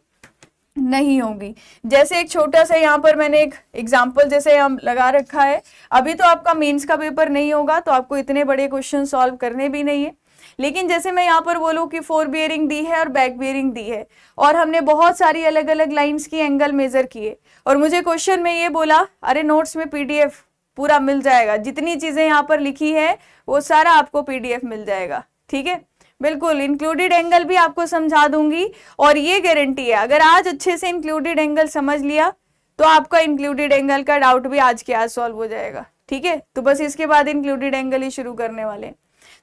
S1: नहीं होगी जैसे एक छोटा सा यहाँ पर मैंने एक एग्जाम्पल जैसे हम लगा रखा है अभी तो आपका मेन्स का पेपर नहीं होगा तो आपको इतने बड़े क्वेश्चन सॉल्व करने भी नहीं है लेकिन जैसे मैं यहाँ पर बोलूँ कि फोर बियरिंग दी है और बैक बियरिंग दी है और हमने बहुत सारी अलग अलग लाइन्स की एंगल मेजर किए और मुझे क्वेश्चन में ये बोला अरे नोट्स में पीडीएफ पूरा मिल जाएगा जितनी चीज़ें यहाँ पर लिखी है वो सारा आपको पीडीएफ मिल जाएगा ठीक है बिल्कुल इंक्लूडेड एंगल भी आपको समझा दूंगी और ये गारंटी है अगर आज अच्छे से इंक्लूडेड एंगल समझ लिया तो आपका इंक्लूडेड एंगल का डाउट भी आज के आज सॉल्व हो जाएगा ठीक है तो बस इसके बाद इंक्लूडेड एंगल ही शुरू करने वाले हैं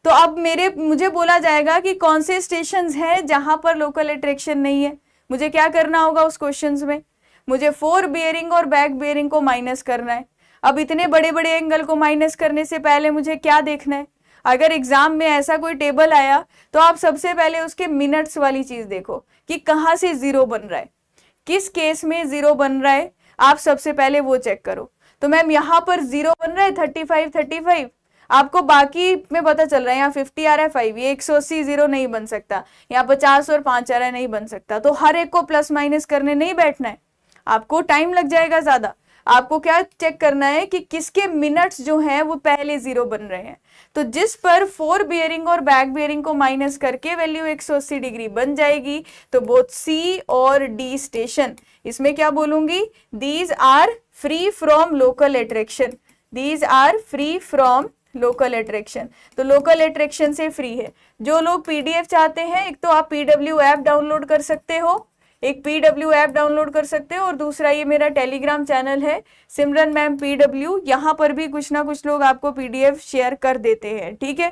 S1: तो अब मेरे मुझे बोला जाएगा कि कौन से स्टेशन हैं जहां पर लोकल अट्रैक्शन नहीं है मुझे क्या करना होगा उस क्वेश्चन में मुझे फोर बियरिंग और बैक बियरिंग को माइनस करना है अब इतने बड़े बड़े एंगल को माइनस करने से पहले मुझे क्या देखना है अगर एग्जाम में ऐसा कोई टेबल आया तो आप सबसे पहले उसके मिनट्स वाली चीज देखो कि कहाँ से जीरो बन रहा है किस केस में जीरो बन रहा है आप सबसे पहले वो चेक करो तो मैम यहाँ पर जीरो बन रहा है थर्टी फाइव थर्टी फाइव आपको बाकी में पता चल रहा है यहाँ फिफ्टी आ रहा है फाइव ये एक सौ अस्सी जीरो नहीं बन सकता यहाँ पचास और पांच आ रहा है नहीं बन सकता तो हर एक को प्लस माइनस करने नहीं बैठना है आपको टाइम लग जाएगा ज्यादा आपको क्या चेक करना है कि किसके मिनट्स जो हैं वो पहले जीरो बन रहे हैं तो जिस पर फोर बियरिंग और बैक बियरिंग को माइनस करके वैल्यू 180 डिग्री बन जाएगी तो बोथ सी और डी स्टेशन इसमें क्या बोलूंगी these are free from local attraction these are free from local attraction तो लोकल एट्रैक्शन से फ्री है जो लोग पीडीएफ चाहते हैं एक तो आप पीडब्ल्यू ऐप डाउनलोड कर सकते हो एक पीडब्ल्यू ऐप डाउनलोड कर सकते हो और दूसरा ये मेरा टेलीग्राम चैनल है सिमरन मैम पीडब्ल्यू यहाँ पर भी कुछ ना कुछ लोग आपको पीडीएफ शेयर कर देते हैं ठीक है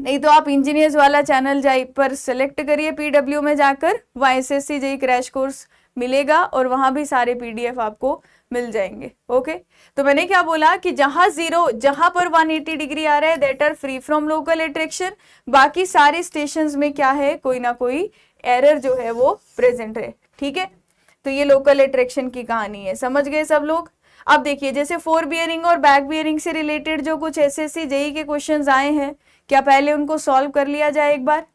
S1: नहीं तो आप इंजीनियर्स वाला चैनल जाए पर सेलेक्ट करिए पीडब्ल्यू में जाकर वहाँ S S C crash course मिलेगा और वहाँ भी सारे पीडीएफ आपको मिल जाएंगे ओके तो मैंने क्या बोला कि जहां जीरो जहां पर 180 डिग्री आ रहा है that are free from local attraction बाकी सारे स्टेशन में क्या है कोई ना कोई एरर जो है वो प्रेजेंट है ठीक है तो ये लोकल एट्रैक्शन की कहानी है समझ गए सब लोग अब देखिए जैसे फोर बियरिंग और बैक बियरिंग से रिलेटेड जो कुछ ऐसे ऐसे जेई के क्वेश्चन आए हैं क्या पहले उनको सॉल्व कर लिया जाए एक बार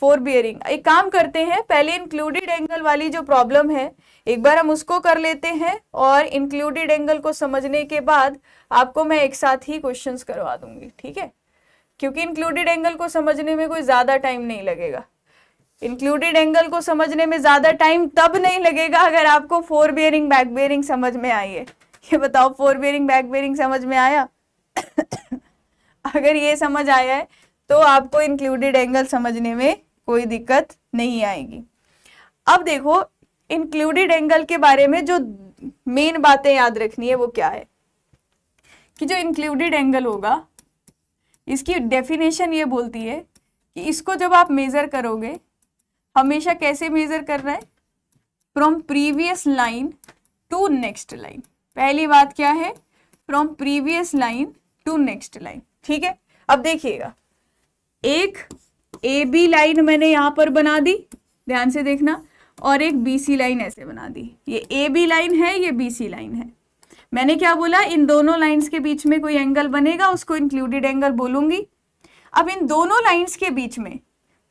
S1: फोर बियरिंग एक काम करते हैं पहले इंक्लूडेड एंगल वाली जो प्रॉब्लम है एक बार हम उसको कर लेते हैं और इंक्लूडेड एंगल को समझने के बाद आपको मैं एक साथ ही क्वेश्चंस करवा दूंगी ठीक है क्योंकि इंक्लूडेड एंगल को समझने में कोई ज़्यादा टाइम नहीं लगेगा इंक्लूडेड एंगल को समझने में ज़्यादा टाइम तब नहीं लगेगा अगर आपको फोर बियरिंग बैक बियरिंग समझ में आई है ये बताओ फोर बियरिंग बैक बियरिंग समझ में आया <coughs> अगर ये समझ आया है तो आपको इंक्लूडेड एंगल समझने में कोई दिक्कत नहीं आएगी अब देखो इंक्लूडेड एंगल के बारे में जो मेन बातें याद रखनी है वो क्या है कि जो इंक्लूडेड एंगल होगा इसकी डेफिनेशन ये बोलती है कि इसको जब आप मेज़र करोगे हमेशा कैसे मेज़र कर रहे है from previous line to next line पहली बात क्या है from previous line to next line ठीक है अब देखिएगा एक ए बी लाइन मैंने यहाँ पर बना दी ध्यान से देखना और एक बी सी लाइन ऐसे बना दी ये ए बी लाइन है ये बी सी लाइन है मैंने क्या बोला इन दोनों लाइंस के बीच में कोई एंगल बनेगा उसको इंक्लूडेड एंगल बोलूंगी अब इन दोनों लाइंस के बीच में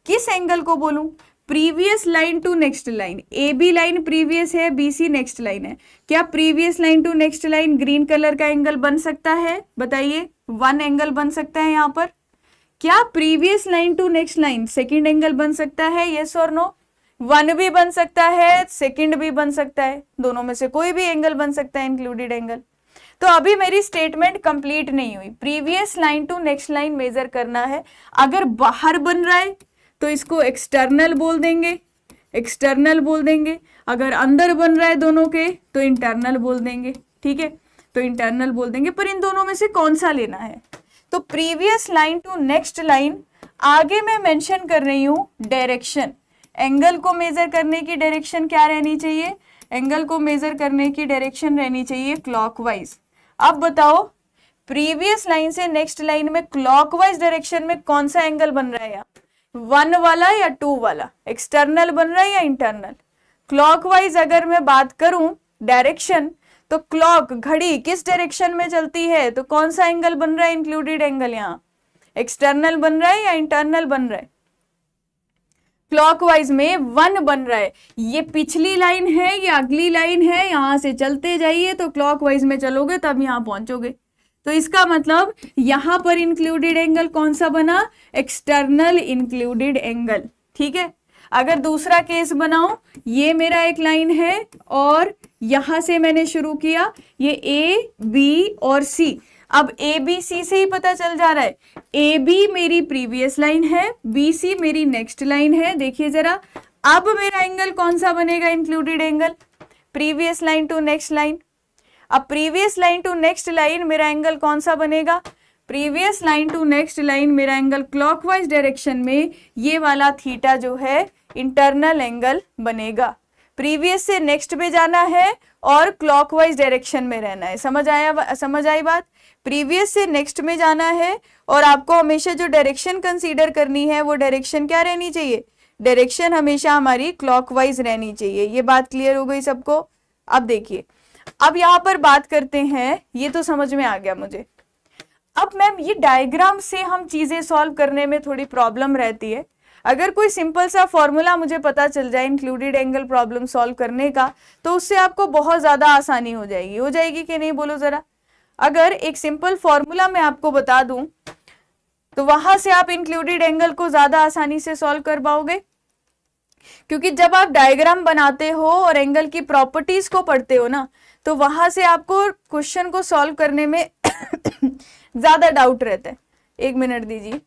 S1: किस एंगल को बोलूं previous line to next line A B line previous है बी सी नेक्स्ट लाइन है क्या previous line to next line green colour का एंगल बन सकता है बताइए वन एंगल बन सकता है यहां पर क्या previous line to next line second angle बन सकता है येस और नो वन भी बन सकता है सेकेंड भी बन सकता है दोनों में से कोई भी एंगल बन सकता है इंक्लूडेड एंगल तो अभी मेरी स्टेटमेंट कंप्लीट नहीं हुई previous line to next line measure करना है अगर बाहर बन रहा है तो इसको एक्सटर्नल बोल देंगे एक्सटर्नल बोल देंगे अगर अंदर बन रहा है दोनों के तो इंटरनल बोल देंगे ठीक है तो इंटरनल बोल देंगे पर इन दोनों में से कौन सा लेना है तो previous line to next line आगे मैं मेंशन कर रही हूं डायरेक्शन एंगल को मेजर करने की डायरेक्शन क्या रहनी चाहिए एंगल को मेजर करने की डायरेक्शन रहनी चाहिए क्लॉकवाइज अब बताओ प्रीवियस लाइन से नेक्स्ट लाइन में क्लॉकवाइज डायरेक्शन में कौन सा एंगल बन रहा है यहाँ वन वाला या टू वाला एक्सटर्नल बन रहा है या इंटरनल क्लॉकवाइज अगर मैं बात करूं डायरेक्शन तो क्लॉक घड़ी किस डायरेक्शन में चलती है तो कौन सा एंगल बन रहा है इंक्लूडेड एंगल यहाँ एक्सटर्नल बन रहा है या इंटरनल बन रहा है क्लॉकवाइज में वन बन रहा है ये पिछली लाइन है ये अगली लाइन है यहां से चलते जाइए तो क्लॉकवाइज में चलोगे तब यहां पहुंचोगे तो इसका मतलब यहां पर इंक्लूडेड एंगल कौन सा बना एक्सटर्नल इंक्लूडेड एंगल ठीक है अगर दूसरा केस बनाओ ये मेरा एक लाइन है और यहां से मैंने शुरू किया ये ए बी और सी अब ए बी सी से ही पता चल जा रहा है ए बी मेरी प्रीवियस लाइन है बी सी मेरी नेक्स्ट लाइन है देखिए जरा अब मेरा एंगल कौन सा बनेगा included angle previous line to next line अब previous line to next line मेरा एंगल कौन सा बनेगा previous line to next line मेरा एंगल क्लॉकवाइज डायरेक्शन में ये वाला थीटा जो है इंटरनल एंगल बनेगा प्रीवियस से नेक्स्ट में जाना है और क्लॉकवाइज डायरेक्शन में रहना है समझ आया समझ आई बात प्रीवियस से नेक्स्ट में जाना है और आपको हमेशा जो डायरेक्शन कंसीडर करनी है वो डायरेक्शन क्या रहनी चाहिए डायरेक्शन हमेशा हमारी क्लॉकवाइज रहनी चाहिए ये बात क्लियर हो गई सबको अब देखिए अब यहाँ पर बात करते हैं ये तो समझ में आ गया मुझे अब मैम ये डायग्राम से हम चीज़ें सॉल्व करने में थोड़ी प्रॉब्लम रहती है अगर कोई सिंपल सा फॉर्मूला मुझे पता चल जाए इंक्लूडेड एंगल प्रॉब्लम सॉल्व करने का तो उससे आपको बहुत ज़्यादा आसानी हो जाएगी हो जाएगी कि नहीं बोलो ज़रा अगर एक सिंपल फॉर्मूला मैं आपको बता दूं तो वहां से आप इंक्लूडेड एंगल को ज़्यादा आसानी से सॉल्व कर पाओगे क्योंकि जब आप डायग्राम बनाते हो और एंगल की प्रॉपर्टीज़ को पढ़ते हो ना तो वहां से आपको क्वेश्चन को सॉल्व करने में <coughs> ज़्यादा डाउट रहता है एक मिनट दीजिए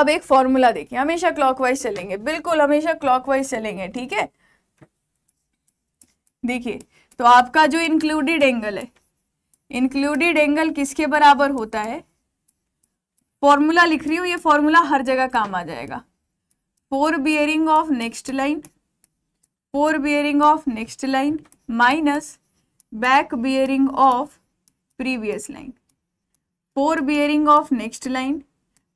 S1: अब एक फॉर्मूला देखिए हमेशा क्लॉकवाइज चलेंगे बिल्कुल हमेशा क्लॉकवाइज चलेंगे ठीक है देखिए तो आपका जो इंक्लूडेड एंगल है इंक्लूडेड एंगल किसके बराबर होता है फॉर्मूला लिख रही हूँ ये फॉर्मूला हर जगह काम आ जाएगा fore bearing of next line fore bearing of next line minus back bearing of previous line fore bearing of next line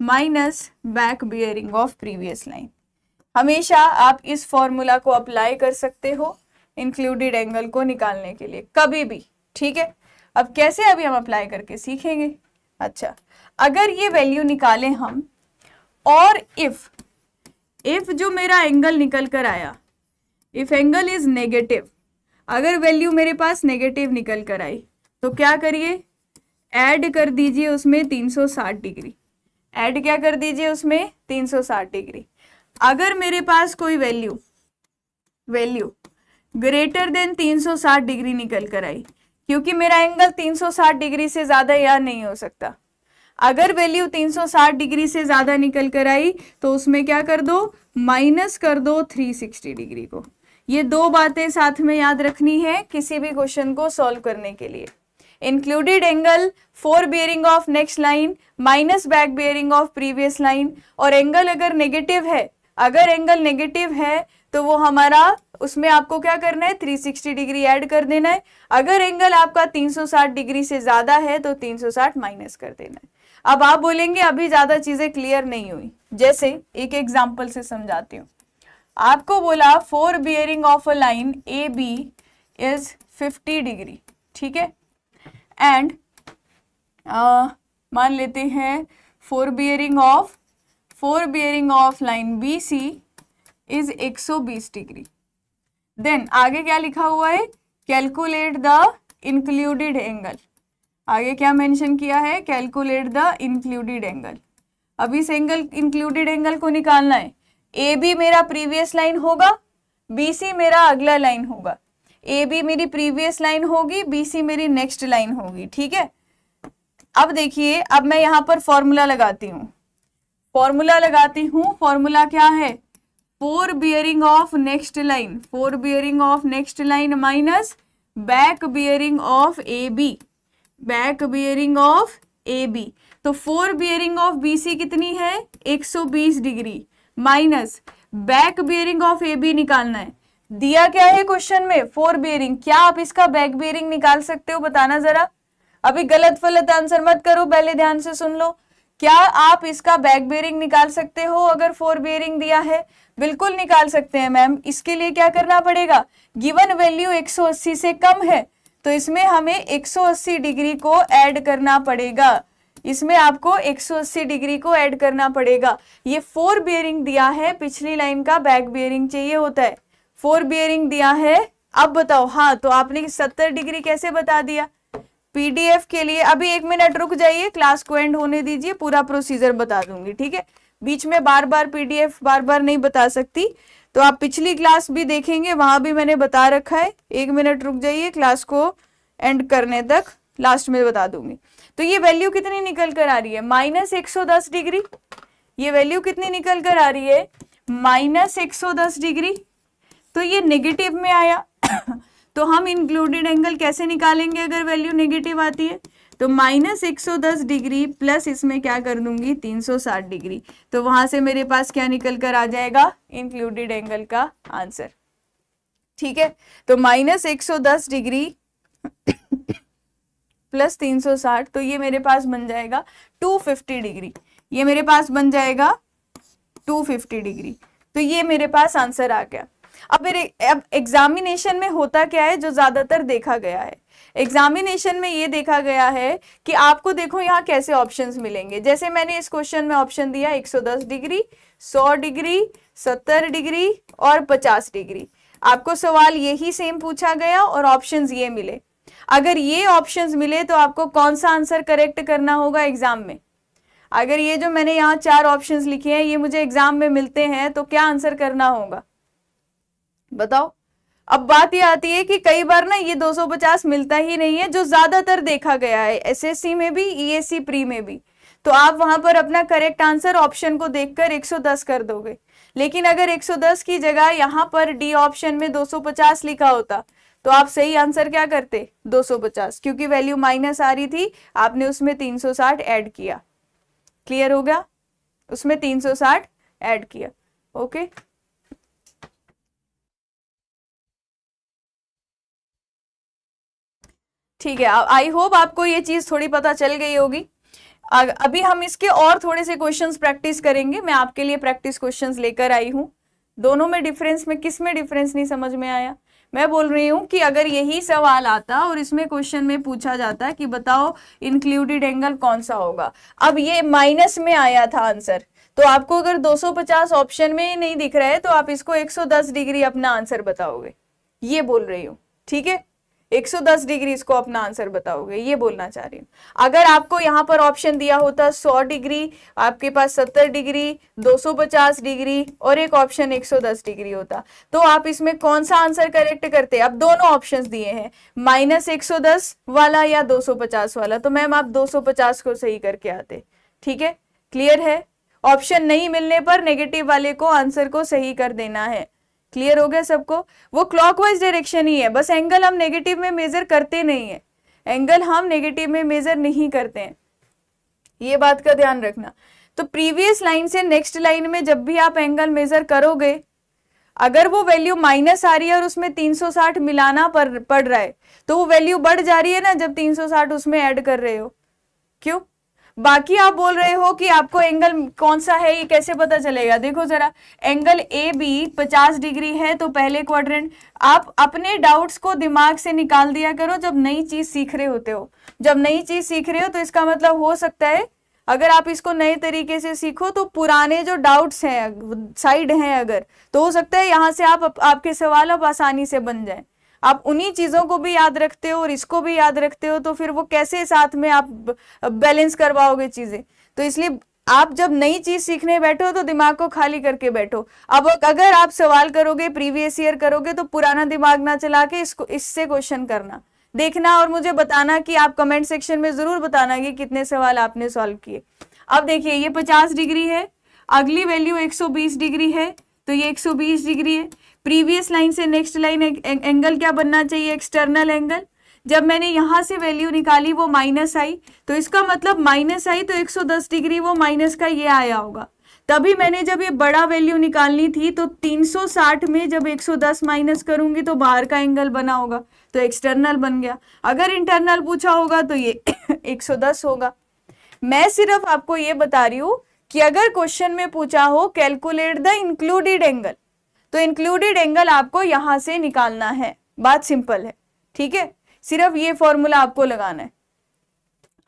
S1: minus back bearing of previous line हमेशा आप इस फॉर्मूला को अप्लाई कर सकते हो इंक्लूडेड एंगल को निकालने के लिए कभी भी ठीक है अब कैसे अभी हम अप्लाई करके सीखेंगे अच्छा अगर ये वैल्यू निकालें हम और इफ इफ जो मेरा एंगल निकल कर आया इफ एंगल इज नेगेटिव अगर वैल्यू मेरे पास नेगेटिव निकल कर आई तो क्या करिए ऐड कर दीजिए उसमें 360 डिग्री ऐड क्या कर दीजिए उसमें 360 डिग्री अगर मेरे पास कोई value value greater than 360 degree निकल कर आई क्योंकि मेरा एंगल 360 डिग्री से ज़्यादा या नहीं हो सकता अगर वैल्यू 360 डिग्री से ज़्यादा निकल कर आई तो उसमें क्या कर दो माइनस कर दो 360 डिग्री को ये दो बातें साथ में याद रखनी है किसी भी क्वेश्चन को सॉल्व करने के लिए included angle fore bearing of next line minus back bearing of previous line और एंगल अगर नेगेटिव है अगर एंगल नेगेटिव है तो वो हमारा उसमें आपको क्या करना है 360 डिग्री ऐड कर देना है अगर एंगल आपका 360 डिग्री से ज़्यादा है तो 360 माइनस कर देना है अब आप बोलेंगे अभी ज़्यादा चीज़ें क्लियर नहीं हुई जैसे एक एग्जाम्पल से समझाती हूँ आपको बोला fore bearing of a line A B is 50 degree ठीक है एंड uh, मान लेते हैं fore bearing of fore bearing of line B C is 120 degree then आगे क्या लिखा हुआ है कैलकुलेट द इंक्लूडेड एंगल आगे क्या मेंशन किया है कैलकुलेट द इंक्लूडेड एंगल अब इस एंगल इंक्लूडेड एंगल को निकालना है ए बी मेरा प्रीवियस लाइन होगा बी सी मेरा अगला लाइन होगा ए बी मेरी प्रीवियस लाइन होगी बी सी मेरी नेक्स्ट लाइन होगी ठीक है अब देखिए अब मैं यहां पर फॉर्मूला लगाती हूँ फॉर्मूला लगाती हूँ फॉर्मूला क्या है fore bearing of next line fore bearing of next line minus back bearing of A B back bearing of A B तो fore bearing of B C कितनी है 120 degree minus back bearing of A B निकालना है दिया क्या है question में fore bearing क्या आप इसका बैक बियरिंग निकाल सकते हो बताना जरा अभी गलत फलत आंसर मत करो पहले ध्यान से सुन लो क्या आप इसका बैक बियरिंग निकाल सकते हो अगर फोर बियरिंग दिया है बिल्कुल निकाल सकते हैं मैम इसके लिए क्या करना पड़ेगा गिवन वैल्यू 180 से कम है तो इसमें हमें 180 डिग्री को ऐड करना पड़ेगा इसमें आपको 180 डिग्री को ऐड करना पड़ेगा ये फोर बियरिंग दिया है पिछली लाइन का बैक बियरिंग चाहिए होता है फोर बियरिंग दिया है अब बताओ हाँ तो आपने सत्तर डिग्री कैसे बता दिया पीडीएफ के लिए अभी एक मिनट रुक जाइए क्लास को एंड होने दीजिए पूरा प्रोसीजर बता दूंगी ठीक है बीच में बार बार पीडीएफ बार बार नहीं बता सकती तो आप पिछली क्लास भी देखेंगे वहां भी मैंने बता रखा है एक मिनट रुक जाइए क्लास को एंड करने तक लास्ट में बता दूंगी तो ये वैल्यू कितनी निकल कर आ रही है माइनस एक सौ दस डिग्री ये वैल्यू कितनी निकल कर आ रही है माइनस एक सौ दस डिग्री तो ये नेगेटिव में आया <coughs> तो हम इंक्लूडेड एंगल कैसे निकालेंगे अगर वैल्यू नेगेटिव आती है तो माइनस एक सौ दस डिग्री प्लस इसमें क्या कर दूंगी तीन सौ साठ डिग्री तो वहां से मेरे पास क्या निकल कर आ जाएगा इंक्लूडेड एंगल का आंसर ठीक है तो माइनस एक सौ दस डिग्री प्लस <coughs> तीन सौ साठ तो ये मेरे पास बन जाएगा टू फिफ्टी डिग्री ये मेरे पास बन जाएगा टू फिफ्टी डिग्री तो ये मेरे पास आंसर आ गया अब एग्जामिनेशन में होता क्या है जो ज्यादातर देखा गया है एग्जामिनेशन में ये देखा गया है कि आपको देखो यहाँ कैसे ऑप्शंस मिलेंगे जैसे मैंने इस क्वेश्चन में ऑप्शन दिया 110 डिग्री 100 डिग्री 70 डिग्री और 50 डिग्री आपको सवाल यही सेम पूछा गया और ऑप्शंस ये मिले अगर ये ऑप्शंस मिले तो आपको कौन सा आंसर करेक्ट करना होगा एग्जाम में अगर ये जो मैंने यहाँ चार ऑप्शंस लिखे हैं ये मुझे एग्जाम में मिलते हैं तो क्या आंसर करना होगा बताओ अब बात ये आती है कि कई बार ना ये 250 मिलता ही नहीं है जो ज्यादातर देखा गया है एसएससी में भी ईएससी e प्री में भी तो आप वहां पर अपना करेक्ट आंसर ऑप्शन को देखकर 110 कर दोगे लेकिन अगर 110 की जगह यहाँ पर डी ऑप्शन में 250 लिखा होता तो आप सही आंसर क्या करते 250 क्योंकि वैल्यू माइनस आ रही थी आपने उसमें 360 ऐड किया क्लियर हो गया उसमें 360 ऐड किया ओके ठीक है आई होप आपको ये चीज़ थोड़ी पता चल गई होगी अभी हम इसके और थोड़े से क्वेश्चंस प्रैक्टिस करेंगे मैं आपके लिए प्रैक्टिस क्वेश्चंस लेकर आई हूँ दोनों में डिफरेंस में किस में डिफरेंस नहीं समझ में आया मैं बोल रही हूँ कि अगर यही सवाल आता और इसमें क्वेश्चन में पूछा जाता कि बताओ इंक्लूडेड एंगल कौन सा होगा अब ये माइनस में आया था आंसर तो आपको अगर 250 ऑप्शन में नहीं दिख रहा है तो आप इसको 110 डिग्री अपना आंसर बताओगे ये बोल रही हूँ ठीक है 110 डिग्री इसको अपना आंसर बताओगे ये बोलना चाह रही हूँ अगर आपको यहाँ पर ऑप्शन दिया होता 100 डिग्री आपके पास 70 डिग्री 250 डिग्री और एक ऑप्शन 110 डिग्री होता तो आप इसमें कौन सा आंसर करेक्ट करते अब दोनों ऑप्शंस दिए हैं माइनस 110 वाला या 250 वाला तो मैम आप 250 को सही करके आते ठीक है क्लियर है ऑप्शन नहीं मिलने पर नेगेटिव वाले को आंसर को सही कर देना है क्लियर हो गया सबको वो क्लॉकवाइज डायरेक्शन ही है बस एंगल हम नेगेटिव में मेजर करते नहीं है एंगल हम नेगेटिव में मेजर नहीं करते हैं ये बात का ध्यान रखना तो प्रीवियस लाइन से नेक्स्ट लाइन में जब भी आप एंगल मेजर करोगे अगर वो वैल्यू माइनस आ रही है और उसमें 360 मिलाना पड़ पड़ रहा है तो वो वैल्यू बढ़ जा रही है ना जब 360 उसमें ऐड कर रहे हो क्यों बाकी आप बोल रहे हो कि आपको एंगल कौन सा है ये कैसे पता चलेगा देखो जरा एंगल ए बी पचास डिग्री है तो पहले क्वाड्रेंट आप अपने डाउट्स को दिमाग से निकाल दिया करो जब नई चीज सीख रहे होते हो जब नई चीज सीख रहे हो तो इसका मतलब हो सकता है अगर आप इसको नए तरीके से सीखो तो पुराने जो डाउट्स हैं साइड हैं अगर तो हो सकता है यहाँ से आप, आप आपके सवाल अब आसानी से बन जाए आप उन्हीं चीज़ों को भी याद रखते हो और इसको भी याद रखते हो तो फिर वो कैसे साथ में आप बैलेंस करवाओगे चीज़ें तो इसलिए आप जब नई चीज सीखने बैठो तो दिमाग को खाली करके बैठो अब अगर आप सवाल करोगे प्रीवियस ईयर करोगे तो पुराना दिमाग ना चला के इसको इससे क्वेश्चन करना देखना और मुझे बताना कि आप कमेंट सेक्शन में जरूर बताना कि कितने सवाल आपने सॉल्व किए अब देखिए ये 50 डिग्री है अगली वैल्यू 120 डिग्री है तो ये 120 डिग्री है प्रीवियस लाइन से नेक्स्ट लाइन एंगल क्या बनना चाहिए एक्सटर्नल एंगल जब मैंने यहाँ से वैल्यू निकाली वो माइनस आई तो इसका मतलब माइनस आई तो 110 डिग्री वो माइनस का ये आया होगा तभी मैंने जब ये बड़ा वैल्यू निकालनी थी तो 360 में जब 110 माइनस करूंगी तो बाहर का एंगल बना होगा तो एक्सटर्नल बन गया अगर इंटरनल पूछा होगा तो ये 110 <coughs> होगा मैं सिर्फ आपको ये बता रही हूँ कि अगर क्वेश्चन में पूछा हो कैलकुलेट द इंक्लूडेड एंगल तो इंक्लूडेड एंगल आपको यहां से निकालना है बात सिंपल है ठीक है सिर्फ ये फॉर्मूला आपको लगाना है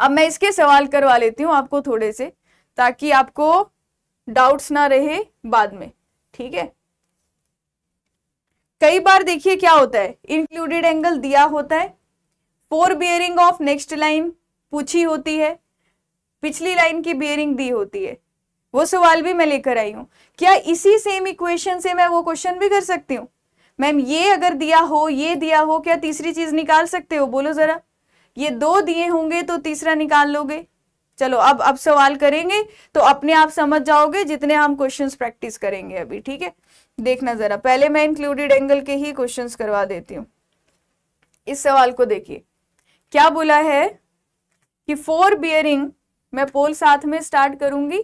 S1: अब मैं इसके सवाल करवा लेती हूँ आपको थोड़े से ताकि आपको डाउट्स ना रहे बाद में ठीक है कई बार देखिए क्या होता है इंक्लूडेड एंगल दिया होता है fore bearing of next line पूछी होती है पिछली लाइन की बियरिंग दी होती है वो सवाल भी मैं लेकर आई हूँ क्या इसी सेम इक्वेशन से मैं वो क्वेश्चन भी कर सकती हूँ मैम ये अगर दिया हो ये दिया हो क्या तीसरी चीज निकाल सकते हो बोलो जरा ये दो दिए होंगे तो तीसरा निकाल लोगे चलो अब अब सवाल करेंगे तो अपने आप समझ जाओगे जितने हम क्वेश्चंस प्रैक्टिस करेंगे अभी ठीक है देखना जरा पहले मैं इंक्लूडेड एंगल के ही क्वेश्चंस करवा देती हूँ इस सवाल को देखिए क्या बोला है कि फोर बियरिंग मैं पोल साथ में स्टार्ट करूंगी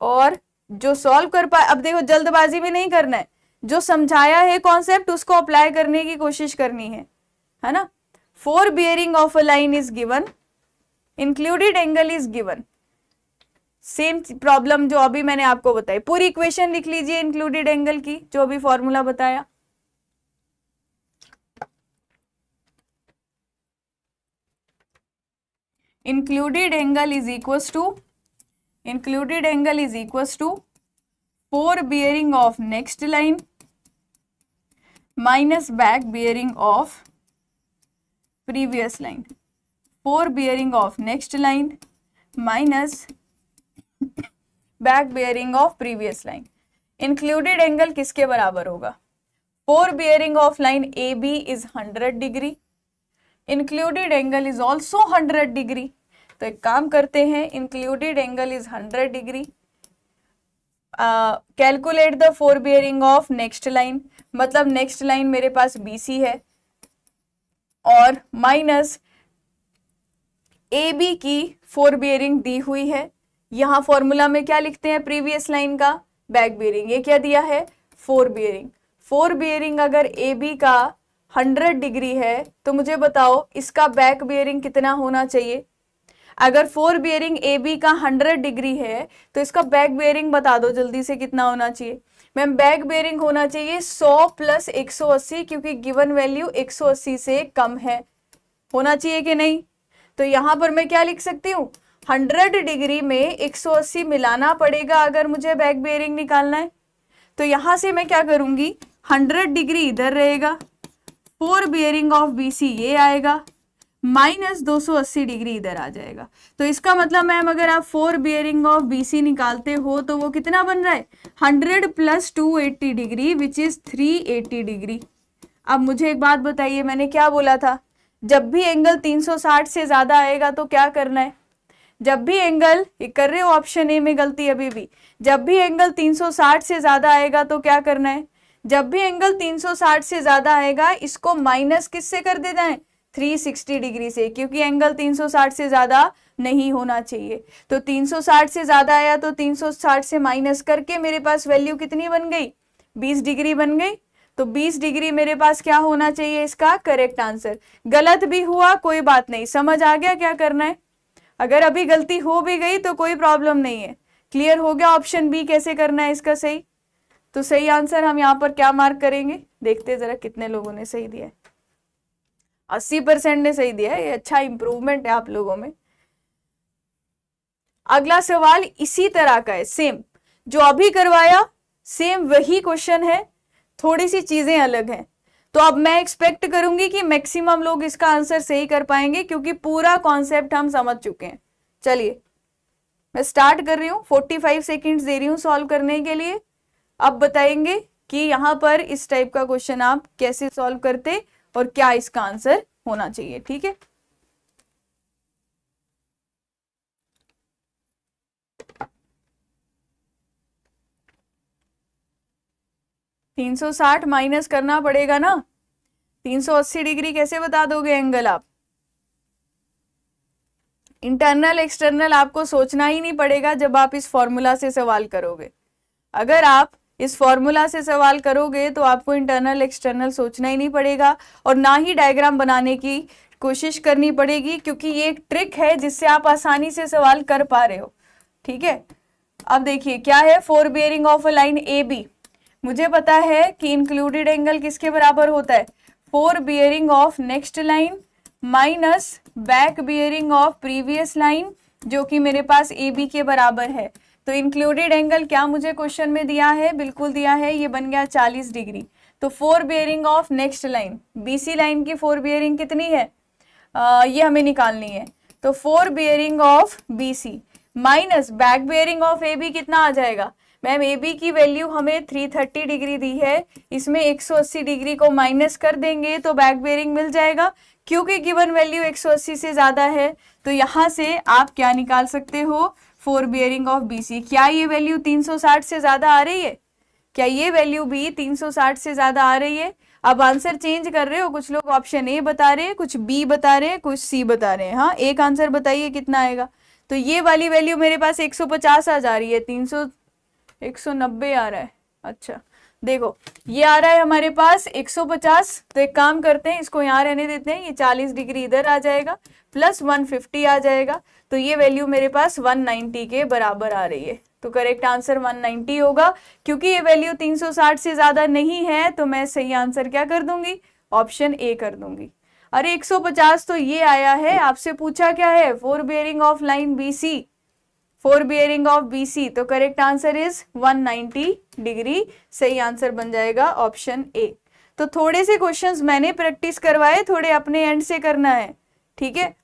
S1: और जो सॉल्व कर पाए अब देखो जल्दबाजी भी नहीं करना है जो समझाया है कॉन्सेप्ट उसको अप्लाई करने की कोशिश करनी है है ना fore bearing of a line is given included angle is given same problem जो अभी मैंने आपको बताई पूरी इक्वेशन लिख लीजिए इंक्लूडेड एंगल की जो अभी फॉर्मूला बताया included angle is equal to included angle is equals to fore bearing of next line minus back bearing of previous line fore bearing of next line minus back bearing of previous line included angle किसके बराबर होगा fore bearing of line AB is 100 degree included angle is also 100 degree तो एक काम करते हैं included angle is hundred degree calculate the fore bearing of next line मतलब next line मेरे पास बी सी है और माइनस ए बी की फोर बियरिंग दी हुई है यहां फॉर्मूला में क्या लिखते हैं प्रीवियस लाइन का बैक बियरिंग ये क्या दिया है फोर बियरिंग फोर बियरिंग अगर ए बी का हंड्रेड डिग्री है तो मुझे बताओ इसका बैक बियरिंग कितना होना चाहिए अगर फोर बियरिंग ए बी का हंड्रेड डिग्री है तो इसका बैक बियरिंग बता दो जल्दी से कितना होना चाहिए मैम बैक बियरिंग होना चाहिए सौ प्लस एक सौ अस्सी क्योंकि गिवन वैल्यू एक सौ अस्सी से कम है होना चाहिए कि नहीं तो यहां पर मैं क्या लिख सकती हूँ हंड्रेड डिग्री में एक सौ अस्सी मिलाना पड़ेगा अगर मुझे बैक बियरिंग निकालना है तो यहां से मैं क्या करूंगी हंड्रेड डिग्री इधर रहेगा फोर बियरिंग ऑफ सी ये आएगा माइनस दो डिग्री इधर आ जाएगा तो इसका मतलब मैम अगर आप फोर बियरिंग ऑफ बी निकालते हो तो वो कितना बन रहा है 100 plus eighty degree which is 380 degree अब मुझे एक बात बताइए मैंने क्या बोला था जब भी एंगल 360 से ज़्यादा आएगा तो क्या करना है जब भी एंगल ये कर रहे हो ऑप्शन ए में गलती अभी भी जब भी एंगल 360 से ज़्यादा आएगा तो क्या करना है जब भी एंगल 360 से ज़्यादा आएगा इसको माइनस किससे कर देना है 360 डिग्री से क्योंकि एंगल 360 से ज़्यादा नहीं होना चाहिए तो 360 से ज़्यादा आया तो 360 से माइनस करके मेरे पास वैल्यू कितनी बन गई 20 डिग्री बन गई तो 20 डिग्री मेरे पास क्या होना चाहिए इसका करेक्ट आंसर गलत भी हुआ कोई बात नहीं समझ आ गया क्या करना है अगर अभी गलती हो भी गई तो कोई प्रॉब्लम नहीं है क्लियर हो गया ऑप्शन बी कैसे करना है इसका सही तो सही आंसर हम यहाँ पर क्या मार्क करेंगे देखते ज़रा कितने लोगों ने सही दिया है अस्सी परसेंट ने सही दिया है ये अच्छा इंप्रूवमेंट है आप लोगों में अगला सवाल इसी तरह का है सेम जो अभी करवाया सेम वही क्वेश्चन है थोड़ी सी चीजें अलग हैं तो अब मैं एक्सपेक्ट करूंगी कि मैक्सिमम लोग इसका आंसर सही कर पाएंगे क्योंकि पूरा कॉन्सेप्ट हम समझ चुके हैं चलिए मैं स्टार्ट कर रही हूँ फोर्टी फाइव सेकेंड दे रही हूँ सॉल्व करने के लिए अब बताएंगे कि यहां पर इस टाइप का क्वेश्चन आप कैसे सॉल्व करते और क्या इसका आंसर होना चाहिए ठीक है तीन सौ साठ माइनस करना पड़ेगा ना तीन सौ अस्सी डिग्री कैसे बता दोगे एंगल आप इंटरनल एक्सटर्नल आपको सोचना ही नहीं पड़ेगा जब आप इस फॉर्मूला से सवाल करोगे अगर आप इस फॉर्मूला से सवाल करोगे तो आपको इंटरनल एक्सटर्नल सोचना ही नहीं पड़ेगा और ना ही डायग्राम बनाने की कोशिश करनी पड़ेगी क्योंकि ये एक ट्रिक है जिससे आप आसानी से सवाल कर पा रहे हो ठीक है अब देखिए क्या है fore bearing of a line A B मुझे पता है कि इंक्लूडेड एंगल किसके बराबर होता है fore bearing of next line minus back bearing of previous line जो कि मेरे पास ए बी के बराबर है तो इंक्लूडेड एंगल क्या मुझे क्वेश्चन में दिया है बिल्कुल दिया है ये बन गया चालीस डिग्री तो fore bearing of next line BC line की फोर बियरिंग कितनी है आ, ये हमें निकालनी है तो fore bearing of BC minus back bearing of A B कितना आ जाएगा मैम ए बी की वैल्यू हमें 330 डिग्री दी है इसमें 180 डिग्री को माइनस कर देंगे तो बैक बियरिंग मिल जाएगा क्योंकि गिवन वैल्यू 180 से ज़्यादा है तो यहाँ से आप क्या निकाल सकते हो फोर बियरिंग ऑफ बीसी क्या ये वैल्यू 360 से ज्यादा आ रही है क्या ये वैल्यू भी 360 से ज्यादा आ रही है अब आंसर चेंज कर रहे हो कुछ लोग ऑप्शन ए बता रहे हैं कुछ बी बता रहे हैं कुछ सी बता रहे हैं हाँ एक आंसर बताइए कितना आएगा तो ये वाली वैल्यू मेरे पास 150 आ जा रही है 300 190 आ रहा है अच्छा देखो ये आ रहा है हमारे पास 150 तो एक काम करते हैं इसको यहाँ रहने देते हैं ये 40 डिग्री इधर आ जाएगा प्लस 150 आ जाएगा तो ये वैल्यू मेरे पास 190 के बराबर आ रही है तो करेक्ट आंसर 190 होगा क्योंकि ये वैल्यू 360 से ज़्यादा नहीं है तो मैं सही आंसर क्या कर दूंगी ऑप्शन ए कर दूंगी अरे 150 तो ये आया है आपसे पूछा क्या है fore bearing of line B C fore bearing of B C तो correct answer is one degree सही आंसर बन जाएगा ऑप्शन ए तो थोड़े से क्वेश्चंस मैंने प्रैक्टिस करवाए थोड़े अपने एंड से करना है ठीक है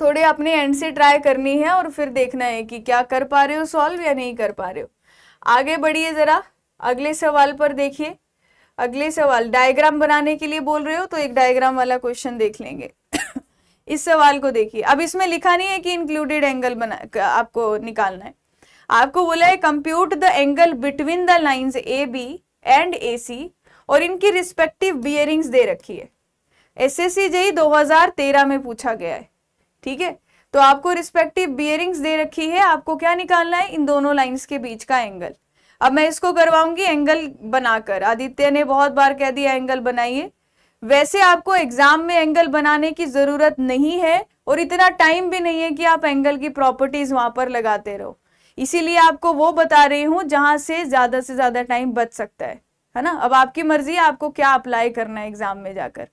S1: थोड़े अपने एंड से ट्राई करनी है और फिर देखना है कि क्या कर पा रहे हो सॉल्व या नहीं कर पा रहे हो आगे बढ़िए ज़रा अगले सवाल पर देखिए अगले सवाल डायग्राम बनाने के लिए बोल रहे हो तो एक डायग्राम वाला क्वेश्चन देख लेंगे <coughs> इस सवाल को देखिए अब इसमें लिखा नहीं है कि इंक्लूडेड एंगल बना आपको निकालना है आपको बोला है compute the angle between the lines A B and A C और इनकी रिस्पेक्टिव बियरिंग्स दे रखी है एस दो हजार तेरह में पूछा गया है ठीक है तो आपको रिस्पेक्टिव बियरिंग्स दे रखी है आपको क्या निकालना है इन दोनों लाइंस के बीच का एंगल अब मैं इसको करवाऊंगी एंगल बनाकर आदित्य ने बहुत बार कह दिया एंगल बनाइए वैसे आपको एग्जाम में एंगल बनाने की जरूरत नहीं है और इतना टाइम भी नहीं है कि आप एंगल की प्रॉपर्टीज वहां पर लगाते रहो इसीलिए आपको वो बता रही हूँ जहां से ज्यादा से ज्यादा टाइम बच सकता है है ना अब आपकी मर्जी है आपको क्या अप्लाई करना है एग्जाम में जाकर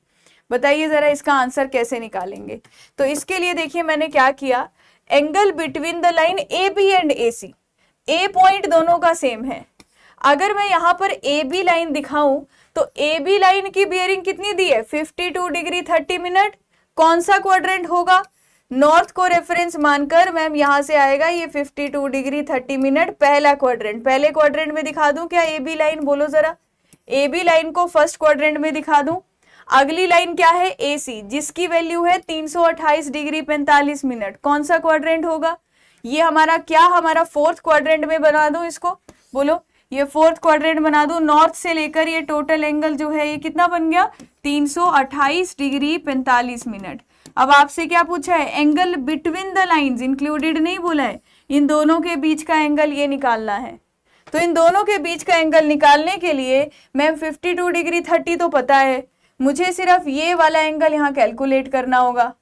S1: बताइए ज़रा इसका आंसर कैसे निकालेंगे तो इसके लिए देखिए मैंने क्या किया angle between the line A B and A C A point दोनों का सेम है अगर मैं यहां पर ए बी लाइन दिखाऊं तो ए बी लाइन की बियरिंग कितनी दी है fifty two degree thirty minute कौन सा क्वाड्रेंट होगा नॉर्थ को रेफरेंस मानकर मैम यहाँ से आएगा ये fifty two degree thirty minute पहला क्वाड्रेंट पहले क्वाड्रेंट में दिखा दूं क्या ए बी लाइन बोलो जरा ए बी लाइन को फर्स्ट क्वाड्रेंट में दिखा दूं अगली लाइन क्या है एसी जिसकी वैल्यू है 328 डिग्री 45 मिनट कौन सा क्वाड्रेंट होगा ये हमारा क्या हमारा फोर्थ क्वाड्रेंट में बना दो इसको बोलो ये फोर्थ क्वाड्रेंट बना दो नॉर्थ से लेकर ये टोटल एंगल जो है ये कितना बन गया 328 डिग्री 45 मिनट अब आपसे क्या पूछा है angle between the line included नहीं बोला है इन दोनों के बीच का एंगल ये निकालना है तो इन दोनों के बीच का एंगल निकालने के लिए मैम 52 डिग्री 30 तो पता है मुझे सिर्फ ये वाला एंगल यहाँ कैलकुलेट करना होगा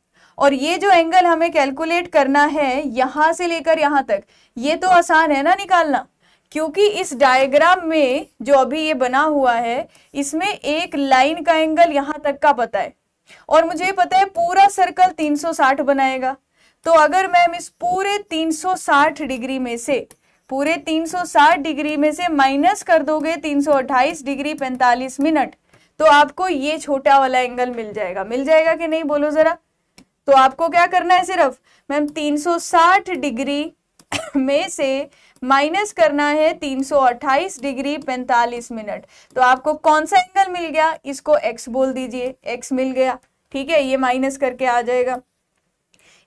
S1: और ये जो एंगल हमें कैलकुलेट करना है यहाँ से लेकर यहाँ तक ये तो आसान है ना निकालना क्योंकि इस डायग्राम में जो अभी ये बना हुआ है इसमें एक लाइन का एंगल यहाँ तक का पता है और मुझे पता है पूरा सर्कल 360 बनाएगा तो अगर मैम इस पूरे 360 डिग्री में से पूरे 360 डिग्री में से माइनस कर दोगे 328 डिग्री 45 मिनट तो आपको ये छोटा वाला एंगल मिल जाएगा मिल जाएगा कि नहीं बोलो ज़रा तो आपको क्या करना है सिर्फ मैम 360 डिग्री <coughs> में से माइनस करना है 328 डिग्री 45 मिनट तो आपको कौन सा एंगल मिल गया इसको एक्स बोल दीजिए एक्स मिल गया ठीक है ये माइनस करके आ जाएगा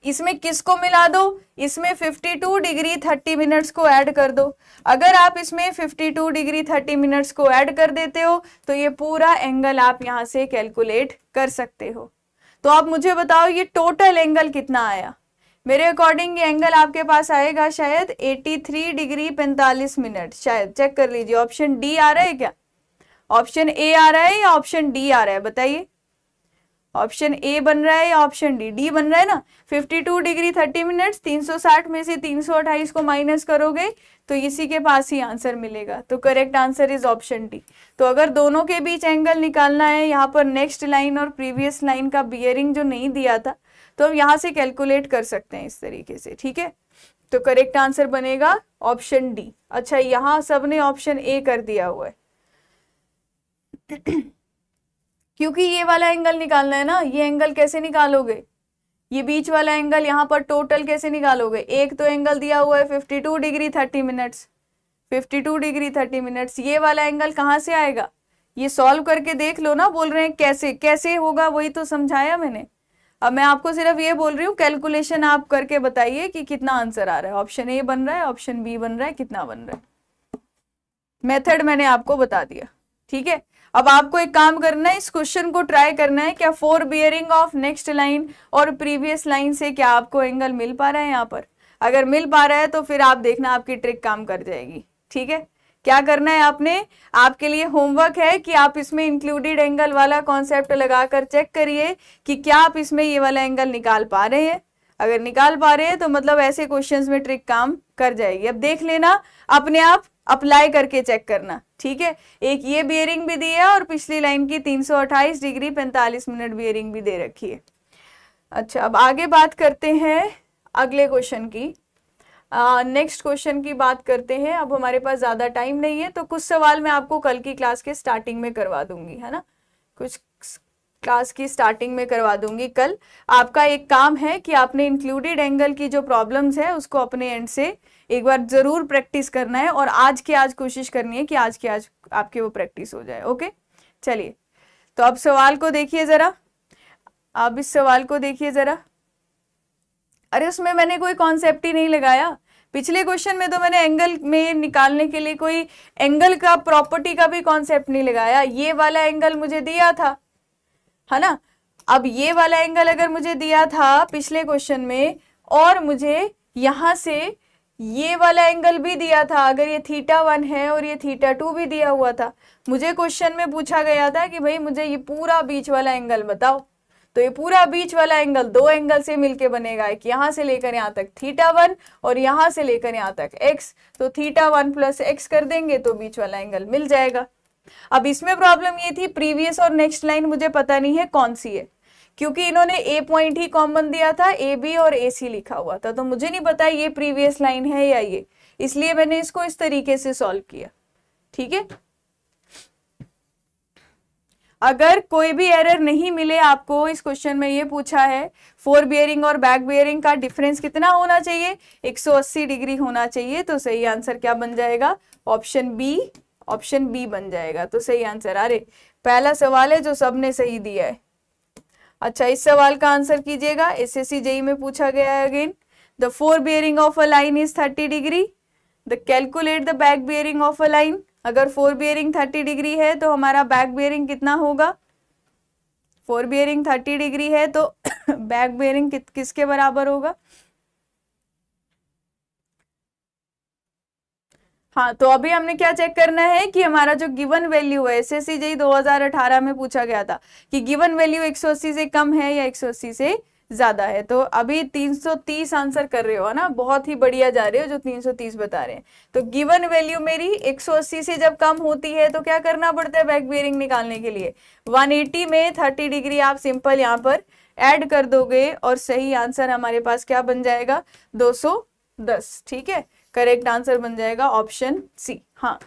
S1: इसमें किसको मिला दो इसमें 52 डिग्री 30 मिनट्स को ऐड कर दो अगर आप इसमें 52 डिग्री 30 मिनट्स को ऐड कर देते हो तो ये पूरा एंगल आप यहाँ से कैलकुलेट कर सकते हो तो आप मुझे बताओ ये टोटल एंगल कितना आया मेरे अकॉर्डिंग ये एंगल आपके पास आएगा शायद 83 डिग्री 45 मिनट शायद चेक कर लीजिए ऑप्शन डी आ रहा है क्या ऑप्शन ए आ रहा है या ऑप्शन डी आ रहा है बताइए ऑप्शन ए बन रहा है या ऑप्शन डी डी बन रहा है ना 52 डिग्री 30 मिनट्स 360 में से तीन को माइनस करोगे तो इसी के पास ही आंसर मिलेगा तो correct answer is option D तो अगर दोनों के बीच एंगल निकालना है यहाँ पर नेक्स्ट लाइन और प्रीवियस लाइन का बियरिंग जो नहीं दिया था तो हम यहाँ से कैलकुलेट कर सकते हैं इस तरीके से ठीक है तो करेक्ट आंसर बनेगा ऑप्शन डी अच्छा यहाँ सबने ऑप्शन ए कर दिया हुआ है क्योंकि ये वाला एंगल निकालना है ना ये एंगल कैसे निकालोगे ये बीच वाला एंगल यहाँ पर टोटल कैसे निकालोगे एक तो एंगल दिया हुआ है fifty two degree thirty minutes fifty two degree thirty minutes ये वाला एंगल कहाँ से आएगा ये सॉल्व करके देख लो ना बोल रहे हैं कैसे कैसे होगा वही तो समझाया मैंने अब मैं आपको सिर्फ ये बोल रही हूँ कैलकुलेशन आप करके बताइए कि कितना आंसर आ रहा है ऑप्शन ए बन रहा है ऑप्शन बी बन रहा है कितना बन रहा है मेथड मैंने आपको बता दिया ठीक है अब आपको एक काम करना है इस क्वेश्चन को ट्राई करना है क्या fore bearing of next line और प्रीवियस लाइन से क्या आपको एंगल मिल पा रहा है यहाँ पर अगर मिल पा रहा है तो फिर आप देखना आपकी ट्रिक काम कर जाएगी ठीक है क्या करना है आपने आपके लिए होमवर्क है कि आप इसमें इंक्लूडेड एंगल वाला कॉन्सेप्ट लगाकर चेक करिए कि क्या आप इसमें ये वाला एंगल निकाल पा रहे हैं अगर निकाल पा रहे हैं तो मतलब ऐसे क्वेश्चंस में ट्रिक काम कर जाएगी अब देख लेना अपने आप अप्लाई करके चेक करना ठीक है एक ये बियरिंग भी दी है और पिछली लाइन की 328 डिग्री 45 मिनट बियरिंग भी दे रखी है अच्छा अब आगे बात करते हैं अगले क्वेश्चन की नेक्स्ट uh, क्वेश्चन की बात करते हैं अब हमारे पास ज़्यादा टाइम नहीं है तो कुछ सवाल मैं आपको कल की क्लास के स्टार्टिंग में करवा दूंगी है ना कुछ क्लास की स्टार्टिंग में करवा दूंगी कल आपका एक काम है कि आपने इंक्लूडेड एंगल की जो प्रॉब्लम्स है उसको अपने एंड से एक बार ज़रूर प्रैक्टिस करना है और आज की आज कोशिश करनी है कि आज की आज आपके वो प्रैक्टिस हो जाए ओके चलिए तो अब सवाल को देखिए ज़रा आप इस सवाल को देखिए ज़रा अरे उसमें मैंने कोई कॉन्सेप्ट ही नहीं लगाया पिछले क्वेश्चन में तो मैंने एंगल में निकालने के लिए कोई एंगल का प्रॉपर्टी का भी कॉन्सेप्ट नहीं लगाया ये वाला एंगल मुझे दिया था है ना अब ये वाला एंगल अगर मुझे दिया था पिछले क्वेश्चन में और मुझे यहाँ से ये वाला एंगल भी दिया था अगर ये थीटा वन है और ये थीटा टू भी दिया हुआ था मुझे क्वेश्चन में पूछा गया था कि भाई मुझे ये पूरा बीच वाला एंगल बताओ तो ये पूरा बीच वाला एंगल दो एंगल से मिलके बनेगा एक यहां से लेकर यहाँ तक थीटा वन और यहां से लेकर यहाँ तक एक्स तो थीटा वन प्लस एक्स कर देंगे तो बीच वाला एंगल मिल जाएगा अब इसमें प्रॉब्लम ये थी प्रीवियस और नेक्स्ट लाइन मुझे पता नहीं है कौन सी है क्योंकि इन्होंने ए पॉइंट ही कॉमन दिया था ए बी और ए सी लिखा हुआ था तो मुझे नहीं पता ये प्रीवियस लाइन है या ये इसलिए मैंने इसको इस तरीके से सॉल्व किया ठीक है अगर कोई भी एरर नहीं मिले आपको इस क्वेश्चन में ये पूछा है फोर बियरिंग और बैक बियरिंग का डिफरेंस कितना होना चाहिए 180 डिग्री होना चाहिए तो सही आंसर क्या बन जाएगा ऑप्शन बी ऑप्शन बी बन जाएगा तो सही आंसर अरे पहला सवाल है जो सबने सही दिया है अच्छा इस सवाल का आंसर कीजिएगा एस एस जेई में पूछा गया है again the fore bearing of a line is thirty degree the calculate the back bearing of a line अगर फोर बियरिंग थर्टी डिग्री है तो हमारा बैक बियरिंग कितना होगा फोर बियरिंग थर्टी डिग्री है तो बैक बियरिंग कि, किसके बराबर होगा हाँ तो अभी हमने क्या चेक करना है कि हमारा जो गिवन वैल्यू है एस एस सी में पूछा गया था कि गिवन वैल्यू 180 से कम है या 180 से ज्यादा है तो अभी 330 आंसर कर रहे हो ना बहुत ही बढ़िया जा रहे हो जो 330 बता रहे हैं तो गिवन वैल्यू मेरी 180 से जब कम होती है तो क्या करना पड़ता है बैक बियरिंग निकालने के लिए 180 में 30 डिग्री आप सिंपल यहाँ पर ऐड कर दोगे और सही आंसर हमारे पास क्या बन जाएगा 210 ठीक है करेक्ट आंसर बन जाएगा ऑप्शन सी हाँ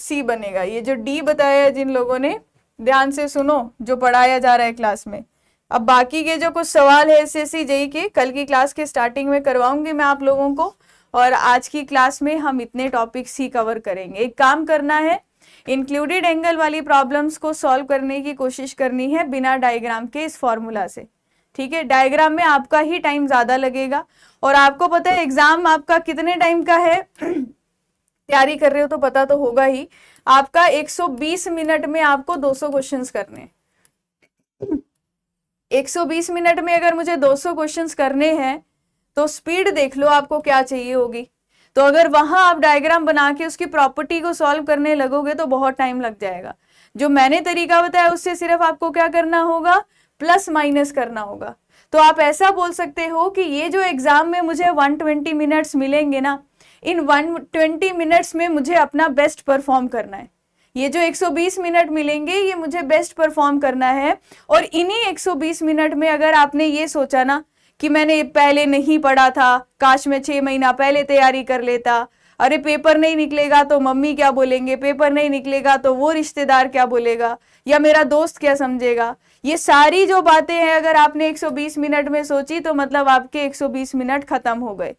S1: सी बनेगा ये जो डी बताया है जिन लोगों ने ध्यान से सुनो जो पढ़ाया जा रहा है क्लास में अब बाकी के जो कुछ सवाल है एस एस जेई के कल की क्लास के स्टार्टिंग में करवाऊंगी मैं आप लोगों को और आज की क्लास में हम इतने टॉपिक्स ही कवर करेंगे एक काम करना है इंक्लूडेड एंगल वाली प्रॉब्लम्स को सॉल्व करने की कोशिश करनी है बिना डायग्राम के इस फॉर्मूला से ठीक है डायग्राम में आपका ही टाइम ज़्यादा लगेगा और आपको पता है एग्ज़ाम आपका कितने टाइम का है तैयारी कर रहे हो तो पता तो होगा ही आपका 120 मिनट में आपको 200 क्वेश्चन करने 120 मिनट में अगर मुझे 200 क्वेश्चन करने हैं तो स्पीड देख लो आपको क्या चाहिए होगी तो अगर वहां आप डायग्राम बना के उसकी प्रॉपर्टी को सॉल्व करने लगोगे तो बहुत टाइम लग जाएगा जो मैंने तरीका बताया उससे सिर्फ आपको क्या करना होगा प्लस माइनस करना होगा तो आप ऐसा बोल सकते हो कि ये जो एग्ज़ाम में मुझे 120 मिनट्स मिलेंगे ना इन 120 मिनट्स में मुझे अपना बेस्ट परफॉर्म करना है ये जो 120 मिनट मिलेंगे ये मुझे बेस्ट परफॉर्म करना है और इन्हीं 120 मिनट में अगर आपने ये सोचा ना कि मैंने पहले नहीं पढ़ा था काश मैं छह महीना पहले तैयारी कर लेता अरे पेपर नहीं निकलेगा तो मम्मी क्या बोलेंगे पेपर नहीं निकलेगा तो वो रिश्तेदार क्या बोलेगा या मेरा दोस्त क्या समझेगा ये सारी जो बातें हैं अगर आपने 120 मिनट में सोची तो मतलब आपके 120 मिनट खत्म हो गए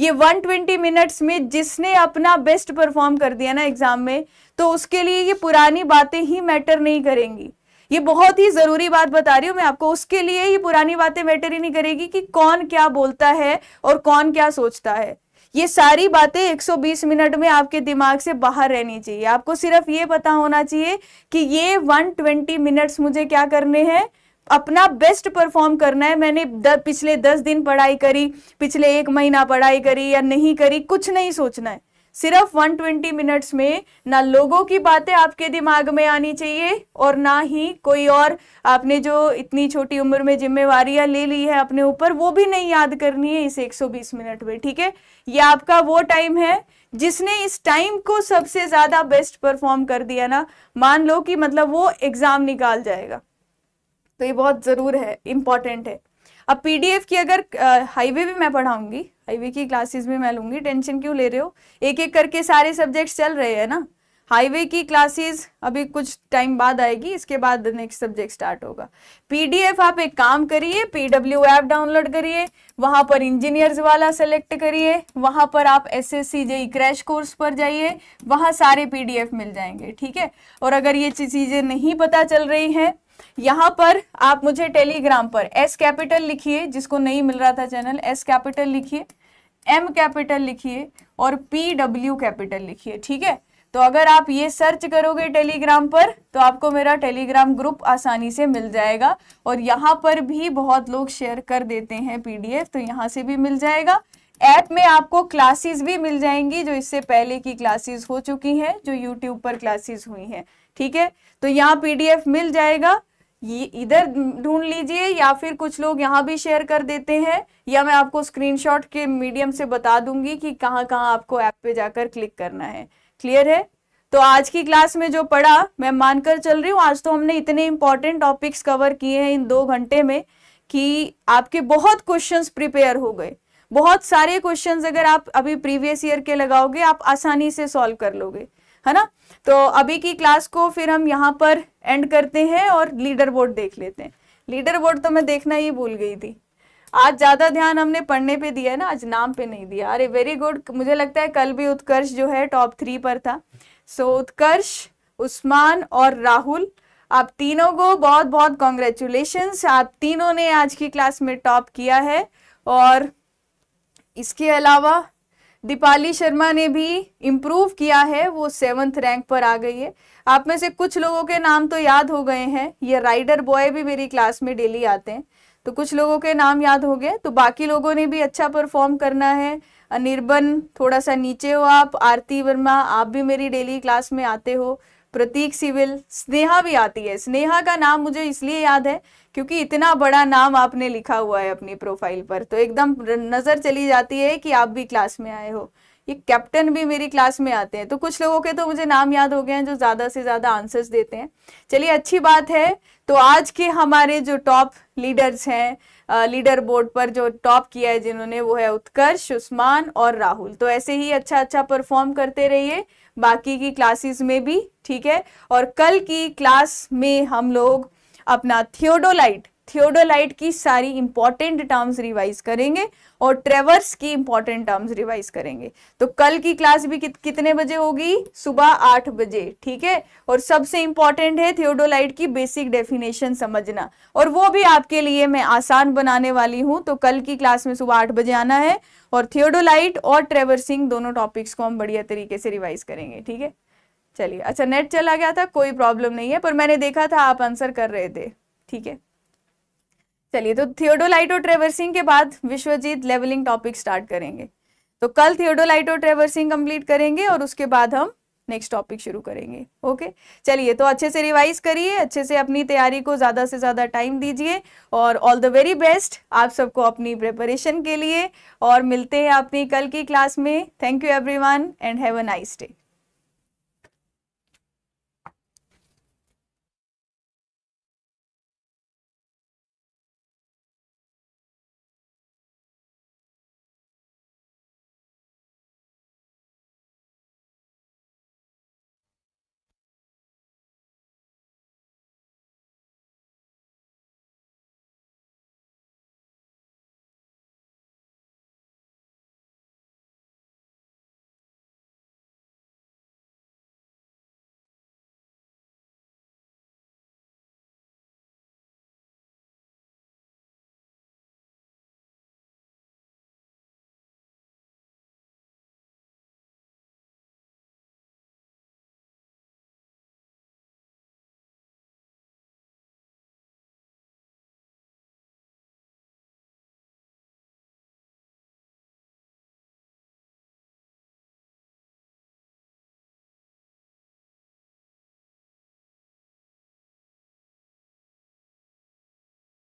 S1: ये 120 मिनट्स में जिसने अपना बेस्ट परफॉर्म कर दिया ना एग्जाम में तो उसके लिए ये पुरानी बातें ही मैटर नहीं करेंगी ये बहुत ही ज़रूरी बात बता रही हूं मैं आपको उसके लिए ये पुरानी बातें मैटर ही नहीं करेगी कि कौन क्या बोलता है और कौन क्या सोचता है ये सारी बातें 120 मिनट में आपके दिमाग से बाहर रहनी चाहिए आपको सिर्फ ये पता होना चाहिए कि ये 120 मिनट्स मुझे क्या करने हैं अपना बेस्ट परफॉर्म करना है मैंने द, पिछले दस दिन पढ़ाई करी पिछले एक महीना पढ़ाई करी या नहीं करी कुछ नहीं सोचना है सिर्फ 120 मिनट्स में ना लोगों की बातें आपके दिमाग में आनी चाहिए और ना ही कोई और आपने जो इतनी छोटी उम्र में जिम्मेवारियां ले ली है अपने ऊपर वो भी नहीं याद करनी है इस 120 मिनट में ठीक है ये आपका वो टाइम है जिसने इस टाइम को सबसे ज़्यादा बेस्ट परफॉर्म कर दिया ना मान लो कि मतलब वो एग्ज़ाम निकाल जाएगा तो ये बहुत ज़रूर है इम्पॉर्टेंट है अब पीडीएफ की अगर हाईवे भी मैं पढ़ाऊंगी हाईवे की क्लासेस में मैं लूंगी टेंशन क्यों ले रहे हो एक एक करके सारे सब्जेक्ट्स चल रहे हैं ना हाईवे की क्लासेस अभी कुछ टाइम बाद आएगी इसके बाद नेक्स्ट सब्जेक्ट स्टार्ट होगा पीडीएफ आप एक काम करिए पीडब्ल्यू एप डाउनलोड करिए वहां पर इंजीनियर्स वाला सेलेक्ट करिए वहां पर आप S S C G crash course पर जाइए वहां सारे पीडीएफ मिल जाएंगे ठीक है और अगर ये चीज़ें नहीं पता चल रही है यहाँ पर आप मुझे टेलीग्राम पर एस कैपिटल लिखिए जिसको नहीं मिल रहा था चैनल एस कैपिटल लिखिए एम कैपिटल लिखिए और पी डब्ल्यू कैपिटल लिखिए ठीक है तो अगर आप ये सर्च करोगे टेलीग्राम पर तो आपको मेरा टेलीग्राम ग्रुप आसानी से मिल जाएगा और यहाँ पर भी बहुत लोग शेयर कर देते हैं पीडीएफ तो यहाँ से भी मिल जाएगा ऐप में आपको क्लासेस भी मिल जाएंगी जो इससे पहले की क्लासेस हो चुकी हैं जो यूट्यूब पर क्लासेस हुई हैं ठीक है तो यहाँ पीडीएफ मिल जाएगा ये इधर ढूंढ लीजिए या फिर कुछ लोग यहाँ भी शेयर कर देते हैं या मैं आपको स्क्रीनशॉट के मीडियम से बता दूंगी कि कहाँ कहाँ आपको ऐप पे जाकर क्लिक करना है क्लियर है तो आज की क्लास में जो पढ़ा मैं मानकर चल रही हूँ आज तो हमने इतने इंपॉर्टेंट टॉपिक्स कवर किए हैं इन दो घंटे में कि आपके बहुत क्वेश्चंस प्रिपेयर हो गए बहुत सारे क्वेश्चंस अगर आप अभी प्रीवियस ईयर के लगाओगे आप आसानी से सॉल्व कर लोगे है ना तो अभी की क्लास को फिर हम यहाँ पर एंड करते हैं और लीडर बोर्ड देख लेते हैं लीडर बोर्ड तो मैं देखना ही भूल गई थी आज ज़्यादा ध्यान हमने पढ़ने पे दिया है ना आज नाम पे नहीं दिया अरे वेरी गुड मुझे लगता है कल भी उत्कर्ष जो है टॉप थ्री पर था सो so, उत्कर्ष उस्मान और राहुल आप तीनों को बहुत बहुत कॉन्ग्रेचुलेशंस आप तीनों ने आज की क्लास में टॉप किया है और इसके अलावा दीपाली शर्मा ने भी इम्प्रूव किया है वो सेवन्थ रैंक पर आ गई है आप में से कुछ लोगों के नाम तो याद हो गए हैं ये राइडर बॉय भी मेरी क्लास में डेली आते हैं तो कुछ लोगों के नाम याद हो गए तो बाकी लोगों ने भी अच्छा परफॉर्म करना है निर्बन थोड़ा सा नीचे हो आप आरती वर्मा आप भी मेरी डेली क्लास में आते हो प्रतीक सिविल स्नेहा भी आती है स्नेहा का नाम मुझे इसलिए याद है क्योंकि इतना बड़ा नाम आपने लिखा हुआ है अपनी प्रोफाइल पर तो एकदम नज़र चली जाती है कि आप भी क्लास में आए हो ये कैप्टन भी मेरी क्लास में आते हैं तो कुछ लोगों के तो मुझे नाम याद हो गए हैं जो ज़्यादा से ज़्यादा आंसर्स देते हैं चलिए अच्छी बात है तो आज के हमारे जो टॉप लीडर्स हैं लीडर बोर्ड पर जो टॉप किया है जिन्होंने वो है उत्कर्ष उस्मान और राहुल तो ऐसे ही अच्छा अच्छा परफॉर्म करते रहिए बाकी की क्लासेस में भी ठीक है और कल की क्लास में हम लोग अपना थियोडोलाइट थियोडोलाइट की सारी इंपॉर्टेंट टर्म्स रिवाइज करेंगे और ट्रेवर्स की इंपॉर्टेंट टर्म्स रिवाइज करेंगे तो कल की क्लास भी कित, कितने बजे होगी सुबह आठ बजे ठीक है और सबसे इंपॉर्टेंट है थियोडोलाइट की बेसिक डेफिनेशन समझना और वो भी आपके लिए मैं आसान बनाने वाली हूं तो कल की क्लास में सुबह आठ बजे आना है और थियोडोलाइट और ट्रेवर्सिंग दोनों टॉपिक्स को हम बढ़िया तरीके से रिवाइज करेंगे ठीक है चलिए अच्छा नेट चला गया था कोई प्रॉब्लम नहीं है पर मैंने देखा था आप आंसर कर रहे थे ठीक है चलिए तो थियोडोलाइटो ट्रेवर्सिंग के बाद विश्वजीत लेवलिंग टॉपिक स्टार्ट करेंगे तो कल थियोडोलाइटो ट्रेवर्सिंग कंप्लीट करेंगे और उसके बाद हम नेक्स्ट टॉपिक शुरू करेंगे ओके चलिए तो अच्छे से रिवाइज करिए अच्छे से अपनी तैयारी को ज़्यादा से ज़्यादा टाइम दीजिए और ऑल द वेरी बेस्ट आप सबको अपनी प्रिपरेशन के लिए और मिलते हैं अपनी कल की क्लास में thank you everyone and have a nice day